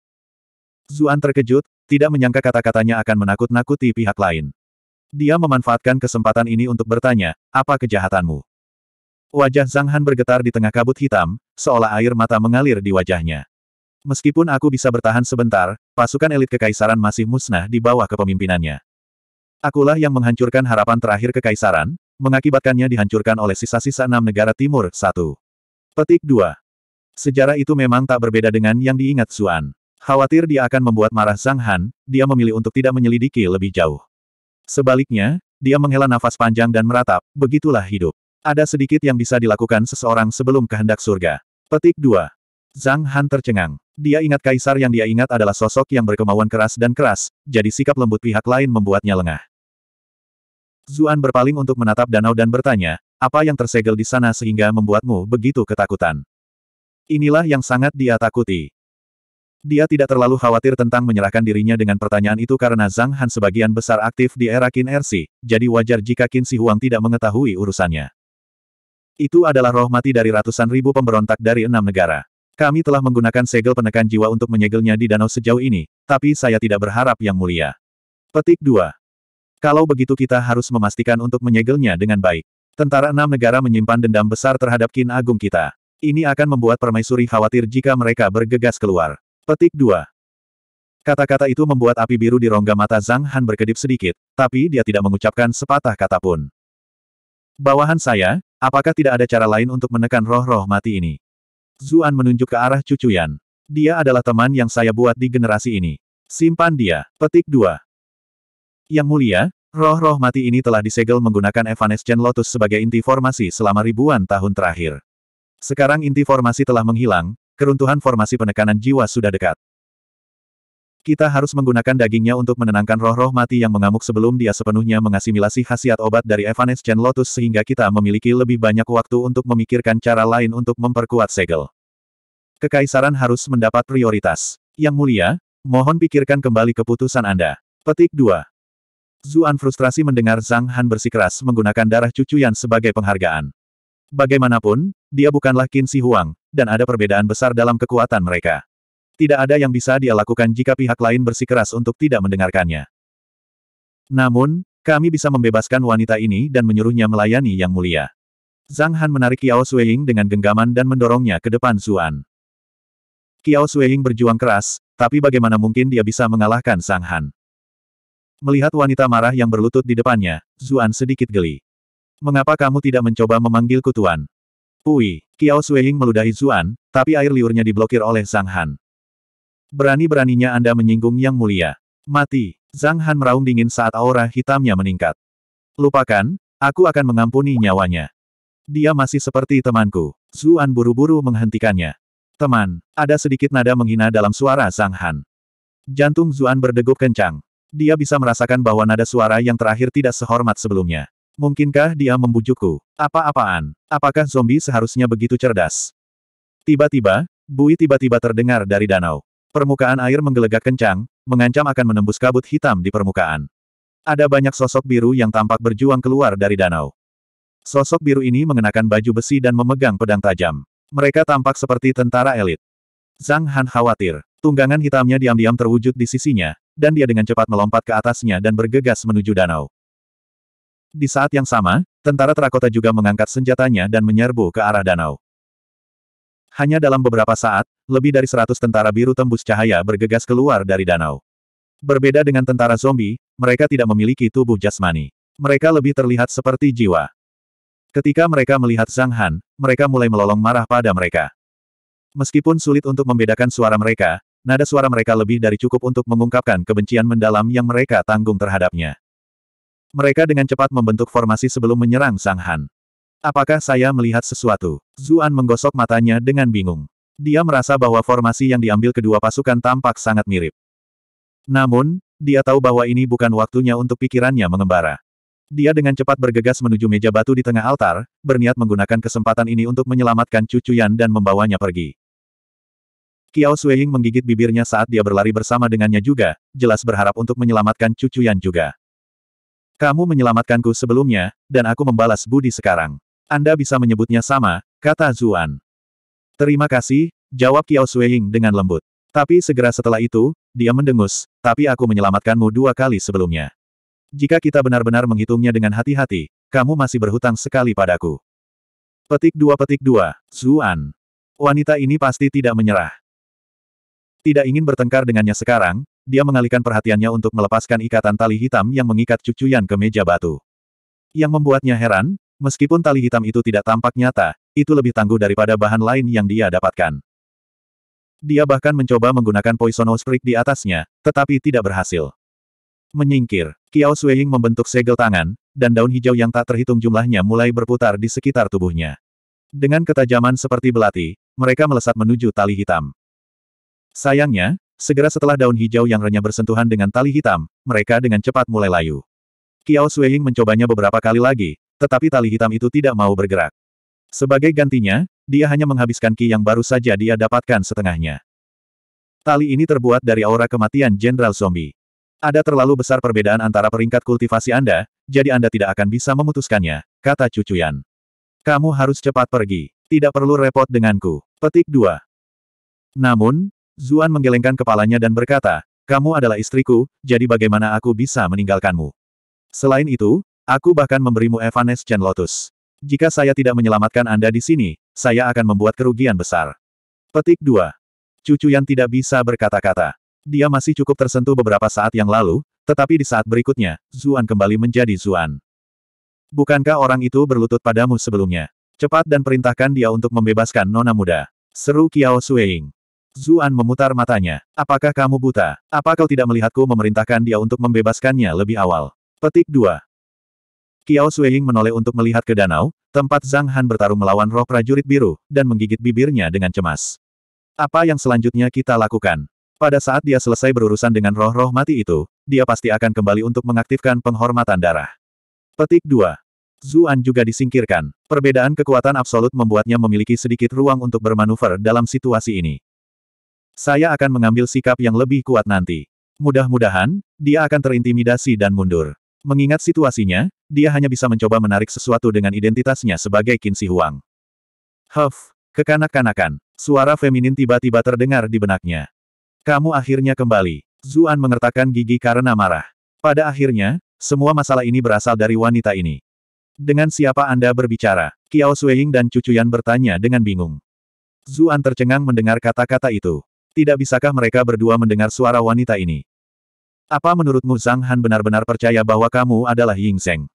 Zuan terkejut, tidak menyangka kata-katanya akan menakut-nakuti pihak lain. Dia memanfaatkan kesempatan ini untuk bertanya, apa kejahatanmu? Wajah Zhang Han bergetar di tengah kabut hitam, seolah air mata mengalir di wajahnya. Meskipun aku bisa bertahan sebentar, pasukan elit kekaisaran masih musnah di bawah kepemimpinannya. Akulah yang menghancurkan harapan terakhir kekaisaran, mengakibatkannya dihancurkan oleh sisa-sisa enam negara timur satu. Petik dua. Sejarah itu memang tak berbeda dengan yang diingat Suan. Khawatir dia akan membuat marah Zhang Han, dia memilih untuk tidak menyelidiki lebih jauh. Sebaliknya, dia menghela nafas panjang dan meratap, begitulah hidup. Ada sedikit yang bisa dilakukan seseorang sebelum kehendak surga. Petik dua. Zhang Han tercengang. Dia ingat kaisar yang dia ingat adalah sosok yang berkemauan keras dan keras, jadi sikap lembut pihak lain membuatnya lengah. Zuan berpaling untuk menatap danau dan bertanya, apa yang tersegel di sana sehingga membuatmu begitu ketakutan? Inilah yang sangat dia takuti. Dia tidak terlalu khawatir tentang menyerahkan dirinya dengan pertanyaan itu karena Zhang Han sebagian besar aktif di era Qin Ersi, jadi wajar jika Qin Si Huang tidak mengetahui urusannya. Itu adalah roh mati dari ratusan ribu pemberontak dari enam negara. Kami telah menggunakan segel penekan jiwa untuk menyegelnya di danau sejauh ini, tapi saya tidak berharap yang mulia. Petik 2. Kalau begitu kita harus memastikan untuk menyegelnya dengan baik. Tentara enam negara menyimpan dendam besar terhadap kin agung kita. Ini akan membuat permaisuri khawatir jika mereka bergegas keluar. Petik 2. Kata-kata itu membuat api biru di rongga mata Zhang Han berkedip sedikit, tapi dia tidak mengucapkan sepatah kata pun. Bawahan saya, apakah tidak ada cara lain untuk menekan roh-roh mati ini? Zuan menunjuk ke arah Cucuyan. Dia adalah teman yang saya buat di generasi ini. Simpan dia. Petik 2. Yang mulia, roh-roh mati ini telah disegel menggunakan Evanescent Lotus sebagai inti formasi selama ribuan tahun terakhir. Sekarang inti formasi telah menghilang, keruntuhan formasi penekanan jiwa sudah dekat. Kita harus menggunakan dagingnya untuk menenangkan roh-roh mati yang mengamuk sebelum dia sepenuhnya mengasimilasi khasiat obat dari Evanescent Lotus sehingga kita memiliki lebih banyak waktu untuk memikirkan cara lain untuk memperkuat segel. Kekaisaran harus mendapat prioritas. Yang mulia, mohon pikirkan kembali keputusan Anda. Petik 2. Zuan frustrasi mendengar Zhang Han bersikeras menggunakan darah cucu yang sebagai penghargaan. Bagaimanapun, dia bukanlah Qin Shi Huang, dan ada perbedaan besar dalam kekuatan mereka. Tidak ada yang bisa dia lakukan jika pihak lain bersikeras untuk tidak mendengarkannya. Namun, kami bisa membebaskan wanita ini dan menyuruhnya melayani Yang Mulia. Zhang Han menarik Kiao Sueying dengan genggaman dan mendorongnya ke depan Zuan. Kiao Sueying berjuang keras, tapi bagaimana mungkin dia bisa mengalahkan Zhang Han? Melihat wanita marah yang berlutut di depannya, Zuan sedikit geli. Mengapa kamu tidak mencoba memanggilku tuan? Pui, Kiao Sueying meludahi Zuan, tapi air liurnya diblokir oleh Zhang Han. Berani-beraninya Anda menyinggung yang mulia. Mati, Zhang Han meraung dingin saat aura hitamnya meningkat. Lupakan, aku akan mengampuni nyawanya. Dia masih seperti temanku. Zuan buru-buru menghentikannya. Teman, ada sedikit nada menghina dalam suara Zhang Han. Jantung Zuan berdegup kencang. Dia bisa merasakan bahwa nada suara yang terakhir tidak sehormat sebelumnya. Mungkinkah dia membujukku? Apa-apaan? Apakah zombie seharusnya begitu cerdas? Tiba-tiba, bui tiba-tiba terdengar dari danau. Permukaan air menggelegak kencang, mengancam akan menembus kabut hitam di permukaan. Ada banyak sosok biru yang tampak berjuang keluar dari danau. Sosok biru ini mengenakan baju besi dan memegang pedang tajam. Mereka tampak seperti tentara elit. Zhang Han khawatir. Tunggangan hitamnya diam-diam terwujud di sisinya, dan dia dengan cepat melompat ke atasnya dan bergegas menuju danau. Di saat yang sama, tentara terakota juga mengangkat senjatanya dan menyerbu ke arah danau. Hanya dalam beberapa saat, lebih dari seratus tentara biru tembus cahaya bergegas keluar dari danau. Berbeda dengan tentara zombie, mereka tidak memiliki tubuh jasmani. Mereka lebih terlihat seperti jiwa. Ketika mereka melihat Zhang Han, mereka mulai melolong marah pada mereka. Meskipun sulit untuk membedakan suara mereka, nada suara mereka lebih dari cukup untuk mengungkapkan kebencian mendalam yang mereka tanggung terhadapnya. Mereka dengan cepat membentuk formasi sebelum menyerang Sang Han. Apakah saya melihat sesuatu? Zuan menggosok matanya dengan bingung. Dia merasa bahwa formasi yang diambil kedua pasukan tampak sangat mirip. Namun, dia tahu bahwa ini bukan waktunya untuk pikirannya mengembara. Dia dengan cepat bergegas menuju meja batu di tengah altar, berniat menggunakan kesempatan ini untuk menyelamatkan cucu Yan dan membawanya pergi. Kiao Sueying menggigit bibirnya saat dia berlari bersama dengannya juga, jelas berharap untuk menyelamatkan cucu Yan juga. Kamu menyelamatkanku sebelumnya, dan aku membalas budi sekarang. Anda bisa menyebutnya sama, kata Zuan. Terima kasih, jawab Kiao Sueying dengan lembut. Tapi segera setelah itu, dia mendengus, tapi aku menyelamatkanmu dua kali sebelumnya. Jika kita benar-benar menghitungnya dengan hati-hati, kamu masih berhutang sekali padaku. Petik dua petik dua, Zuan. Wanita ini pasti tidak menyerah. Tidak ingin bertengkar dengannya sekarang, dia mengalihkan perhatiannya untuk melepaskan ikatan tali hitam yang mengikat cucuyan ke meja batu. Yang membuatnya heran, meskipun tali hitam itu tidak tampak nyata, itu lebih tangguh daripada bahan lain yang dia dapatkan. Dia bahkan mencoba menggunakan poisonous prick di atasnya, tetapi tidak berhasil. Menyingkir, Kiao Suying membentuk segel tangan, dan daun hijau yang tak terhitung jumlahnya mulai berputar di sekitar tubuhnya. Dengan ketajaman seperti belati, mereka melesat menuju tali hitam. Sayangnya, segera setelah daun hijau yang renyah bersentuhan dengan tali hitam, mereka dengan cepat mulai layu. Kiao Sueying mencobanya beberapa kali lagi, tetapi tali hitam itu tidak mau bergerak. Sebagai gantinya, dia hanya menghabiskan ki yang baru saja dia dapatkan setengahnya. Tali ini terbuat dari aura kematian Jenderal Zombie. Ada terlalu besar perbedaan antara peringkat kultivasi Anda, jadi Anda tidak akan bisa memutuskannya, kata Cucuyan. Kamu harus cepat pergi. Tidak perlu repot denganku. Petik 2. Namun, Zuan menggelengkan kepalanya dan berkata, kamu adalah istriku, jadi bagaimana aku bisa meninggalkanmu? Selain itu, aku bahkan memberimu Evanescent Lotus. Jika saya tidak menyelamatkan Anda di sini, saya akan membuat kerugian besar. Petik 2. Cucu yang tidak bisa berkata-kata. Dia masih cukup tersentuh beberapa saat yang lalu, tetapi di saat berikutnya, Zuan kembali menjadi Zuan. Bukankah orang itu berlutut padamu sebelumnya? Cepat dan perintahkan dia untuk membebaskan nona muda. Seru Kiao Sueying. Zuan memutar matanya. Apakah kamu buta? Apa kau tidak melihatku memerintahkan dia untuk membebaskannya lebih awal? Petik 2. Kiao Sueying menoleh untuk melihat ke danau, tempat Zhang Han bertarung melawan roh prajurit biru, dan menggigit bibirnya dengan cemas. Apa yang selanjutnya kita lakukan? Pada saat dia selesai berurusan dengan roh-roh mati itu, dia pasti akan kembali untuk mengaktifkan penghormatan darah. Petik 2. Zuan juga disingkirkan. Perbedaan kekuatan absolut membuatnya memiliki sedikit ruang untuk bermanuver dalam situasi ini. Saya akan mengambil sikap yang lebih kuat nanti. Mudah-mudahan, dia akan terintimidasi dan mundur. Mengingat situasinya, dia hanya bisa mencoba menarik sesuatu dengan identitasnya sebagai Qin Shi Huang. Huff, kekanak-kanakan, suara feminin tiba-tiba terdengar di benaknya. Kamu akhirnya kembali. Zuan mengertakkan gigi karena marah. Pada akhirnya, semua masalah ini berasal dari wanita ini. Dengan siapa Anda berbicara? Kiao Sueying dan Cucuyan bertanya dengan bingung. Zuan tercengang mendengar kata-kata itu. Tidak bisakah mereka berdua mendengar suara wanita ini? Apa menurutmu Zhang Han benar-benar percaya bahwa kamu adalah Ying Zeng?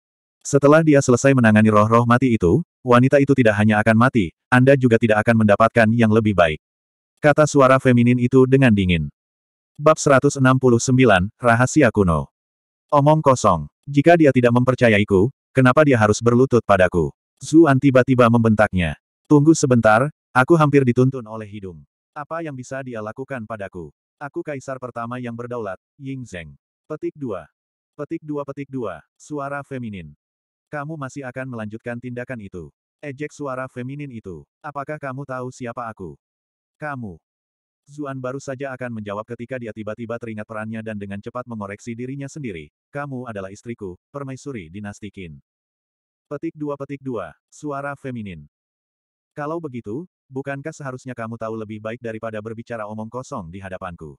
Setelah dia selesai menangani roh-roh mati itu, wanita itu tidak hanya akan mati, Anda juga tidak akan mendapatkan yang lebih baik. Kata suara feminin itu dengan dingin. Bab 169, Rahasia Kuno Omong kosong. Jika dia tidak mempercayaiku, kenapa dia harus berlutut padaku? Zuan tiba-tiba membentaknya. Tunggu sebentar, aku hampir dituntun oleh hidung. Apa yang bisa dia lakukan padaku? Aku kaisar pertama yang berdaulat, Ying Zheng. Petik 2. Petik 2 petik 2. Suara feminin. Kamu masih akan melanjutkan tindakan itu. Ejek suara feminin itu. Apakah kamu tahu siapa aku? Kamu. Zuan baru saja akan menjawab ketika dia tiba-tiba teringat perannya dan dengan cepat mengoreksi dirinya sendiri. Kamu adalah istriku, permaisuri dinasti Qin. Petik 2 petik 2, suara feminin. Kalau begitu, Bukankah seharusnya kamu tahu lebih baik daripada berbicara omong kosong di hadapanku?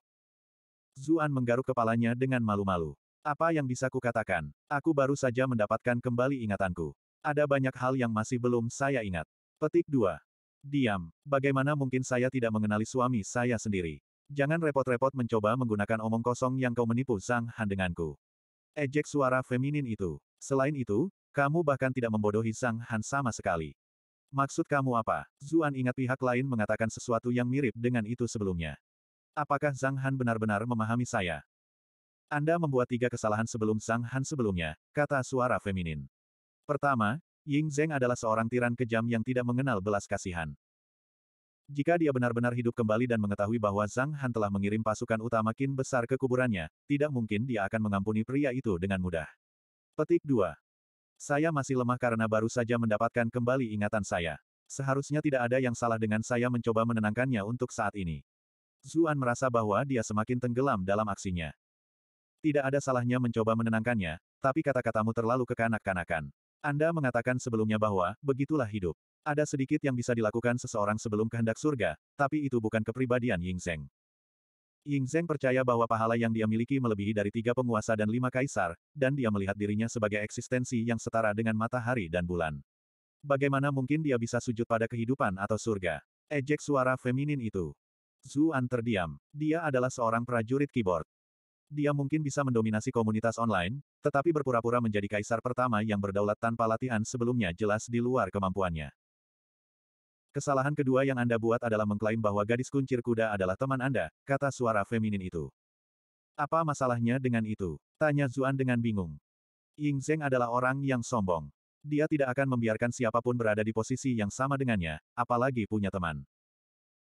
Zuan menggaruk kepalanya dengan malu-malu. Apa yang bisa kukatakan? Aku baru saja mendapatkan kembali ingatanku. Ada banyak hal yang masih belum saya ingat. Petik 2. Diam. Bagaimana mungkin saya tidak mengenali suami saya sendiri? Jangan repot-repot mencoba menggunakan omong kosong yang kau menipu sang Han denganku. Ejek suara feminin itu. Selain itu, kamu bahkan tidak membodohi sang Han sama sekali. Maksud kamu apa? Zuan ingat pihak lain mengatakan sesuatu yang mirip dengan itu sebelumnya. Apakah Zhang Han benar-benar memahami saya? Anda membuat tiga kesalahan sebelum Zhang Han sebelumnya, kata suara feminin. Pertama, Ying Zheng adalah seorang tiran kejam yang tidak mengenal belas kasihan. Jika dia benar-benar hidup kembali dan mengetahui bahwa Zhang Han telah mengirim pasukan utama Qin besar ke kuburannya, tidak mungkin dia akan mengampuni pria itu dengan mudah. Petik 2. Saya masih lemah karena baru saja mendapatkan kembali ingatan saya. Seharusnya tidak ada yang salah dengan saya mencoba menenangkannya untuk saat ini. Zuan merasa bahwa dia semakin tenggelam dalam aksinya. Tidak ada salahnya mencoba menenangkannya, tapi kata-katamu terlalu kekanak-kanakan. Anda mengatakan sebelumnya bahwa, begitulah hidup. Ada sedikit yang bisa dilakukan seseorang sebelum kehendak surga, tapi itu bukan kepribadian Ying Zeng. Ying Zheng percaya bahwa pahala yang dia miliki melebihi dari tiga penguasa dan lima kaisar, dan dia melihat dirinya sebagai eksistensi yang setara dengan matahari dan bulan. Bagaimana mungkin dia bisa sujud pada kehidupan atau surga? Ejek suara feminin itu. Zuan terdiam. Dia adalah seorang prajurit keyboard. Dia mungkin bisa mendominasi komunitas online, tetapi berpura-pura menjadi kaisar pertama yang berdaulat tanpa latihan sebelumnya jelas di luar kemampuannya. Kesalahan kedua yang Anda buat adalah mengklaim bahwa gadis kuncir kuda adalah teman Anda, kata suara feminin itu. Apa masalahnya dengan itu? Tanya Zuan dengan bingung. Ying Zheng adalah orang yang sombong. Dia tidak akan membiarkan siapapun berada di posisi yang sama dengannya, apalagi punya teman.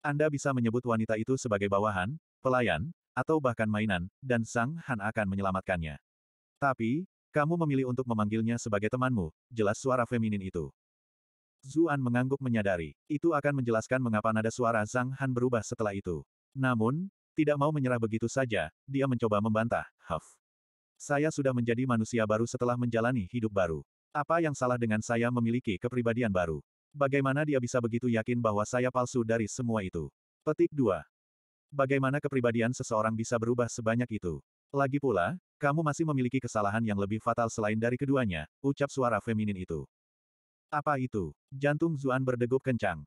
Anda bisa menyebut wanita itu sebagai bawahan, pelayan, atau bahkan mainan, dan Sang Han akan menyelamatkannya. Tapi, kamu memilih untuk memanggilnya sebagai temanmu, jelas suara feminin itu. Zuan mengangguk menyadari, itu akan menjelaskan mengapa nada suara Zhang Han berubah setelah itu. Namun, tidak mau menyerah begitu saja, dia mencoba membantah, Huff. Saya sudah menjadi manusia baru setelah menjalani hidup baru. Apa yang salah dengan saya memiliki kepribadian baru? Bagaimana dia bisa begitu yakin bahwa saya palsu dari semua itu? Petik 2. Bagaimana kepribadian seseorang bisa berubah sebanyak itu? Lagi pula, kamu masih memiliki kesalahan yang lebih fatal selain dari keduanya, ucap suara feminin itu. Apa itu? Jantung Zuan berdegup kencang.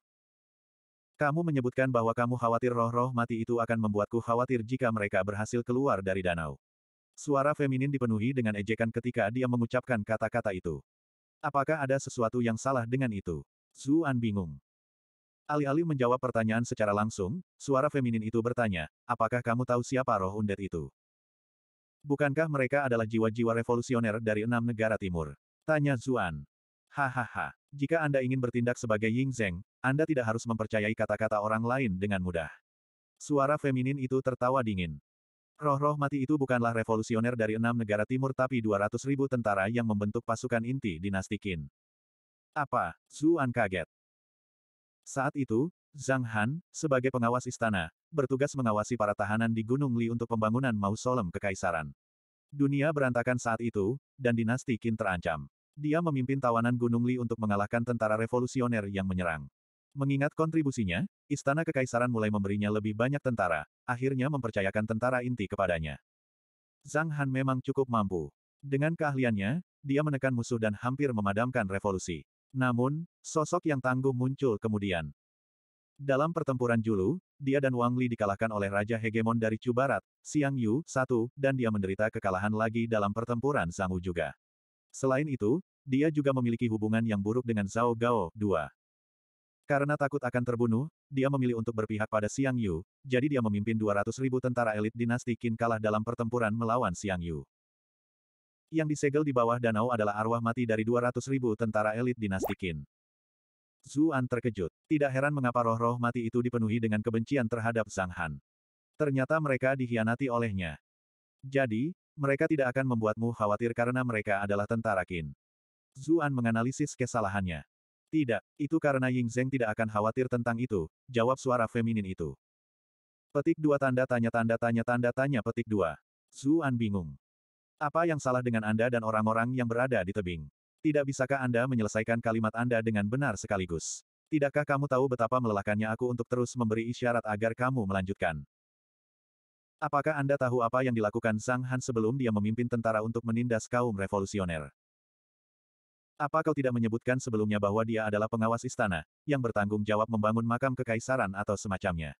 Kamu menyebutkan bahwa kamu khawatir roh-roh mati itu akan membuatku khawatir jika mereka berhasil keluar dari danau. Suara feminin dipenuhi dengan ejekan ketika dia mengucapkan kata-kata itu. Apakah ada sesuatu yang salah dengan itu? Zuan bingung. Alih-alih menjawab pertanyaan secara langsung, suara feminin itu bertanya, apakah kamu tahu siapa roh undet itu? Bukankah mereka adalah jiwa-jiwa revolusioner dari enam negara timur? Tanya Zuan. Hahaha. Jika Anda ingin bertindak sebagai Ying Zheng, Anda tidak harus mempercayai kata-kata orang lain dengan mudah. Suara feminin itu tertawa dingin. Roh-roh mati itu bukanlah revolusioner dari enam negara timur tapi 200 ribu tentara yang membentuk pasukan inti dinasti Qin. Apa? Zuan kaget. Saat itu, Zhang Han, sebagai pengawas istana, bertugas mengawasi para tahanan di Gunung Li untuk pembangunan mausoleum kekaisaran. Dunia berantakan saat itu, dan dinasti Qin terancam. Dia memimpin tawanan Gunung Li untuk mengalahkan tentara revolusioner yang menyerang. Mengingat kontribusinya, Istana Kekaisaran mulai memberinya lebih banyak tentara, akhirnya mempercayakan tentara inti kepadanya. Zhang Han memang cukup mampu. Dengan keahliannya, dia menekan musuh dan hampir memadamkan revolusi. Namun, sosok yang tangguh muncul kemudian. Dalam pertempuran Julu, dia dan Wang Li dikalahkan oleh Raja Hegemon dari Chu Barat, Xiang Yu, satu, dan dia menderita kekalahan lagi dalam pertempuran Zhang Wu juga. Selain itu, dia juga memiliki hubungan yang buruk dengan Zhao Gao, Dua. Karena takut akan terbunuh, dia memilih untuk berpihak pada Xiang Yu, jadi dia memimpin 200 ribu tentara elit dinasti Qin kalah dalam pertempuran melawan Xiang Yu. Yang disegel di bawah danau adalah arwah mati dari 200 ribu tentara elit dinasti Qin. Zuan terkejut. Tidak heran mengapa roh-roh mati itu dipenuhi dengan kebencian terhadap Zhang Han. Ternyata mereka dikhianati olehnya. Jadi, mereka tidak akan membuatmu khawatir karena mereka adalah tentara Qin. Zuan menganalisis kesalahannya. Tidak, itu karena Ying Zheng tidak akan khawatir tentang itu, jawab suara feminin itu. Petik dua tanda tanya tanda tanya tanda tanya petik dua. Zuan bingung. Apa yang salah dengan Anda dan orang-orang yang berada di tebing? Tidak bisakah Anda menyelesaikan kalimat Anda dengan benar sekaligus? Tidakkah kamu tahu betapa melelahkannya aku untuk terus memberi isyarat agar kamu melanjutkan? Apakah Anda tahu apa yang dilakukan Sang Han sebelum dia memimpin tentara untuk menindas kaum revolusioner? Apa kau tidak menyebutkan sebelumnya bahwa dia adalah pengawas istana, yang bertanggung jawab membangun makam kekaisaran atau semacamnya?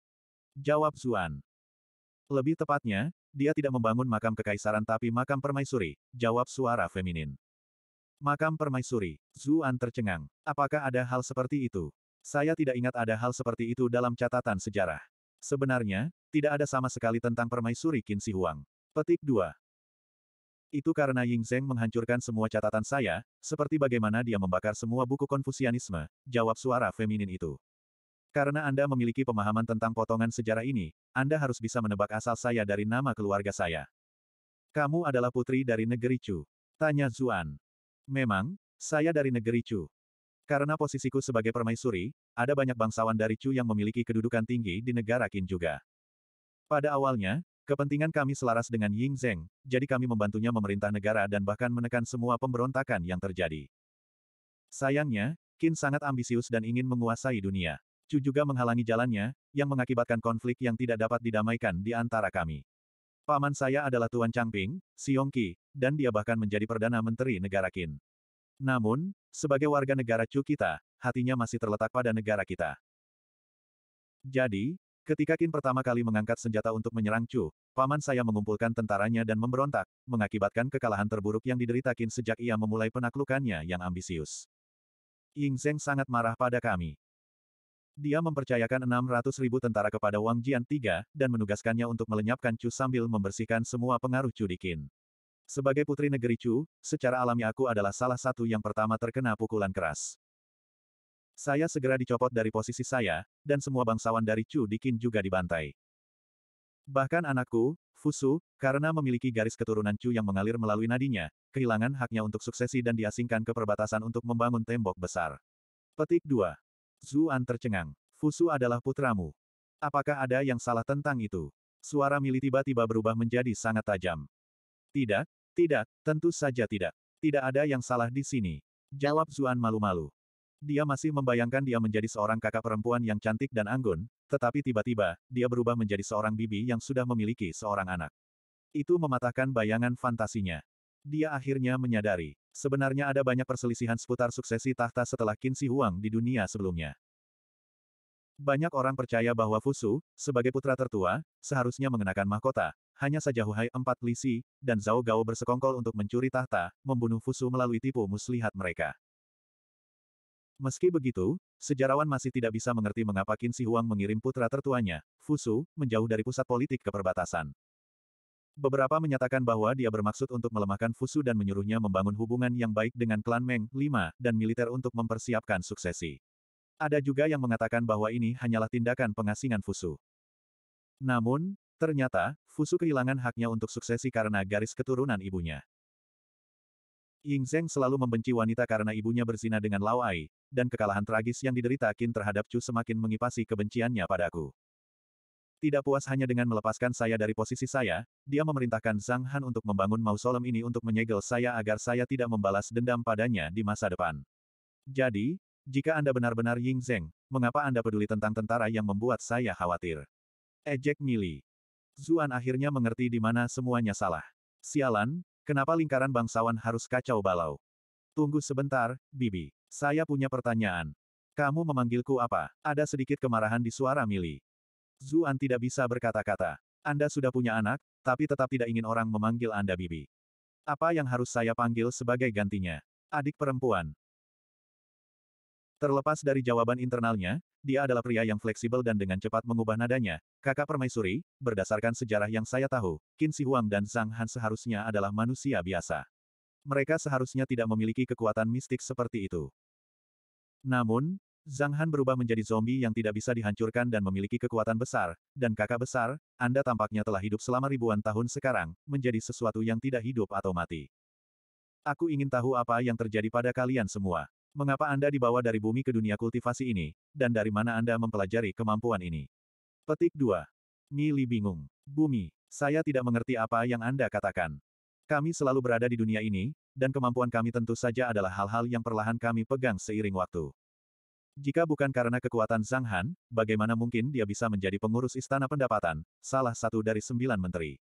Jawab Zuan. Lebih tepatnya, dia tidak membangun makam kekaisaran tapi makam permaisuri, jawab suara feminin. Makam permaisuri, Zuan tercengang. Apakah ada hal seperti itu? Saya tidak ingat ada hal seperti itu dalam catatan sejarah. Sebenarnya, tidak ada sama sekali tentang permaisuri Qin Shi Huang. Petik 2. Itu karena Ying Zheng menghancurkan semua catatan saya, seperti bagaimana dia membakar semua buku Konfusianisme, jawab suara feminin itu. Karena Anda memiliki pemahaman tentang potongan sejarah ini, Anda harus bisa menebak asal saya dari nama keluarga saya. Kamu adalah putri dari negeri Chu. Tanya Zuan. Memang, saya dari negeri Chu. Karena posisiku sebagai permaisuri, ada banyak bangsawan dari Chu yang memiliki kedudukan tinggi di negara Qin juga. Pada awalnya, kepentingan kami selaras dengan Ying Zheng, jadi kami membantunya memerintah negara dan bahkan menekan semua pemberontakan yang terjadi. Sayangnya, Qin sangat ambisius dan ingin menguasai dunia. Chu juga menghalangi jalannya, yang mengakibatkan konflik yang tidak dapat didamaikan di antara kami. Paman saya adalah Tuan Changping, Xiong Qi, dan dia bahkan menjadi Perdana Menteri negara Qin. Namun, sebagai warga negara Chu kita, hatinya masih terletak pada negara kita. Jadi, ketika Qin pertama kali mengangkat senjata untuk menyerang Chu, paman saya mengumpulkan tentaranya dan memberontak, mengakibatkan kekalahan terburuk yang diderita Qin sejak ia memulai penaklukannya yang ambisius. Ying Zheng sangat marah pada kami. Dia mempercayakan 600 ribu tentara kepada Wang Jian III, dan menugaskannya untuk melenyapkan Chu sambil membersihkan semua pengaruh Chu di Qin. Sebagai putri negeri Chu, secara alami aku adalah salah satu yang pertama terkena pukulan keras. Saya segera dicopot dari posisi saya, dan semua bangsawan dari Chu Dikin juga dibantai. Bahkan anakku, Fusu, karena memiliki garis keturunan Chu yang mengalir melalui nadinya, kehilangan haknya untuk suksesi dan diasingkan ke perbatasan untuk membangun tembok besar. Petik 2. Zuan tercengang. Fusu adalah putramu. Apakah ada yang salah tentang itu? Suara Mili tiba-tiba berubah menjadi sangat tajam. Tidak, tidak, tentu saja tidak. Tidak ada yang salah di sini. Jawab Zuan malu-malu. Dia masih membayangkan dia menjadi seorang kakak perempuan yang cantik dan anggun, tetapi tiba-tiba, dia berubah menjadi seorang bibi yang sudah memiliki seorang anak. Itu mematahkan bayangan fantasinya. Dia akhirnya menyadari, sebenarnya ada banyak perselisihan seputar suksesi tahta setelah Qin Shi Huang di dunia sebelumnya. Banyak orang percaya bahwa Fusu, sebagai putra tertua, seharusnya mengenakan mahkota, hanya saja Huhai empat Lisi, dan Zhao Gao bersekongkol untuk mencuri tahta, membunuh Fusu melalui tipu muslihat mereka. Meski begitu, sejarawan masih tidak bisa mengerti mengapa Qin Shi Huang mengirim putra tertuanya, Fusu, menjauh dari pusat politik ke perbatasan. Beberapa menyatakan bahwa dia bermaksud untuk melemahkan Fusu dan menyuruhnya membangun hubungan yang baik dengan klan Meng, Lima dan militer untuk mempersiapkan suksesi. Ada juga yang mengatakan bahwa ini hanyalah tindakan pengasingan Fusu. Namun, Ternyata, Fusu kehilangan haknya untuk suksesi karena garis keturunan ibunya. Ying Zheng selalu membenci wanita karena ibunya berzina dengan Lao Ai, dan kekalahan tragis yang diderita Qin terhadap Chu semakin mengipasi kebenciannya padaku. Tidak puas hanya dengan melepaskan saya dari posisi saya, dia memerintahkan Zhang Han untuk membangun mausolem ini untuk menyegel saya agar saya tidak membalas dendam padanya di masa depan. Jadi, jika Anda benar-benar Ying Zheng, mengapa Anda peduli tentang tentara yang membuat saya khawatir? Ejek Mili. Zuan akhirnya mengerti di mana semuanya salah. Sialan, kenapa lingkaran bangsawan harus kacau balau? Tunggu sebentar, Bibi. Saya punya pertanyaan. Kamu memanggilku apa? Ada sedikit kemarahan di suara Mili. Zuan tidak bisa berkata-kata. Anda sudah punya anak, tapi tetap tidak ingin orang memanggil Anda Bibi. Apa yang harus saya panggil sebagai gantinya? Adik perempuan. Terlepas dari jawaban internalnya, dia adalah pria yang fleksibel dan dengan cepat mengubah nadanya. Kakak permaisuri, berdasarkan sejarah yang saya tahu, Qin Si Huang dan Zhang Han seharusnya adalah manusia biasa. Mereka seharusnya tidak memiliki kekuatan mistik seperti itu. Namun, Zhang Han berubah menjadi zombie yang tidak bisa dihancurkan dan memiliki kekuatan besar, dan kakak besar, Anda tampaknya telah hidup selama ribuan tahun sekarang, menjadi sesuatu yang tidak hidup atau mati. Aku ingin tahu apa yang terjadi pada kalian semua. Mengapa Anda dibawa dari bumi ke dunia kultivasi ini, dan dari mana Anda mempelajari kemampuan ini? Petik 2. Mili bingung. Bumi, saya tidak mengerti apa yang Anda katakan. Kami selalu berada di dunia ini, dan kemampuan kami tentu saja adalah hal-hal yang perlahan kami pegang seiring waktu. Jika bukan karena kekuatan Zhang Han, bagaimana mungkin dia bisa menjadi pengurus istana pendapatan, salah satu dari sembilan menteri?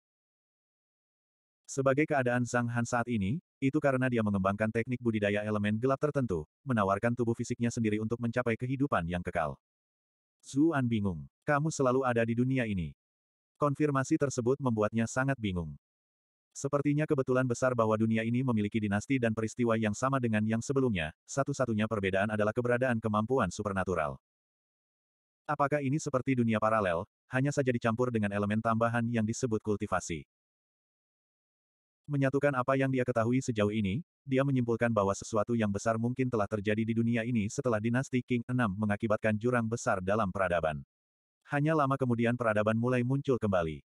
Sebagai keadaan Zhang Han saat ini, itu karena dia mengembangkan teknik budidaya elemen gelap tertentu, menawarkan tubuh fisiknya sendiri untuk mencapai kehidupan yang kekal. Zuan bingung. Kamu selalu ada di dunia ini. Konfirmasi tersebut membuatnya sangat bingung. Sepertinya kebetulan besar bahwa dunia ini memiliki dinasti dan peristiwa yang sama dengan yang sebelumnya, satu-satunya perbedaan adalah keberadaan kemampuan supernatural. Apakah ini seperti dunia paralel, hanya saja dicampur dengan elemen tambahan yang disebut kultivasi? Menyatukan apa yang dia ketahui sejauh ini, dia menyimpulkan bahwa sesuatu yang besar mungkin telah terjadi di dunia ini setelah dinasti King VI mengakibatkan jurang besar dalam peradaban. Hanya lama kemudian peradaban mulai muncul kembali.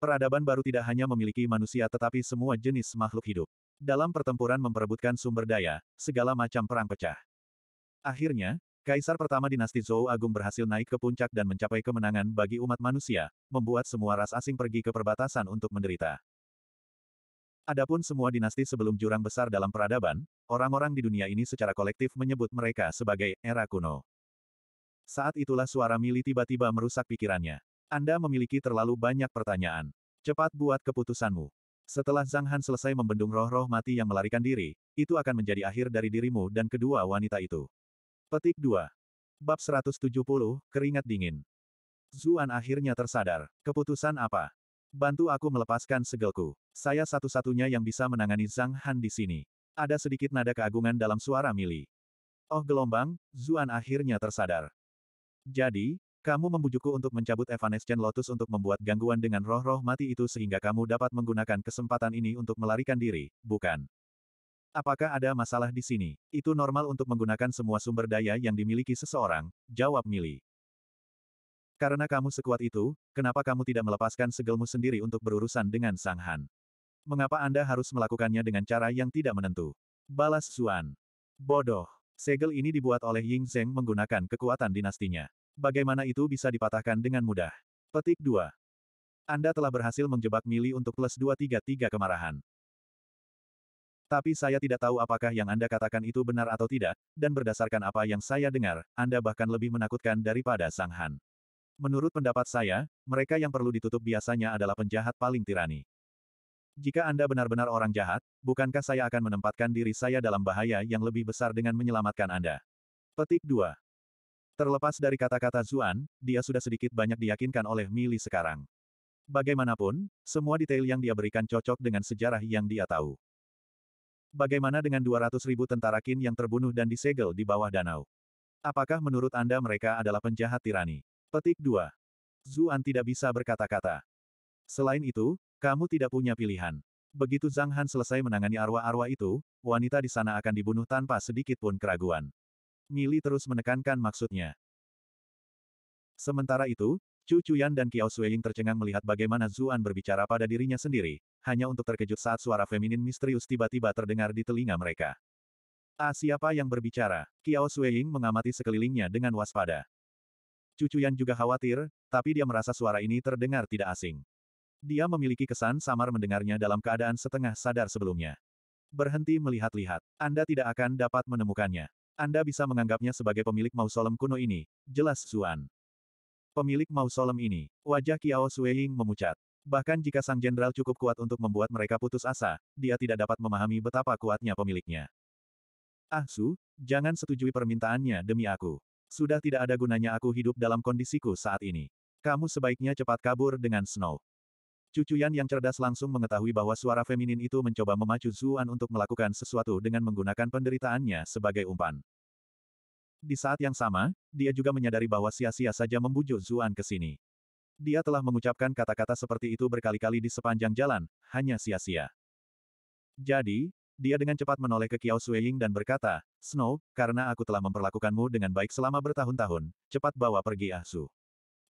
Peradaban baru tidak hanya memiliki manusia tetapi semua jenis makhluk hidup. Dalam pertempuran memperebutkan sumber daya, segala macam perang pecah. Akhirnya, Kaisar pertama dinasti Zhou Agung berhasil naik ke puncak dan mencapai kemenangan bagi umat manusia, membuat semua ras asing pergi ke perbatasan untuk menderita. Adapun semua dinasti sebelum jurang besar dalam peradaban, orang-orang di dunia ini secara kolektif menyebut mereka sebagai era kuno. Saat itulah suara Mili tiba-tiba merusak pikirannya. Anda memiliki terlalu banyak pertanyaan. Cepat buat keputusanmu. Setelah Zhang Han selesai membendung roh-roh mati yang melarikan diri, itu akan menjadi akhir dari dirimu dan kedua wanita itu. Petik 2. Bab 170, Keringat Dingin. Zuan akhirnya tersadar. Keputusan apa? Bantu aku melepaskan segelku. Saya satu-satunya yang bisa menangani Zhang Han di sini. Ada sedikit nada keagungan dalam suara Mili. Oh gelombang, Zuan akhirnya tersadar. Jadi, kamu membujukku untuk mencabut Evanescent Lotus untuk membuat gangguan dengan roh-roh mati itu sehingga kamu dapat menggunakan kesempatan ini untuk melarikan diri, bukan? Apakah ada masalah di sini? Itu normal untuk menggunakan semua sumber daya yang dimiliki seseorang, jawab Mili. Karena kamu sekuat itu, kenapa kamu tidak melepaskan segelmu sendiri untuk berurusan dengan Sang Han? Mengapa Anda harus melakukannya dengan cara yang tidak menentu? Balas Zuan. Bodoh. Segel ini dibuat oleh Ying Zheng menggunakan kekuatan dinastinya. Bagaimana itu bisa dipatahkan dengan mudah? Petik 2. Anda telah berhasil menjebak Mili untuk plus 233 kemarahan. Tapi saya tidak tahu apakah yang Anda katakan itu benar atau tidak, dan berdasarkan apa yang saya dengar, Anda bahkan lebih menakutkan daripada Sang Han. Menurut pendapat saya, mereka yang perlu ditutup biasanya adalah penjahat paling tirani. Jika Anda benar-benar orang jahat, bukankah saya akan menempatkan diri saya dalam bahaya yang lebih besar dengan menyelamatkan Anda? Petik 2. Terlepas dari kata-kata Zuan, dia sudah sedikit banyak diyakinkan oleh Mili sekarang. Bagaimanapun, semua detail yang dia berikan cocok dengan sejarah yang dia tahu. Bagaimana dengan 200 ribu tentara Qin yang terbunuh dan disegel di bawah danau? Apakah menurut Anda mereka adalah penjahat tirani? Petik 2. Zuan tidak bisa berkata-kata. Selain itu, kamu tidak punya pilihan. Begitu Zhang Han selesai menangani arwah-arwah itu, wanita di sana akan dibunuh tanpa sedikit pun keraguan. Mili terus menekankan maksudnya. Sementara itu, Chu Chuyan dan Kiao Sueying tercengang melihat bagaimana Zuan berbicara pada dirinya sendiri, hanya untuk terkejut saat suara feminin misterius tiba-tiba terdengar di telinga mereka. Ah siapa yang berbicara? Kiao Sueying mengamati sekelilingnya dengan waspada. Cucu Yan juga khawatir, tapi dia merasa suara ini terdengar tidak asing. Dia memiliki kesan samar mendengarnya dalam keadaan setengah sadar sebelumnya. Berhenti melihat-lihat. Anda tidak akan dapat menemukannya. Anda bisa menganggapnya sebagai pemilik mausolem kuno ini, jelas Suan. Pemilik mausolem ini, wajah Kiao Sueying memucat. Bahkan jika sang jenderal cukup kuat untuk membuat mereka putus asa, dia tidak dapat memahami betapa kuatnya pemiliknya. Ah Su, jangan setujui permintaannya demi aku. Sudah tidak ada gunanya aku hidup dalam kondisiku saat ini. Kamu sebaiknya cepat kabur dengan Snow. Cucuyan yang cerdas langsung mengetahui bahwa suara feminin itu mencoba memacu Zuan untuk melakukan sesuatu dengan menggunakan penderitaannya sebagai umpan. Di saat yang sama, dia juga menyadari bahwa sia-sia saja membujuk Zuan ke sini. Dia telah mengucapkan kata-kata seperti itu berkali-kali di sepanjang jalan, hanya sia-sia. Jadi, dia dengan cepat menoleh ke Kiao Sueying dan berkata, Snow, karena aku telah memperlakukanmu dengan baik selama bertahun-tahun, cepat bawa pergi Ah Su.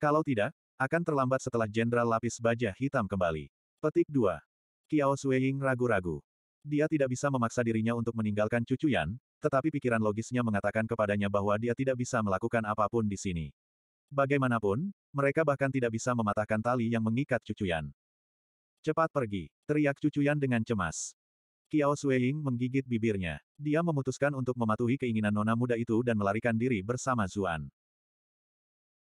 Kalau tidak, akan terlambat setelah Jenderal Lapis Baja Hitam kembali. Petik 2. Kiao Sueying ragu-ragu. Dia tidak bisa memaksa dirinya untuk meninggalkan cucu Yan, tetapi pikiran logisnya mengatakan kepadanya bahwa dia tidak bisa melakukan apapun di sini. Bagaimanapun, mereka bahkan tidak bisa mematahkan tali yang mengikat cucu Yan. Cepat pergi, teriak cucu Yan dengan cemas. Kiao Sueying menggigit bibirnya. Dia memutuskan untuk mematuhi keinginan nona muda itu dan melarikan diri bersama Zuan.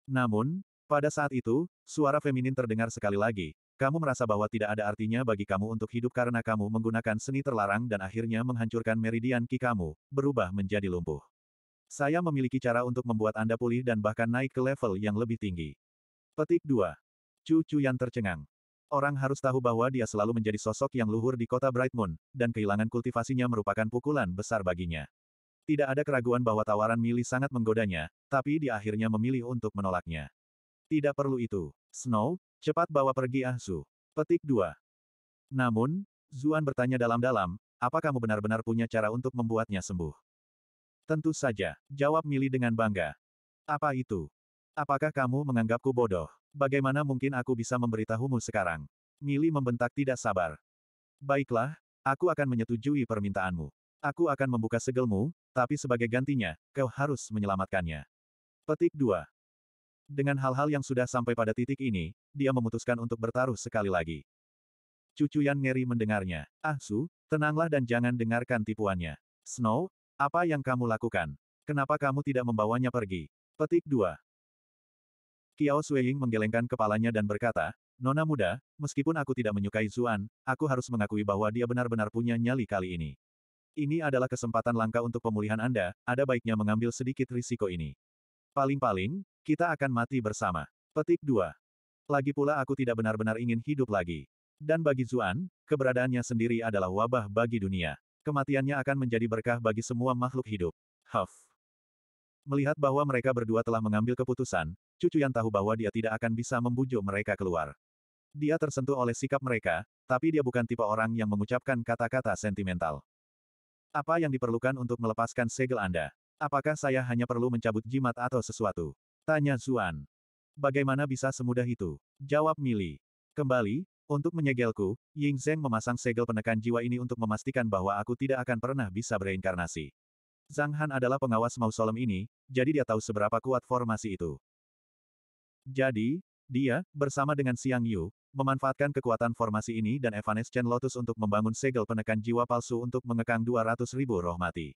Namun, pada saat itu, suara feminin terdengar sekali lagi. Kamu merasa bahwa tidak ada artinya bagi kamu untuk hidup karena kamu menggunakan seni terlarang dan akhirnya menghancurkan meridian ki kamu, berubah menjadi lumpuh. Saya memiliki cara untuk membuat Anda pulih dan bahkan naik ke level yang lebih tinggi. Petik 2. Cucu yang tercengang. Orang harus tahu bahwa dia selalu menjadi sosok yang luhur di kota Bright Moon, dan kehilangan kultivasinya merupakan pukulan besar baginya. Tidak ada keraguan bahwa tawaran Mili sangat menggodanya, tapi dia akhirnya memilih untuk menolaknya. Tidak perlu itu. Snow, cepat bawa pergi Ah Su. Petik 2. Namun, Zuan bertanya dalam-dalam, apa kamu benar-benar punya cara untuk membuatnya sembuh? Tentu saja, jawab Mili dengan bangga. Apa itu? Apakah kamu menganggapku bodoh? Bagaimana mungkin aku bisa memberitahumu sekarang? Mili membentak tidak sabar. Baiklah, aku akan menyetujui permintaanmu. Aku akan membuka segelmu, tapi sebagai gantinya, kau harus menyelamatkannya. Petik 2. Dengan hal-hal yang sudah sampai pada titik ini, dia memutuskan untuk bertaruh sekali lagi. Cucu Yan ngeri mendengarnya. Ah Su, tenanglah dan jangan dengarkan tipuannya. Snow, apa yang kamu lakukan? Kenapa kamu tidak membawanya pergi? Petik 2. Kiao Sueying menggelengkan kepalanya dan berkata, Nona muda, meskipun aku tidak menyukai Zuan, aku harus mengakui bahwa dia benar-benar punya nyali kali ini. Ini adalah kesempatan langka untuk pemulihan Anda, ada baiknya mengambil sedikit risiko ini. Paling-paling, kita akan mati bersama. Petik 2. Lagi pula aku tidak benar-benar ingin hidup lagi. Dan bagi Zuan, keberadaannya sendiri adalah wabah bagi dunia. Kematiannya akan menjadi berkah bagi semua makhluk hidup. Huff. Melihat bahwa mereka berdua telah mengambil keputusan, Cucu yang tahu bahwa dia tidak akan bisa membujuk mereka keluar. Dia tersentuh oleh sikap mereka, tapi dia bukan tipe orang yang mengucapkan kata-kata sentimental. Apa yang diperlukan untuk melepaskan segel Anda? Apakah saya hanya perlu mencabut jimat atau sesuatu? Tanya Zuan. Bagaimana bisa semudah itu? Jawab Mili. Kembali, untuk menyegelku, Ying Zheng memasang segel penekan jiwa ini untuk memastikan bahwa aku tidak akan pernah bisa bereinkarnasi. Zhang Han adalah pengawas mausolem ini, jadi dia tahu seberapa kuat formasi itu. Jadi, dia, bersama dengan Siang Yu, memanfaatkan kekuatan formasi ini dan Chen Lotus untuk membangun segel penekan jiwa palsu untuk mengekang 200 ribu roh mati.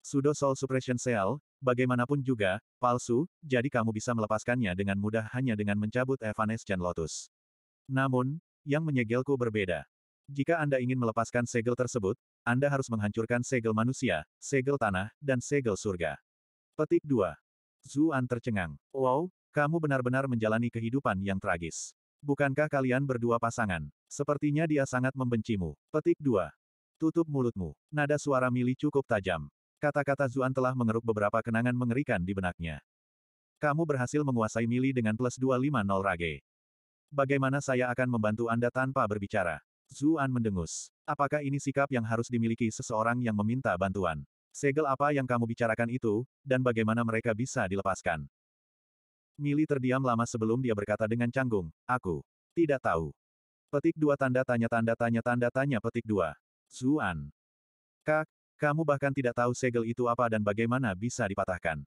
Sudo Soul Suppression Seal, bagaimanapun juga, palsu, jadi kamu bisa melepaskannya dengan mudah hanya dengan mencabut Chen Lotus. Namun, yang menyegelku berbeda. Jika Anda ingin melepaskan segel tersebut, anda harus menghancurkan segel manusia, segel tanah, dan segel surga. Petik 2. Zuan tercengang. Wow, kamu benar-benar menjalani kehidupan yang tragis. Bukankah kalian berdua pasangan? Sepertinya dia sangat membencimu. Petik 2. Tutup mulutmu. Nada suara Mili cukup tajam. Kata-kata Zuan telah mengeruk beberapa kenangan mengerikan di benaknya. Kamu berhasil menguasai Mili dengan plus 250 rage. Bagaimana saya akan membantu Anda tanpa berbicara? Zuan mendengus. Apakah ini sikap yang harus dimiliki seseorang yang meminta bantuan? Segel apa yang kamu bicarakan itu, dan bagaimana mereka bisa dilepaskan? Mili terdiam lama sebelum dia berkata dengan canggung, aku tidak tahu. Petik dua tanda tanya tanda tanya tanda tanya petik dua. Zuan. Kak, kamu bahkan tidak tahu segel itu apa dan bagaimana bisa dipatahkan.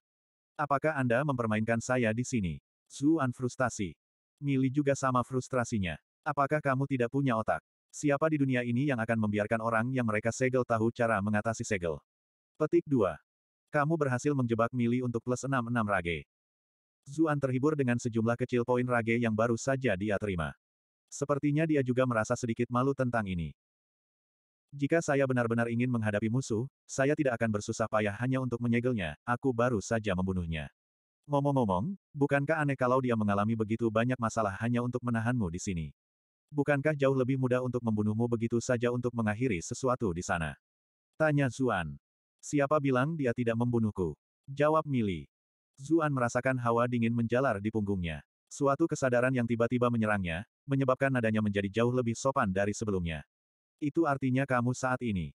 Apakah Anda mempermainkan saya di sini? Zuan frustasi. Mili juga sama frustrasinya. Apakah kamu tidak punya otak? Siapa di dunia ini yang akan membiarkan orang yang mereka segel tahu cara mengatasi segel? Petik 2. Kamu berhasil menjebak Mili untuk plus 66 rage. Zuan terhibur dengan sejumlah kecil poin rage yang baru saja dia terima. Sepertinya dia juga merasa sedikit malu tentang ini. Jika saya benar-benar ingin menghadapi musuh, saya tidak akan bersusah payah hanya untuk menyegelnya, aku baru saja membunuhnya. Ngomong-ngomong, bukankah aneh kalau dia mengalami begitu banyak masalah hanya untuk menahanmu di sini? Bukankah jauh lebih mudah untuk membunuhmu begitu saja untuk mengakhiri sesuatu di sana? Tanya Zuan. Siapa bilang dia tidak membunuhku? Jawab Mili. Zuan merasakan hawa dingin menjalar di punggungnya. Suatu kesadaran yang tiba-tiba menyerangnya, menyebabkan nadanya menjadi jauh lebih sopan dari sebelumnya. Itu artinya kamu saat ini.